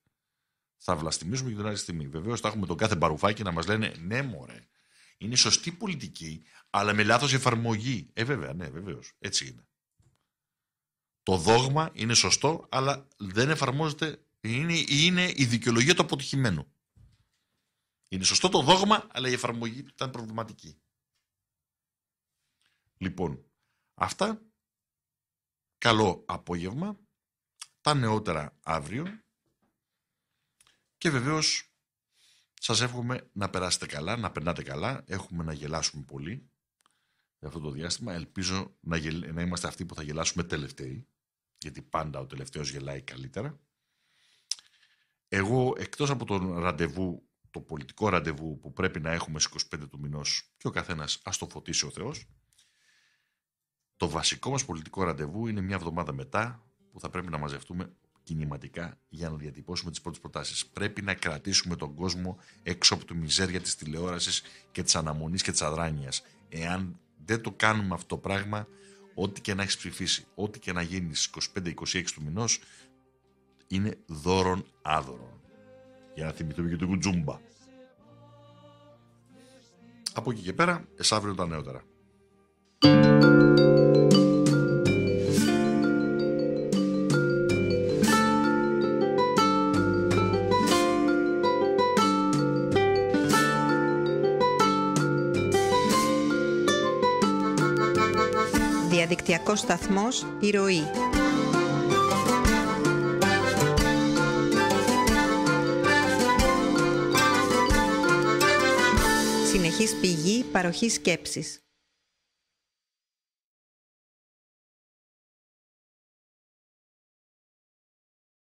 Θα βλαστιμίσουμε και την άλλη στιγμή. Βεβαίως θα έχουμε τον κάθε μπαρουφάκι να μας λένε ναι, μωρέ. Είναι σωστή πολιτική, αλλά με λάθος εφαρμογή. Ε, βέβαια, ναι, βεβαίως. Έτσι είναι. Το δόγμα είναι σωστό, αλλά δεν εφαρμόζεται είναι, είναι η δικαιολογία του αποτυχημένου. Είναι σωστό το δόγμα, αλλά η εφαρμογή του ήταν προβληματική. Λοιπόν, αυτά. Καλό απόγευμα. Τα νεότερα αύριο. Και βεβαίως σας εύχομαι να περάσετε καλά, να περνάτε καλά. Έχουμε να γελάσουμε πολύ για αυτό το διάστημα. Ελπίζω να, να είμαστε αυτοί που θα γελάσουμε τελευταίοι. Γιατί πάντα ο τελευταίος γελάει καλύτερα. Εγώ εκτός από τον ραντεβού, το πολιτικό ραντεβού που πρέπει να έχουμε στις 25 του μηνός και ο καθένας ας το φωτίσει ο Θεός, το βασικό μας πολιτικό ραντεβού είναι μια εβδομάδα μετά που θα πρέπει να μαζευτούμε κινηματικά για να διατυπώσουμε τις πρώτες προτάσεις. Πρέπει να κρατήσουμε τον κόσμο έξω από τη μιζέρια της τηλεόρασης και της αναμονής και της αδράνειας. Εάν δεν το κάνουμε αυτό το πράγμα, ό,τι και να έχεις ψηφίσει, ό,τι και να γίνει στις 25-26 του μηνός, είναι δώρον άδωρον. Για να θυμηθούμε και τον κουτζούμπα. Από εκεί και πέρα, εσάβριο τα νεότερα. Διαδικτυακός σταθμός «Η Ροή». παροχής πηγή, παροχής σκέψης.